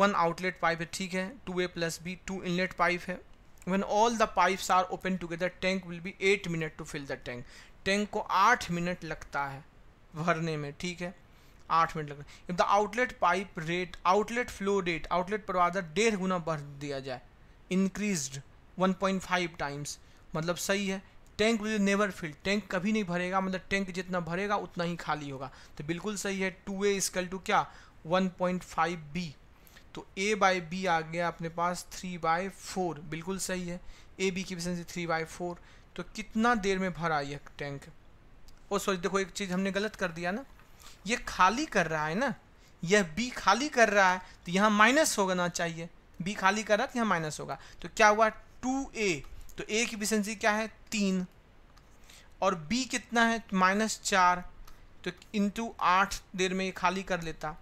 वन आउटलेट पाइप है ठीक है two A plus B two inlet pipe है when all the pipes are open together tank will be eight minute to fill the tank tank को आठ मिनट लगता है भरने में ठीक है आठ मिनट लग रहे if the outlet pipe rate outlet flow rate outlet पर डेढ़ गुना बढ़ दिया जाए पॉइंट 1.5 टाइम्स मतलब सही है tank will never fill tank कभी नहीं भरेगा मतलब टैंक जितना भरेगा उतना ही खाली होगा तो बिल्कुल सही है टू ए स्कल टू क्या 1.5 बी तो ए बाई बी आ गया अपने पास थ्री बाई फोर बिल्कुल सही है ए बी की से थ्री बाई फोर तो कितना देर में भरा यह टैंक ओ सॉरी देखो एक चीज़ हमने गलत कर दिया ना ये खाली कर रहा है ना यह बी खाली कर रहा है तो यहाँ माइनस ना चाहिए बी खाली कर रहा है तो यहाँ माइनस होगा तो क्या हुआ टू ए तो ए की एफिशिएंसी क्या है तीन और बी कितना है माइनस चार तो इंटू आठ देर में ये खाली कर लेता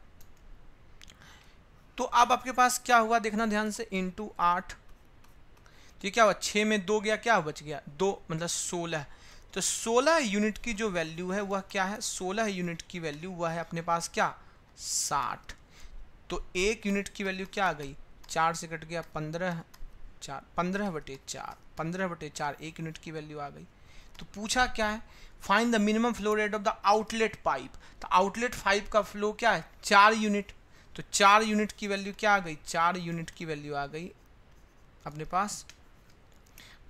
तो अब आपके पास क्या हुआ देखना ध्यान से इंटू आठ तो ये क्या हुआ छः में दो गया क्या बच गया दो मतलब सोलह तो 16 यूनिट की जो वैल्यू है वह क्या है 16 यूनिट की वैल्यू वह है अपने पास क्या 60 तो एक यूनिट की वैल्यू क्या आ गई चार से कट गया पंद्रह चार पंद्रह बटे चार पंद्रह बटे चार एक यूनिट की वैल्यू आ गई तो पूछा क्या है fine the minimum flow rate of the outlet pipe तो आउटलेट पाइप का फ्लो क्या है चार यूनिट तो चार यूनिट की वैल्यू क्या आ गई चार यूनिट की वैल्यू आ गई अपने पास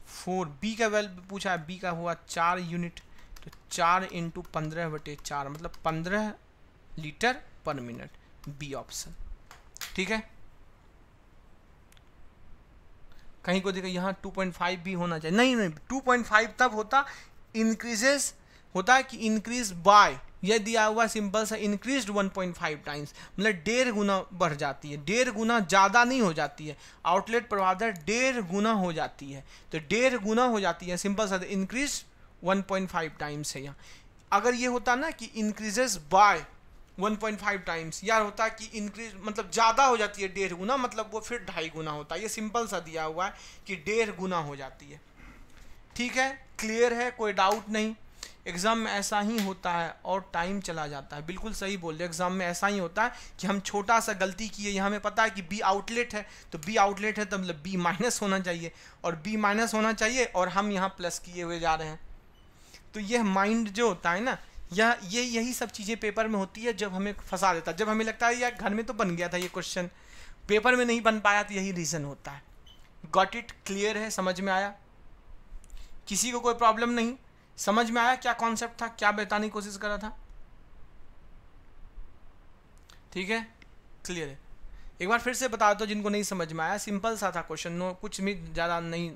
फोर बी का वैल्यू पूछा है बी का हुआ चार यूनिट तो चार इंटू पंद्रह बटे चार मतलब पंद्रह लीटर पर मिनट बी ऑप्शन ठीक है कहीं को देखा यहाँ 2.5 भी होना चाहिए नहीं नहीं 2.5 तब होता इंक्रीजेस होता है कि इंक्रीज बाय यह दिया हुआ सिंपल सा इंक्रीज 1.5 टाइम्स मतलब डेढ़ गुना बढ़ जाती है डेढ़ गुना ज़्यादा नहीं हो जाती है आउटलेट प्रभादर डेढ़ गुना हो जाती है तो डेढ़ गुना हो जाती है सिंपल सा इंक्रीज 1.5 टाइम्स है यहाँ अगर ये होता ना कि इंक्रीजेस बाय 1.5 टाइम्स यार होता कि इंक्रीज मतलब ज़्यादा हो जाती है डेढ़ गुना मतलब वो फिर ढाई गुना होता है ये सिंपल सा दिया हुआ है कि डेढ़ गुना हो जाती है ठीक है क्लियर है कोई डाउट नहीं एग्ज़ाम में ऐसा ही होता है और टाइम चला जाता है बिल्कुल सही बोल रहे एग्ज़ाम में ऐसा ही होता है कि हम छोटा सा गलती किए यहाँ हमें पता है कि बी आउटलेट है तो बी आउटलेट है तो मतलब बी माइनस होना चाहिए और बी माइनस होना चाहिए और हम यहाँ प्लस किए हुए जा रहे हैं तो यह माइंड जो होता है ना यह ये यही सब चीज़ें पेपर में होती है जब हमें फंसा देता है जब हमें लगता है यार घर में तो बन गया था ये क्वेश्चन पेपर में नहीं बन पाया तो यही रीज़न होता है गॉट इट क्लियर है समझ में आया किसी को कोई प्रॉब्लम नहीं समझ में आया क्या कॉन्सेप्ट था क्या बताने की कोशिश करा था ठीक है क्लियर है एक बार फिर से बता दो जिनको नहीं समझ में आया सिंपल सा था क्वेश्चन नो कुछ भी ज़्यादा नहीं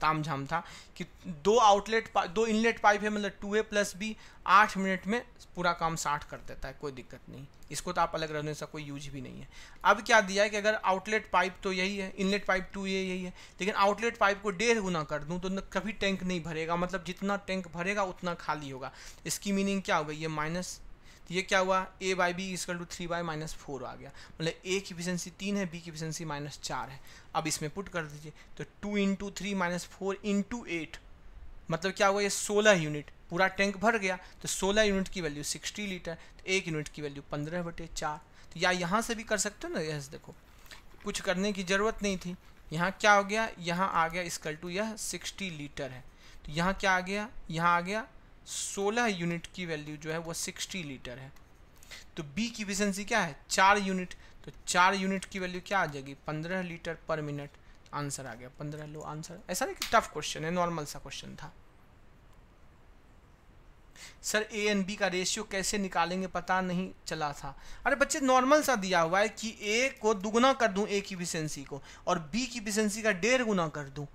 ताम झाम था कि दो आउटलेट दो इनलेट पाइप है मतलब टू ए प्लस बी आठ मिनट में पूरा काम साठ कर देता है कोई दिक्कत नहीं इसको तो आप अलग रहने से कोई यूज भी नहीं है अब क्या दिया है कि अगर आउटलेट पाइप तो यही है इनलेट पाइप टू ए यही है लेकिन आउटलेट पाइप को डेढ़ गुना कर दूँ तो कभी टैंक नहीं भरेगा मतलब जितना टैंक भरेगा उतना खाली होगा इसकी मीनिंग क्या हो गई ये माइनस तो ये क्या हुआ A by B is equal two three by minus four आ गया मतलब ए की एफिशिएंसी तीन है बी की एफिशिएंसी माइनस चार है अब इसमें पुट कर दीजिए तो two into three minus four into eight मतलब क्या हुआ ये सोलह यूनिट पूरा टैंक भर गया तो सोलह यूनिट की वैल्यू सिक्सटी लीटर तो एक यूनिट की वैल्यू पंद्रह बटे चार तो या यहाँ से भी कर सकते हो ना यस देखो कुछ करने की ज़रूरत नहीं थी यहाँ क्या हो गया यहाँ आ गया इसकल टू यह सिक्सटी लीटर है तो यहाँ क्या आ गया यहाँ आ गया सोलह यूनिट की वैल्यू जो है वो सिक्सटी लीटर है तो बी की विजेंसी क्या है चार यूनिट तो चार यूनिट की वैल्यू क्या आ जाएगी पंद्रह लीटर पर मिनट आंसर आ गया पंद्रह लो आंसर ऐसा नहीं कि टफ क्वेश्चन है नॉर्मल सा क्वेश्चन था सर ए एंड बी का रेशियो कैसे निकालेंगे पता नहीं चला था अरे बच्चे नॉर्मल सा दिया हुआ है कि ए को दुगुना कर दूं ए की विशेंसी को और बी की विशेंसी का डेढ़ गुना कर दूं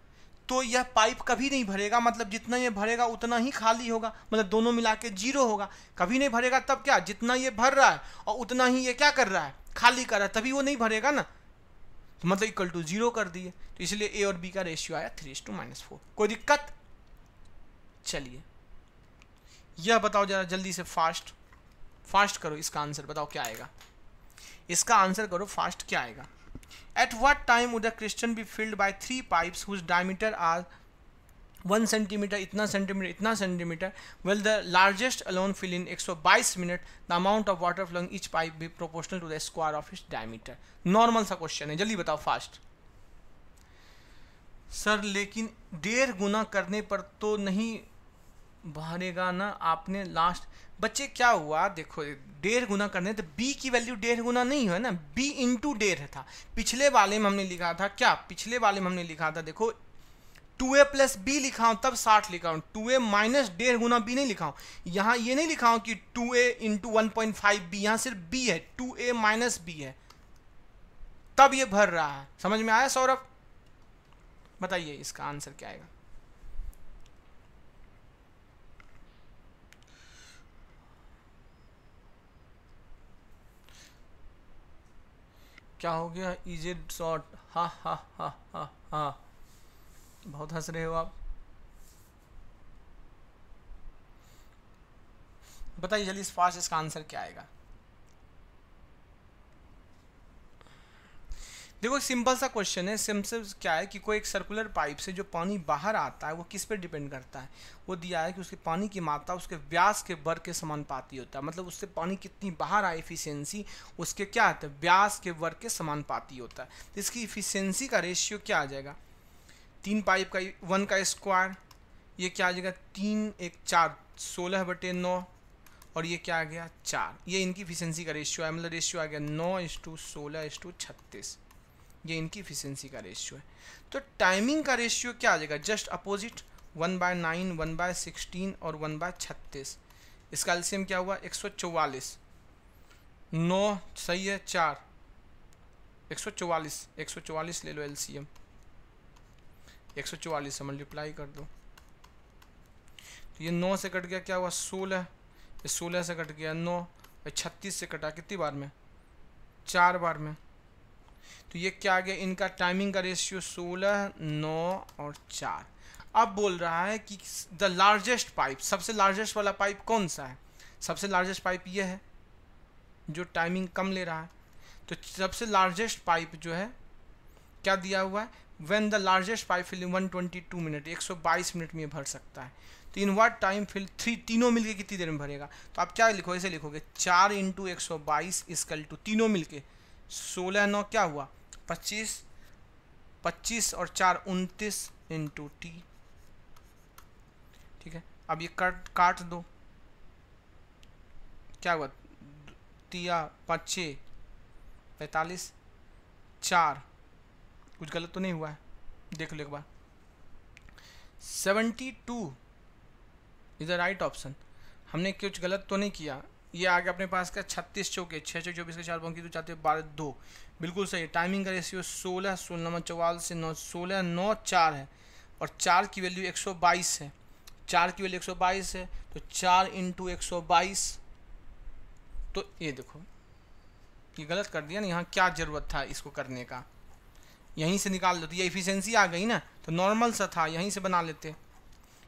तो यह पाइप कभी नहीं भरेगा मतलब जितना ये भरेगा उतना ही खाली होगा मतलब दोनों मिला के जीरो होगा कभी नहीं भरेगा तब क्या जितना ये भर रहा है और उतना ही ये क्या कर रहा है खाली कर रहा है तभी वो नहीं भरेगा ना तो मतलब इक्वल टू जीरो कर दिए तो इसलिए ए और बी का रेशियो आया थ्री टू माइनस फोर कोई दिक्कत चलिए यह बताओ ज़रा जल्दी से फास्ट फास्ट करो इसका आंसर बताओ क्या आएगा इसका आंसर करो फास्ट क्या आएगा at what time would a Christian be filled by three pipes whose diameter are one centimetre इतना सेंटीमीटर इतना centimetre well the largest alone fill in एक सौ बाईस मिनट the amount of water flowing each pipe be proportional to the square of each diameter normal सा क्वेश्चन है जल्दी बताओ फास्ट सर लेकिन डेढ़ गुना करने पर तो नहीं भरेगा ना आपने लास्ट बच्चे क्या हुआ देखो डेढ़ गुना करने तो बी की वैल्यू डेढ़ गुना नहीं है ना बी इंटू डेढ़ था पिछले वाले में हमने लिखा था क्या पिछले वाले में हमने लिखा था देखो टू ए प्लस बी लिखा हूँ तब साठ लिखा हूँ टू ए माइनस डेढ़ गुना बी नहीं लिखा हूँ यहाँ ये नहीं लिखा हूँ कि two A into one point five B यहाँ सिर्फ बी है टू ए माइनस बी है तब ये भर रहा है समझ में आया सौरभ बताइए इसका आंसर क्या आएगा क्या हो गया इज इट शॉर्ट हा हा हा हा हा बहुत हंस रहे हो आप बताइए जल्दी फास्ट इसका आंसर क्या आएगा देखो सिंपल सा क्वेश्चन है सिंपल क्या है कि कोई एक सर्कुलर पाइप से जो पानी बाहर आता है वो किस पे डिपेंड करता है वो दिया है कि उसके पानी की मात्रा उसके व्यास के वर्ग के समानुपाती होता है मतलब उससे पानी कितनी बाहर आए इफिशियंसी उसके क्या होता है व्यास के वर्ग के समानुपाती होता है तो इसकी इफिशियंसी का रेशियो क्या आ जाएगा तीन पाइप का वन का स्क्वायर ये क्या आ जाएगा तीन एक चार सोलह बटे नौ और ये क्या आ गया चार ये इनकी इफिशियंसी का रेशियो है मतलब रेशियो आ गया नौ इस टू सोलह इस टू छत्तीस ये इनकी इफिशियंसी का रेशियो है तो टाइमिंग का रेशियो क्या आ जाएगा just opposite one by nine one by sixteen और वन बाय छत्तीस इसका एल्सियम क्या हुआ एक सौ चौवालीस नौ सही है चार एक सौ चौवालीस एक सौ चौवालीस ले लो एल्सियम एक सौ चौवालीस से मल्टीप्लाई कर दो तो ये नौ से कट गया क्या हुआ सोलह सोलह से कट गया नौ छत्तीस से कटा कितनी बार में चार बार में तो ये क्या आ गया इनका टाइमिंग का रेशियो सोलह नौ और चार अब बोल रहा है कि द लार्जेस्ट पाइप सबसे लार्जेस्ट वाला पाइप कौन सा है सबसे लार्जेस्ट पाइप ये है जो टाइमिंग कम ले रहा है तो सबसे लार्जेस्ट पाइप जो है क्या दिया हुआ है when the largest pipe fill in one twenty two minute एक सौ बाईस मिनट में भर सकता है तो in what time fill three तीनों मिलके कितनी देर में भरेगा तो आप क्या लिखो ऐसे लिखोगे चार इंटू एक सौ बाईस इसकल टू तीनों मिलके सोलह नौ क्या हुआ पच्चीस पच्चीस और चार उनतीस इंटू टी ठीक है अब ये कट काट दो क्या हुआ तिया पच्चे पैंतालीस चार कुछ गलत तो नहीं हुआ है देख लो एक बार seventy two is the right option हमने कुछ गलत तो नहीं किया ये आगे अपने पास का छत्तीस चौके छः चौके चौबीस के चार बंकी तो चाहते बारह दो बिल्कुल सही टाइमिंग का रेशियो सोलह सोलह नंबर चौवालीस से नौ सोलह नौ चार है और चार की वैल्यू एक सौ बाईस है चार की वैल्यू एक सौ बाईस है तो चार इंटू एक सौ बाईस तो ये देखो ये गलत कर दिया ना यहाँ क्या ज़रूरत था इसको करने का यहीं से निकाल लेते तो ये इफ़िशेंसी आ गई ना तो नॉर्मल सा था यहीं से बना लेते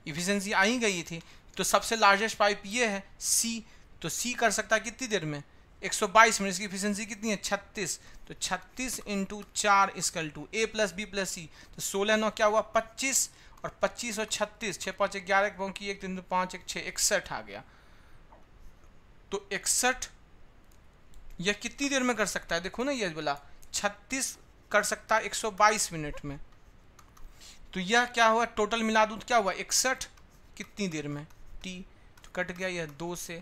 इफ़िशेंसी आ ही गई थी तो सबसे लार्जेस्ट पाइप ये है सी तो सी कर सकता है कितनी देर में 122 मिनट की इफिशियंसी कितनी है 36 तो 36 इंटू चार स्कल two A plus B plus C तो 16 नौ क्या हुआ 25 और 25 और 36 छः पाँच एक ग्यारह एक पौकी एक तीन दो पाँच एक छः इकसठ आ गया तो इकसठ यह कितनी देर में कर सकता है देखो ना ये बोला 36 कर सकता है 122 मिनट में तो यह क्या हुआ टोटल मिला दूध तो क्या हुआ इकसठ कितनी देर में टी तो कट गया यह दो से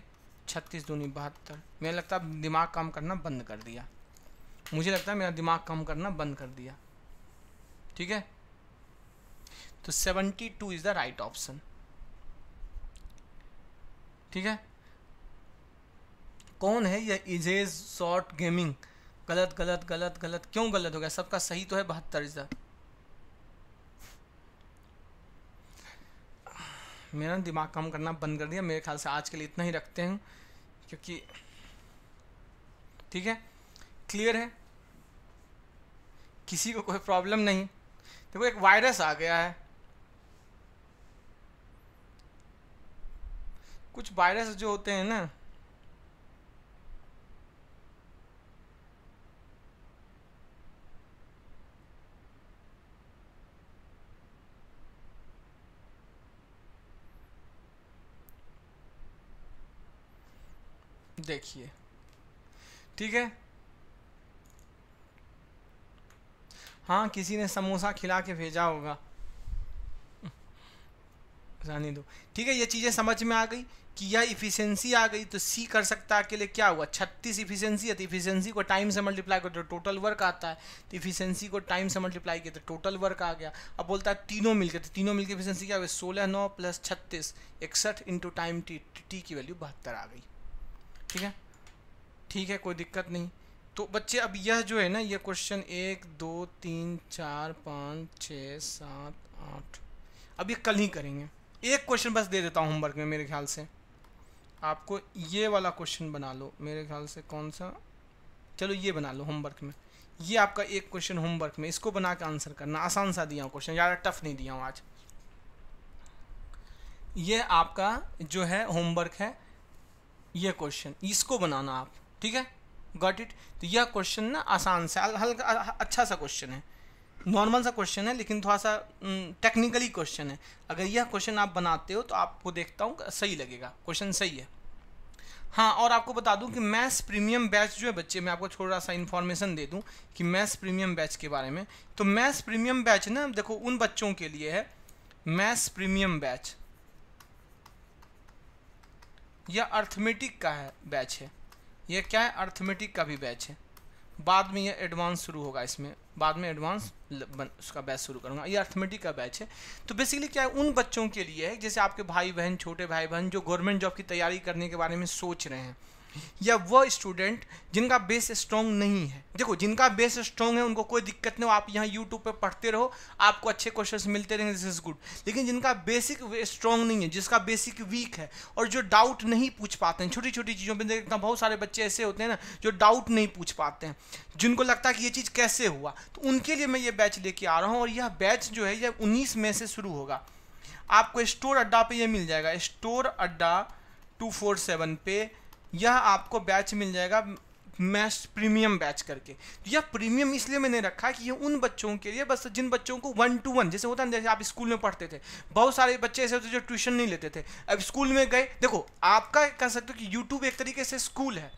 छत्तीस दूनी बहत्तर मेरा लगता है दिमाग काम करना बंद कर दिया मुझे लगता है मेरा दिमाग काम करना बंद कर दिया ठीक है तो seventy two is the right option ठीक है कौन है ये इजेज शॉर्ट गेमिंग गलत गलत गलत गलत क्यों गलत हो गया सबका सही तो है बहत्तर इज़ द मेरा दिमाग काम करना बंद कर दिया मेरे ख्याल से आज के लिए इतना ही रखते हैं क्योंकि ठीक है क्लियर है किसी को कोई प्रॉब्लम नहीं देखो एक वायरस आ गया है कुछ वायरस जो होते हैं ना देखिए ठीक है हाँ किसी ने समोसा खिला के भेजा होगा जाने दो ठीक है ये चीज़ें समझ में आ गई कि यह इफिशियंसी आ गई तो सी कर सकता है लिए क्या हुआ छत्तीस इफिशियंसी है तो इफिशियंसी को टाइम से मल्टीप्लाई कर तो टोटल वर्क आता है तो इफिशियंसी को टाइम से मल्टीप्लाई किया तो टोटल वर्क आ गया अब बोलता है तीनों मिलकर तो तीनों मिलकर इफिशियंसी क्या हुआ सोलह नौ प्लस छत्तीस इकसठ इंटू टाइम टी टी की वैल्यू बहत्तर आ गई ठीक है ठीक है कोई दिक्कत नहीं तो बच्चे अब यह जो है ना यह क्वेश्चन एक दो तीन चार पाँच छ सात आठ अब ये कल ही करेंगे एक क्वेश्चन बस दे देता हूँ होमवर्क में मेरे ख्याल से आपको ये वाला क्वेश्चन बना लो मेरे ख्याल से कौन सा चलो ये बना लो होमवर्क में ये आपका एक क्वेश्चन होमवर्क में इसको बना के आंसर करना आसान सा दिया हूँ क्वेश्चन ज़्यादा टफ नहीं दिया हूँ आज ये आपका जो है होमवर्क है ये क्वेश्चन इसको बनाना आप ठीक है गॉट इट तो यह क्वेश्चन ना आसान से हल्का अच्छा सा क्वेश्चन है नॉर्मल सा क्वेश्चन है लेकिन थोड़ा सा टेक्निकली क्वेश्चन है अगर यह क्वेश्चन आप बनाते हो तो आपको देखता हूँ सही लगेगा क्वेश्चन सही है हाँ और आपको बता दूं कि मैथ्स प्रीमियम बैच जो है बच्चे मैं आपको थोड़ा सा इन्फॉर्मेशन दे दूं कि मैथ्स प्रीमियम बैच के बारे में तो मैथ्स प्रीमियम बैच ना देखो उन बच्चों के लिए है मैथ्स प्रीमियम बैच यह अर्थमेटिक का है बैच है यह क्या है अर्थमेटिक का भी बैच है बाद में यह एडवांस शुरू होगा इसमें बाद में एडवांस उसका बैच शुरू करूँगा ये अर्थमेटिक का बैच है तो बेसिकली क्या है उन बच्चों के लिए है जैसे आपके भाई बहन छोटे भाई बहन जो गवर्नमेंट जॉब की तैयारी करने के बारे में सोच रहे हैं या वह स्टूडेंट जिनका बेस स्ट्रांग नहीं है देखो जिनका बेस स्ट्रांग है उनको कोई दिक्कत नहीं हो आप यहाँ यूट्यूब पे पढ़ते रहो आपको अच्छे क्वेश्चंस मिलते रहेंगे दिस इज गुड लेकिन जिनका बेसिक स्ट्रांग नहीं है जिसका बेसिक वीक है और जो डाउट नहीं पूछ पाते हैं छोटी छोटी चीज़ों पर देखता बहुत सारे बच्चे ऐसे होते हैं ना जो डाउट नहीं पूछ पाते हैं जिनको लगता है कि ये चीज़ कैसे हुआ तो उनके लिए मैं ये बैच लेके आ रहा हूँ और यह बैच जो है यह उन्नीस मई से शुरू होगा आपको स्टोर अड्डा पे ये मिल जाएगा स्टोर अड्डा टू फोर सेवन पे यह आपको बैच मिल जाएगा मैथ प्रीमियम बैच करके तो यह प्रीमियम इसलिए मैंने रखा कि ये उन बच्चों के लिए बस जिन बच्चों को वन टू वन जैसे होता है जैसे आप स्कूल में पढ़ते थे बहुत सारे बच्चे ऐसे होते जो ट्यूशन नहीं लेते थे अब स्कूल में गए देखो आपका कह सकते हो कि यूट्यूब एक तरीके से स्कूल है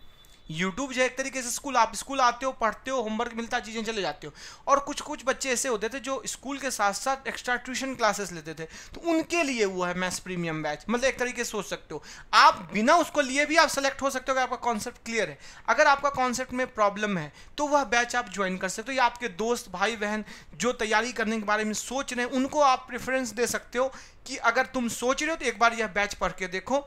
यूट्यूब जो एक तरीके से स्कूल आप स्कूल आते हो पढ़ते हो होमवर्क मिलता चीज़ें चले जाते हो और कुछ कुछ बच्चे ऐसे होते थे जो स्कूल के साथ साथ एक्स्ट्रा ट्यूशन क्लासेस लेते थे तो उनके लिए वो है मैथ्स प्रीमियम बैच मतलब एक तरीके से सोच सकते हो आप बिना उसको लिए भी आप सेलेक्ट हो सकते हो आपका कॉन्सेप्ट क्लियर है अगर आपका कॉन्सेप्ट में प्रॉब्लम है तो वह बैच आप ज्वाइन कर सकते हो या आपके दोस्त भाई बहन जो तैयारी करने के बारे में सोच रहे हैं उनको आप प्रेफरेंस दे सकते हो कि अगर तुम सोच रहे हो तो एक बार यह बैच पढ़ के देखो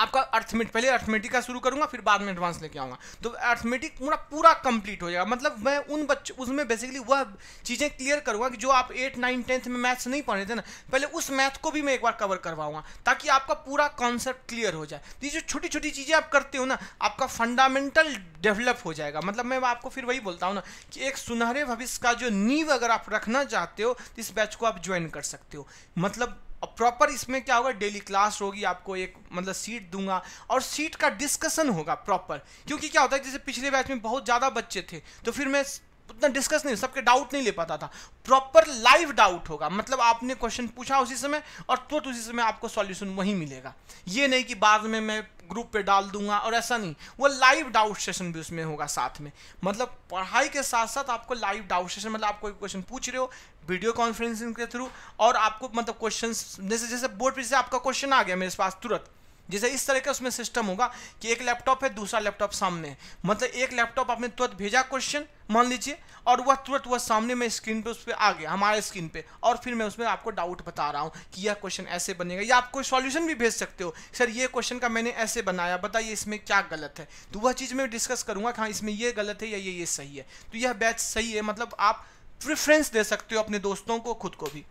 आपका अर्थमेटिक पहले अर्थमेटिक का शुरू करूंगा फिर बाद में एडवांस लेके आऊँगा तो अर्थमेटिक पूरा पूरा कंप्लीट हो जाएगा मतलब मैं उन बच्चों उसमें बेसिकली वह चीज़ें क्लियर करूँगा कि जो आप एट नाइन टेंथ में मैथ्स नहीं पढ़ रहे थे ना पहले उस मैथ को भी मैं एक बार कवर करवाऊंगा ताकि आपका पूरा कॉन्सेप्ट क्लियर हो जाए तो ये जो छोटी छोटी चीज़ें आप करते हो ना आपका फंडामेंटल डेवलप हो जाएगा मतलब मैं आपको फिर वही बोलता हूँ ना कि एक सुनहरे भविष्य का जो नींव अगर आप रखना चाहते हो तो इस बैच को आप ज्वाइन कर सकते हो मतलब और प्रॉपर इसमें क्या होगा डेली क्लास होगी आपको एक मतलब सीट दूंगा और सीट का डिस्कशन होगा प्रॉपर क्योंकि क्या होता है जैसे पिछले बैच में बहुत ज़्यादा बच्चे थे तो फिर मैं उतना डिस्कस नहीं सबके डाउट नहीं ले पाता था प्रॉपर लाइव डाउट होगा मतलब आपने क्वेश्चन पूछा उसी समय और तुरंत उसी समय आपको सॉल्यूशन वहीं मिलेगा ये नहीं कि बाद में मैं ग्रुप पे डाल दूंगा और ऐसा नहीं वो लाइव डाउट सेशन भी उसमें होगा साथ में मतलब पढ़ाई के साथ साथ आपको लाइव डाउट सेशन मतलब आपको क्वेश्चन पूछ रहे हो वीडियो कॉन्फ्रेंसिंग के थ्रू और आपको मतलब क्वेश्चन जैसे जैसे बोर्ड पर जैसे आपका क्वेश्चन आ गया मेरे पास तुरंत जैसे इस तरह का उसमें सिस्टम होगा कि एक लैपटॉप है दूसरा लैपटॉप सामने है मतलब एक लैपटॉप आपने तुरंत भेजा क्वेश्चन मान लीजिए और वह तुरंत वह सामने में स्क्रीन पे उस पर आ गया हमारे स्क्रीन पे और फिर मैं उसमें आपको डाउट बता रहा हूँ कि यह क्वेश्चन ऐसे बनेगा या आप कोई सॉल्यूशन भी भेज सकते हो सर ये क्वेश्चन का मैंने ऐसे बनाया बताइए इसमें क्या गलत है तो वह चीज़ मैं डिस्कस करूँगा कि हाँ इसमें ये गलत है या ये ये सही है तो यह बैच सही है मतलब आप प्रिफ्रेंस दे सकते हो अपने दोस्तों को खुद को भी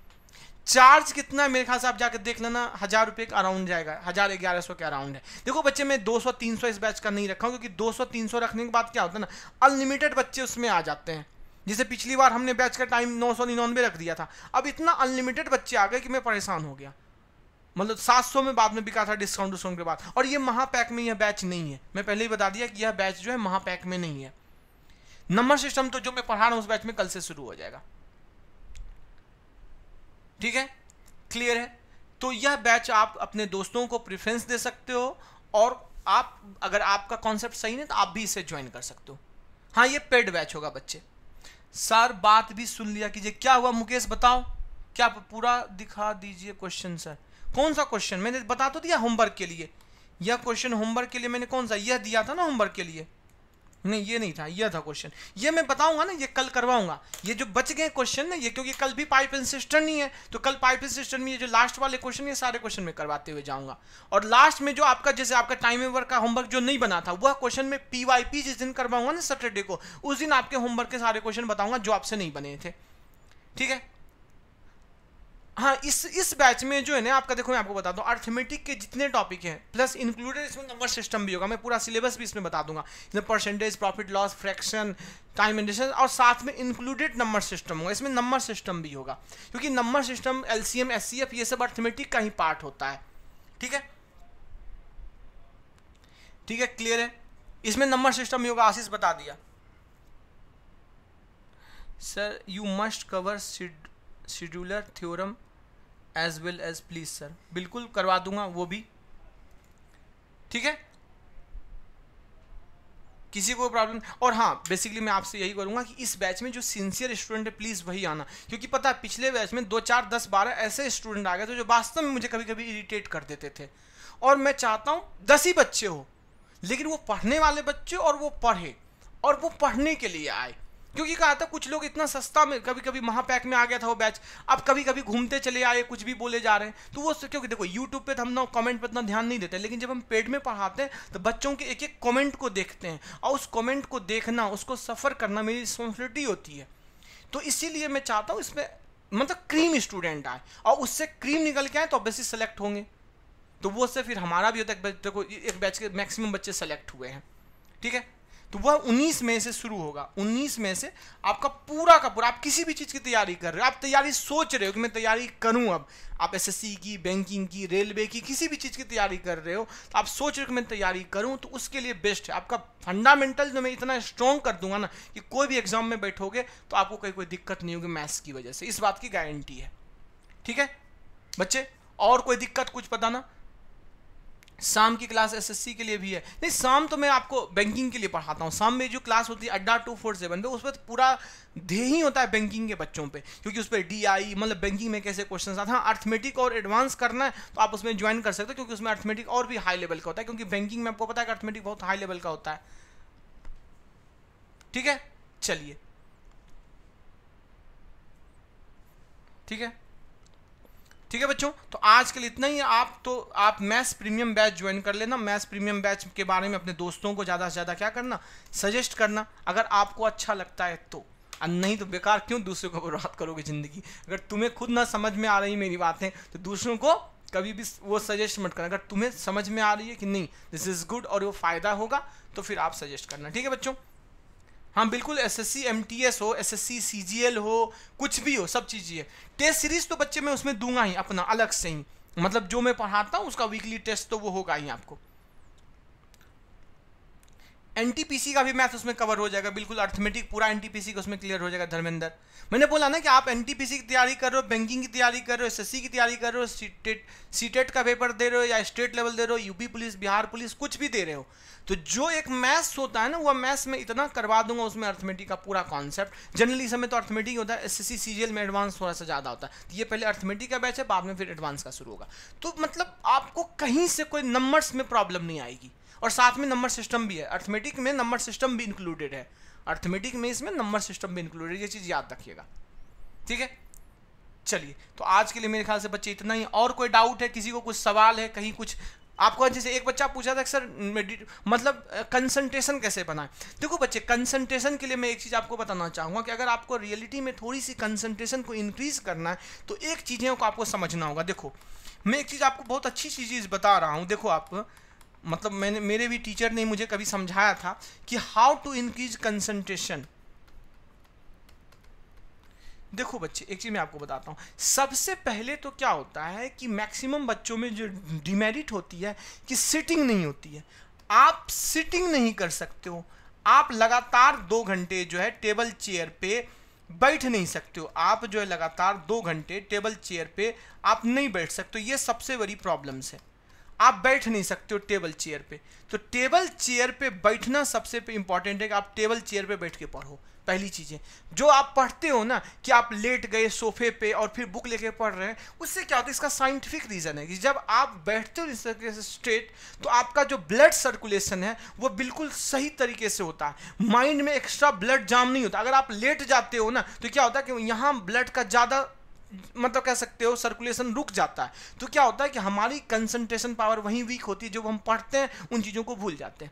चार्ज कितना मेरे ख्याल से आप जाकर देख लेना हजार रुपये का अराउंड जाएगा हजार ग्यारह सौ के अराउंड है देखो बच्चे मैं दो सौ तीन सौ इस बैच का नहीं रखा हूँ क्योंकि दो सौ तीन सौ रखने के बाद क्या होता है ना अनलिमिटेड बच्चे उसमें आ जाते हैं जैसे पिछली बार हमने बैच का टाइम नौ सौ निन्यानवे रख दिया था अब इतना अनलिमिटेड बच्चे आ गए कि मैं परेशान हो गया मतलब सात सौ में बाद में बिका था डिस्काउंट डिस्काउंट के बाद और ये महापैक में यह बैच नहीं है मैं पहले ही बता दिया कि यह बैच जो है महापैक में नहीं है नंबर सिस्टम तो जो मैं पढ़ा रहा हूँ उस बैच में कल से शुरू हो जाएगा ठीक है क्लियर है तो यह बैच आप अपने दोस्तों को प्रिफ्रेंस दे सकते हो और आप अगर आपका कॉन्सेप्ट सही नहीं तो आप भी इसे ज्वाइन कर सकते हो हाँ ये पेड बैच होगा बच्चे सर बात भी सुन लिया कीजिए क्या हुआ मुकेश बताओ क्या पूरा दिखा दीजिए क्वेश्चन सर कौन सा क्वेश्चन मैंने बता तो दिया होमवर्क के लिए यह क्वेश्चन होमवर्क के लिए मैंने कौन सा यह दिया था ना होमवर्क के लिए नहीं ये नहीं था यह था क्वेश्चन ये मैं बताऊंगा ना ये कल करवाऊंगा ये जो बच गए क्वेश्चन ना ये क्योंकि कल भी पाइप इंसिस्टर नहीं है तो कल पाइप इंसिस्टर में ये जो लास्ट वाले क्वेश्चन ये सारे क्वेश्चन में करवाते हुए जाऊंगा और लास्ट में जो आपका जैसे आपका टाइम वर्क का होमवर्क जो नहीं बना था वह क्वेश्चन में पी जिस दिन करवाऊंगा ना सैटरडे को उस दिन आपके होमवर्क के सारे क्वेश्चन बताऊंगा जो आपसे नहीं बने थे ठीक है हाँ इस इस बैच में जो है ना आपका देखो मैं आपको बता दूँ अर्थमेटिक के जितने टॉपिक हैं प्लस इंक्लूडेड इसमें नंबर सिस्टम भी होगा मैं पूरा सिलेबस भी इसमें बता दूंगा इसमें percentage profit loss fraction time एंडेशन और साथ में इंक्लूडेड नंबर सिस्टम होगा इसमें नंबर सिस्टम भी होगा क्योंकि number system L C M S C F ये सब अर्थमेटिक का ही पार्ट होता है ठीक है ठीक है क्लियर है इसमें नंबर सिस्टम भी होगा आशीष बता दिया sir you must cover scheduler theorem as well as please sir बिल्कुल करवा दूंगा वो भी ठीक है किसी को प्रॉब्लम और हाँ बेसिकली मैं आपसे यही करूँगा कि इस बैच में जो सिंसियर स्टूडेंट है प्लीज़ वही आना क्योंकि पता है पिछले बैच में दो चार दस बारह ऐसे स्टूडेंट आ गए थे जो वास्तव में मुझे कभी कभी इरीटेट कर देते थे और मैं चाहता हूँ दस ही बच्चे हो लेकिन वो पढ़ने वाले बच्चे और वो पढ़े और वो पढ़ने के लिए आए क्योंकि कहा था कुछ लोग इतना सस्ता में कभी कभी महापैक में आ गया था वो बैच अब कभी कभी घूमते चले आए कुछ भी बोले जा रहे हैं तो वो क्योंकि देखो यूट्यूब पे तो हम ना कमेंट पर इतना ध्यान नहीं देते लेकिन जब हम पेड में पढ़ाते हैं तो बच्चों के एक एक कमेंट को देखते हैं और उस कमेंट को देखना उसको सफ़र करना मेरी रिस्पॉन्सिबिलिटी होती है तो इसीलिए मैं चाहता हूँ इसमें मतलब क्रीम स्टूडेंट आए और उससे क्रीम निकल के आए तो ऑब्वियसली सेलेक्ट होंगे तो वो से फिर हमारा भी होता है देखो एक बैच के मैक्सिमम बच्चे सेलेक्ट हुए हैं ठीक है तो वह 19 मई से शुरू होगा 19 मई से आपका पूरा का पूरा आप किसी भी चीज़ की तैयारी कर रहे हो आप तैयारी सोच रहे हो कि मैं तैयारी करूं अब आप एसएससी की बैंकिंग की रेलवे की किसी भी चीज़ की तैयारी कर रहे हो तो आप सोच रहे हो कि मैं तैयारी करूं तो उसके लिए बेस्ट है आपका फंडामेंटल जो मैं इतना स्ट्रॉन्ग कर दूंगा ना कि कोई भी एग्जाम में बैठोगे तो आपको कहीं कोई दिक्कत नहीं होगी मैथ्स की वजह से इस बात की गारंटी है ठीक है बच्चे और कोई दिक्कत कुछ पता ना शाम की क्लास एसएससी के लिए भी है नहीं शाम तो मैं आपको बैंकिंग के लिए पढ़ाता हूँ शाम में जो क्लास होती है अड्डा टू फोर सेवन पे उस पर पूरा ध्येय ही होता है बैंकिंग के बच्चों पे क्योंकि उस पर डी आई मतलब बैंकिंग में कैसे क्वेश्चन आते हैं अर्थमेटिक हाँ, और एडवांस करना है तो आप उसमें ज्वाइन कर सकते हो क्योंकि उसमें अर्थमेटिक और भी हाई लेवल का होता है क्योंकि बैंकिंग में आपको पता है कि अर्थमेटिक बहुत हाई लेवल का होता है ठीक है चलिए ठीक है ठीक है बच्चों तो आज के लिए इतना ही आप तो आप मैथ्स प्रीमियम बैच ज्वाइन कर लेना मैथ्स प्रीमियम बैच के बारे में अपने दोस्तों को ज़्यादा से ज़्यादा क्या करना सजेस्ट करना अगर आपको अच्छा लगता है तो और नहीं तो बेकार क्यों दूसरों को बर्बाद करोगे ज़िंदगी अगर तुम्हें खुद ना समझ में आ रही मेरी बातें तो दूसरों को कभी भी वो सजेस्ट मत करना अगर तुम्हें समझ में आ रही है कि नहीं दिस इज़ गुड और वो फ़ायदा होगा तो फिर आप सजेस्ट करना ठीक है बच्चों हाँ बिल्कुल S S C M T S हो S S C C G L हो कुछ भी हो सब चीज़ ये टेस्ट सीरीज तो बच्चे मैं उसमें दूंगा ही अपना अलग से ही मतलब जो मैं पढ़ाता हूँ उसका वीकली टेस्ट तो वो होगा ही आपको एनटीपीसी का भी मैथ उसमें कवर हो जाएगा बिल्कुल अर्थमेटिक पूरा एनटीपीसी का उसमें क्लियर हो जाएगा धर्मेंद्र मैंने बोला ना कि आप एनटीपीसी की तैयारी कर रहे हो बैंकिंग की तैयारी कर रहे हो एसएससी की तैयारी कर रहे हो सीटेट सीटेट e e का पेपर दे रहे हो या स्टेट लेवल दे रहे हो यूपी पुलिस बिहार पुलिस कुछ भी दे रहे हो तो जो एक मैथ्स होता है ना वह मैथ्स में इतना करवा दूंगा उसमें अर्थमेटिक का पूरा कॉन्सेप्ट जनरली समय तो अर्थमेटिक होता है एस एस में एडवांस थोड़ा सा ज़्यादा होता है तो ये पहले अर्थमेटिक का बैच है बाद में फिर एडवांस का शुरू होगा तो मतलब आपको कहीं से कोई नंबर्स में प्रॉब्लम नहीं आएगी और साथ में नंबर सिस्टम भी है अर्थमेटिक में नंबर सिस्टम भी इंक्लूडेड है अर्थमेटिक में इसमें नंबर सिस्टम भी इंक्लूडेड ये चीज़ याद रखिएगा ठीक है चलिए तो आज के लिए मेरे ख्याल से बच्चे इतना ही और कोई डाउट है किसी को कुछ सवाल है कहीं कुछ आपको जैसे एक बच्चा पूछा था सर मतलब कंसंट्रेशन कैसे बनाए देखो बच्चे कंसंट्रेशन के लिए मैं एक चीज़ आपको बताना चाहूँगा कि अगर आपको रियलिटी में थोड़ी सी कंसंट्रेशन को इंक्रीज करना है तो एक चीज़ें को आपको समझना होगा देखो मैं एक चीज़ आपको बहुत अच्छी चीज़ बता रहा हूँ देखो आप मतलब मैंने मेरे भी टीचर ने मुझे कभी समझाया था कि हाउ टू इंक्रीज कंसंट्रेशन देखो बच्चे एक चीज़ मैं आपको बताता हूँ सबसे पहले तो क्या होता है कि मैक्सिमम बच्चों में जो डिमेरिट होती है कि सिटिंग नहीं होती है आप सिटिंग नहीं कर सकते हो आप लगातार दो घंटे जो है टेबल चेयर पे बैठ नहीं सकते हो आप जो है लगातार दो घंटे टेबल चेयर पे आप नहीं बैठ सकते हो ये सबसे बड़ी प्रॉब्लम्स है आप बैठ नहीं सकते हो टेबल चेयर पे तो टेबल चेयर पे बैठना सबसे इंपॉर्टेंट है कि आप टेबल चेयर पे बैठ के पढ़ो पहली चीज़ है जो आप पढ़ते हो ना कि आप लेट गए सोफे पे और फिर बुक लेके पढ़ रहे हैं उससे क्या होता है इसका साइंटिफिक रीज़न है कि जब आप बैठते हो इस तरीके से स्ट्रेट तो आपका जो ब्लड सर्कुलेशन है वो बिल्कुल सही तरीके से होता है माइंड में एक्स्ट्रा ब्लड जाम नहीं होता अगर आप लेट जाते हो ना तो क्या होता है कि यहाँ ब्लड का ज़्यादा मतलब कह सकते हो सर्कुलेशन रुक जाता है तो क्या होता है कि हमारी कंसंट्रेशन पावर वहीं वीक होती है जब हम पढ़ते हैं उन चीज़ों को भूल जाते हैं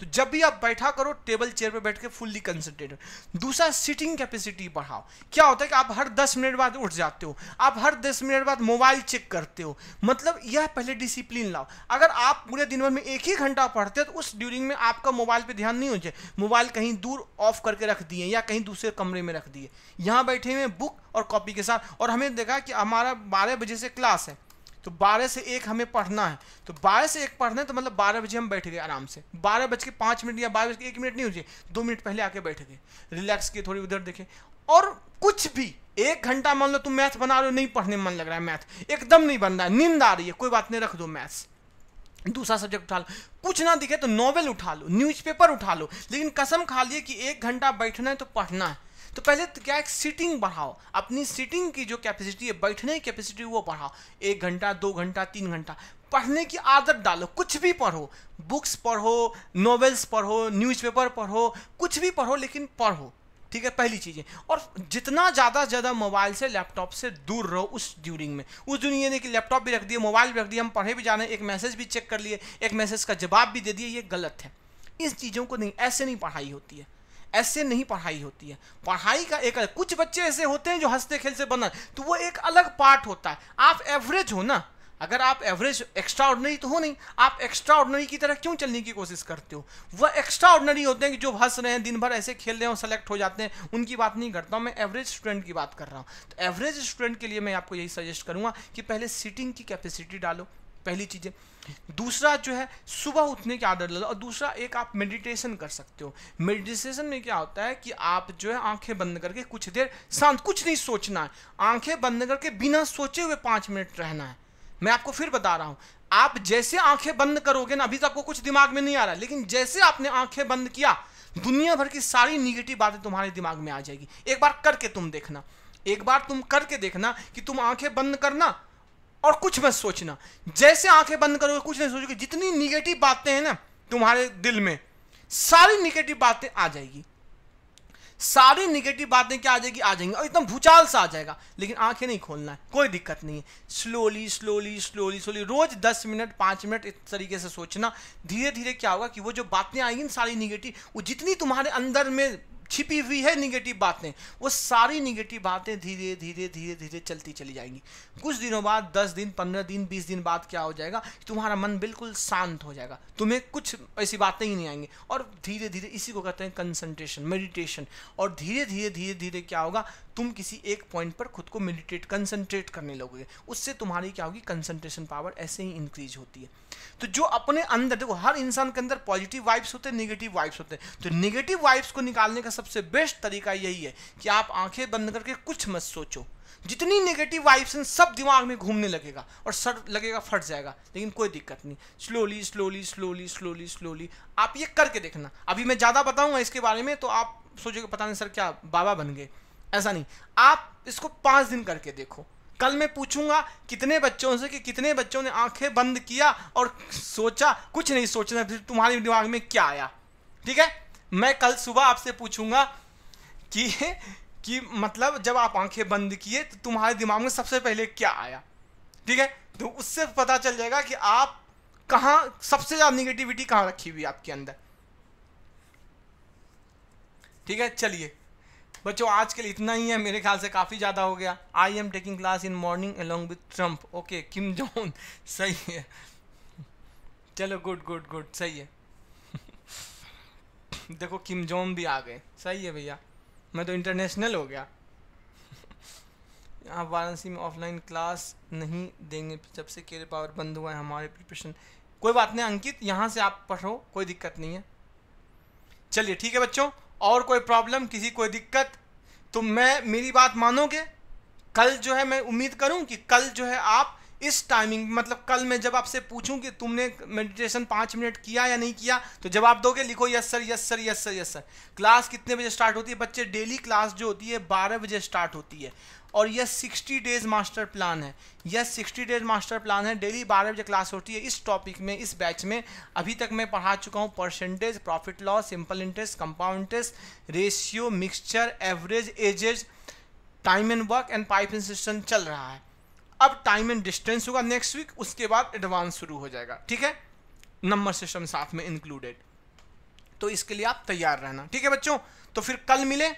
तो जब भी आप बैठा करो टेबल चेयर पे बैठ के फुल्ली कंसंट्रेटेड दूसरा सिटिंग कैपेसिटी बढ़ाओ क्या होता है कि आप हर दस मिनट बाद उठ जाते हो आप हर दस मिनट बाद मोबाइल चेक करते हो मतलब यह पहले डिसिप्लिन लाओ अगर आप पूरे दिन भर में एक ही घंटा पढ़ते हो तो उस ड्यूरिंग में आपका मोबाइल पर ध्यान नहीं हो जाए मोबाइल कहीं दूर ऑफ करके रख दिए या कहीं दूसरे कमरे में रख दिए यहाँ बैठे हुए बुक और कॉपी के साथ और हमें देखा कि हमारा बारह बजे से क्लास है तो बारह से एक हमें पढ़ना है तो बारह से एक पढ़ना है तो मतलब बारह बजे हम बैठ गए आराम से बारह बज के पाँच मिनट या बारह बज के एक मिनट नहीं हो दो मिनट पहले आके बैठ गए रिलैक्स किए थोड़ी उधर देखे और कुछ भी एक घंटा मान लो तुम मैथ बना रहे हो नहीं पढ़ने में मन लग रहा है मैथ एकदम नहीं बन रहा है नींद आ रही है कोई बात नहीं रख दो मैथ्स दूसरा सब्जेक्ट उठा लो कुछ ना दिखे तो नॉवेल उठा लो न्यूज़पेपर उठा लो लेकिन कसम खा लिए कि एक घंटा बैठना है तो पढ़ना है तो पहले तो क्या है सीटिंग बढ़ाओ अपनी सीटिंग की जो कैपेसिटी है बैठने की कैपेसिटी वो बढ़ाओ एक घंटा दो घंटा तीन घंटा पढ़ने की आदत डालो कुछ भी पढ़ो बुक्स पढ़ो नॉवेल्स पढ़ो न्यूज़पेपर पढ़ो कुछ भी पढ़ो लेकिन पढ़ो ठीक है पहली चीज़ें और जितना ज़्यादा ज़्यादा मोबाइल से लैपटॉप से दूर रहो उस ड्यूरिंग में उस ये नहीं कि लैपटॉप भी रख दिए मोबाइल भी रख दिए हम पढ़े भी जा रहे हैं एक मैसेज भी चेक कर लिए एक मैसेज का जवाब भी दे दिए ये गलत है इस चीज़ों को नहीं ऐसे नहीं पढ़ाई होती है ऐसे नहीं पढ़ाई होती है पढ़ाई का एक अलग कुछ बच्चे ऐसे होते हैं जो हंसते खेल से बना तो वो एक अलग पार्ट होता है आप एवरेज हो ना अगर आप एवरेज एक्स्ट्रा ऑर्डनरी तो हो नहीं आप एक्स्ट्रा ऑर्डनरी की तरह क्यों चलने की कोशिश करते हो वह एक्स्ट्रा ऑर्डनरी होते हैं कि जो हंस रहे हैं दिन भर ऐसे खेल रहे हैं और सेलेक्ट हो जाते हैं उनकी बात नहीं करता हूँ मैं एवरेज स्टूडेंट की बात कर रहा हूँ तो एवरेज स्टूडेंट के लिए मैं आपको यही सजेस्ट करूँगा कि पहले सीटिंग की कैपेसिटी डालो पहली चीज़ है दूसरा जो है सुबह उठने की आदत लगा और दूसरा एक आप मेडिटेशन कर सकते हो मेडिटेशन में क्या होता है कि आप जो है आंखें बंद करके कुछ देर शांत कुछ नहीं सोचना है आंखें बंद करके बिना सोचे हुए पाँच मिनट रहना है मैं आपको फिर बता रहा हूँ आप जैसे आंखें बंद करोगे ना अभी तक तो आपको कुछ दिमाग में नहीं आ रहा लेकिन जैसे आपने आंखें बंद किया दुनिया भर की सारी निगेटिव बातें तुम्हारे दिमाग में आ जाएगी एक बार करके तुम देखना एक बार तुम करके देखना कि तुम आंखें बंद करना और कुछ मत सोचना जैसे आंखें बंद करोगे कुछ नहीं सोचोगे जितनी निगेटिव बातें हैं ना तुम्हारे दिल में सारी निगेटिव बातें आ जाएगी सारी निगेटिव बातें क्या आ जाएगी आ जाएंगी और एकदम भूचाल सा आ जाएगा लेकिन आंखें नहीं खोलना है कोई दिक्कत नहीं है स्लोली स्लोली स्लोली स्लोली रोज दस मिनट पाँच मिनट इस तरीके से सोचना धीरे धीरे क्या होगा कि वो जो बातें आएंगी ना सारी निगेटिव वो जितनी तुम्हारे अंदर में छिपी हुई है निगेटिव बातें वो सारी निगेटिव बातें धीरे धीरे धीरे धीरे चलती चली जाएंगी कुछ दिनों बाद दस दिन पंद्रह दिन बीस दिन बाद क्या हो जाएगा तुम्हारा मन बिल्कुल शांत हो जाएगा तुम्हें कुछ ऐसी बातें ही नहीं आएंगी और धीरे धीरे इसी को कहते हैं कंसनट्रेशन मेडिटेशन और धीरे धीरे धीरे धीरे क्या होगा तुम किसी एक पॉइंट पर खुद को मेडिटेट कंसंट्रेट करने लगोगे उससे तुम्हारी क्या होगी कंसंट्रेशन पावर ऐसे ही इंक्रीज होती है तो जो अपने अंदर देखो हर इंसान के अंदर पॉजिटिव वाइब्स होते हैं निगेटिव वाइब्स होते हैं तो निगेटिव वाइब्स को निकालने का सबसे बेस्ट तरीका यही है कि आप आंखें बंद करके कुछ मत सोचो जितनी नेगेटिव वाइब्स हैं सब दिमाग में घूमने लगेगा और सर लगेगा फट जाएगा लेकिन कोई दिक्कत नहीं slowly slowly slowly slowly slowly आप ये करके देखना अभी मैं ज़्यादा बताऊंगा इसके बारे में तो आप सोचोगे पता नहीं सर क्या बाबा बन गए ऐसा नहीं आप इसको पाँच दिन करके देखो कल मैं पूछूंगा कितने बच्चों से कि कितने बच्चों ने आंखें बंद किया और सोचा कुछ नहीं सोचना फिर तुम्हारे दिमाग में क्या आया ठीक है मैं कल सुबह आपसे पूछूंगा कि कि मतलब जब आप आंखें बंद किए तो तुम्हारे दिमाग में सबसे पहले क्या आया ठीक है तो उससे पता चल जाएगा कि आप कहाँ सबसे ज़्यादा निगेटिविटी कहाँ रखी हुई आपके अंदर ठीक है चलिए बच्चों आज के लिए इतना ही है मेरे ख्याल से काफ़ी ज़्यादा हो गया I am taking class in morning along with Trump okay Kim Jong सही है चलो गुड गुड गुड सही है <laughs> देखो किम जोन भी आ गए सही है भैया मैं तो इंटरनेशनल हो गया <laughs> यहाँ वाराणसी में ऑफलाइन क्लास नहीं देंगे जब से केरे पावर बंद हुआ है हमारे प्रिपरेशन कोई बात नहीं अंकित यहाँ से आप पढ़ो कोई दिक्कत नहीं है चलिए ठीक है बच्चों और कोई प्रॉब्लम किसी कोई दिक्कत तो मैं मेरी बात मानोगे कल जो है मैं उम्मीद करूं कि कल जो है आप इस टाइमिंग मतलब कल मैं जब आपसे पूछूं कि तुमने मेडिटेशन पाँच मिनट किया या नहीं किया तो जवाब दोगे लिखो yes sir yes sir yes sir yes sir class कितने बजे स्टार्ट होती है बच्चे डेली क्लास जो होती है बारह बजे स्टार्ट होती है और यह सिक्सटी डेज मास्टर प्लान है यह सिक्सटी डेज मास्टर प्लान है डेली बारह बजे क्लास होती है इस टॉपिक में इस बैच में अभी तक मैं पढ़ा चुका हूँ percentage profit loss simple interest compound interest ratio mixture average ages time and work and pipe cistern चल रहा है अब टाइम एंड डिस्टेंस होगा नेक्स्ट वीक उसके बाद एडवांस शुरू हो जाएगा ठीक है नंबर सिस्टम साथ में इंक्लूडेड तो इसके लिए आप तैयार रहना ठीक है बच्चों तो फिर कल मिले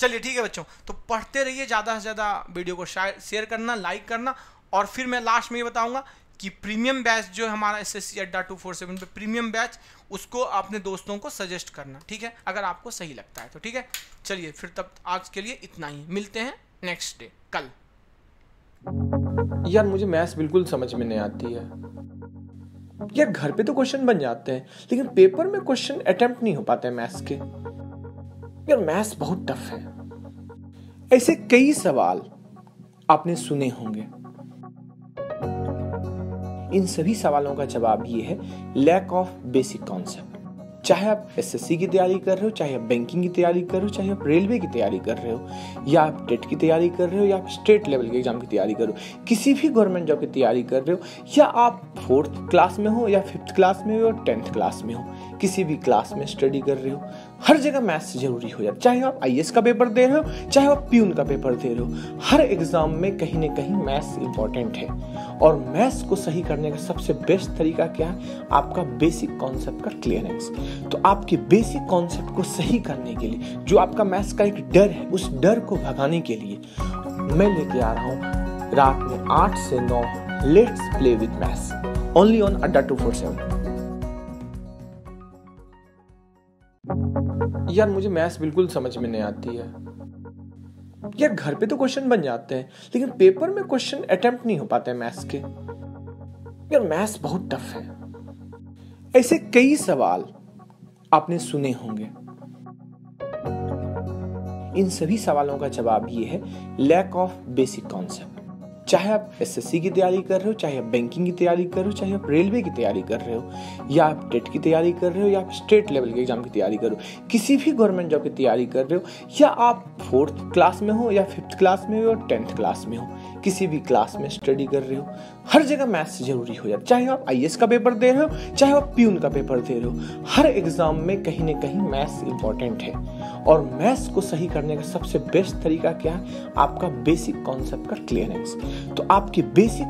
चलिए ठीक है बच्चों तो पढ़ते रहिए ज़्यादा से ज़्यादा वीडियो को शेयर करना लाइक करना और फिर मैं लास्ट में ये बताऊंगा कि प्रीमियम बैच जो है हमारा S S C Adda two four seven पर प्रीमियम बैच उसको अपने दोस्तों को सजेस्ट करना ठीक है अगर आपको सही लगता है तो ठीक है चलिए फिर तब आज के लिए इतना ही मिलते हैं नेक्स्ट डे कल यार मुझे मैथ्स बिल्कुल समझ में नहीं आती है यार घर पे तो क्वेश्चन बन जाते हैं लेकिन पेपर में क्वेश्चन अटेम्प्ट नहीं हो पाते मैथ्स के यार मैथ्स बहुत टफ है ऐसे कई सवाल आपने सुने होंगे इन सभी सवालों का जवाब ये है लैक ऑफ बेसिक कॉन्सेप्ट चाहे आप एसएससी की तैयारी कर रहे हो चाहे आप बैंकिंग की तैयारी कर रहे हो चाहे आप रेलवे की तैयारी कर रहे हो या आप टेट की तैयारी कर रहे हो या आप स्टेट लेवल के एग्जाम की तैयारी कर रहे हो किसी भी गवर्नमेंट जॉब की तैयारी कर रहे हो या आप फोर्थ क्लास में हो या फिफ्थ क्लास में हो या टेंथ क्लास में हो किसी भी क्लास में स्टडी कर रहे हो हर जगह मैथ्स जरूरी हो जाए चाहे आप आई का पेपर दे रहे हो चाहे आप पी का पेपर दे रहे हो हर एग्जाम में कहीं ना कहीं मैथ्स इंपॉर्टेंट है और मैथ्स को सही करने का सबसे बेस्ट तरीका क्या है आपका बेसिक कॉन्सेप्ट का क्लियरेंस तो आपके बेसिक कॉन्सेप्ट को सही करने के लिए जो आपका मैथ्स का एक डर है उस डर को भगाने के लिए मैं लेके आ रहा हूँ रात में आठ से नौ let's play with maths only on Adda two four seven यार मुझे मैथ्स बिल्कुल समझ में नहीं आती है यार घर पे तो क्वेश्चन बन जाते हैं लेकिन पेपर में क्वेश्चन अटेम्प्ट नहीं हो पाते मैथ्स के यार मैथ्स बहुत टफ है ऐसे कई सवाल आपने सुने होंगे इन सभी सवालों का जवाब ये है लैक ऑफ बेसिक कॉन्सेप्ट चाहे आप एसएससी की तैयारी कर रहे हो चाहे आप बैंकिंग की तैयारी कर रहे हो चाहे आप रेलवे की तैयारी कर रहे हो या आप टेट की तैयारी कर रहे हो या आप स्टेट लेवल के एग्जाम की तैयारी कर रहे हो किसी भी गवर्नमेंट जॉब की तैयारी कर रहे हो या आप फोर्थ क्लास में हो या फिफ्थ क्लास में हो या टेंथ क्लास में हो किसी भी क्लास में स्टडी कर रहे हो हर जगह मैथ्स जरूरी हो जाता चाहे आप आई का पेपर दे रहे हो चाहे आप प्यून का पेपर दे रहे हो हर एग्जाम में कहीं ना कहीं मैथ्स इंपॉर्टेंट है और मैथ्स को सही करने का सबसे बेस्ट तरीका क्या है आपका बेसिक कॉन्सेप्ट का क्लियरेंस तो आपके बेसिक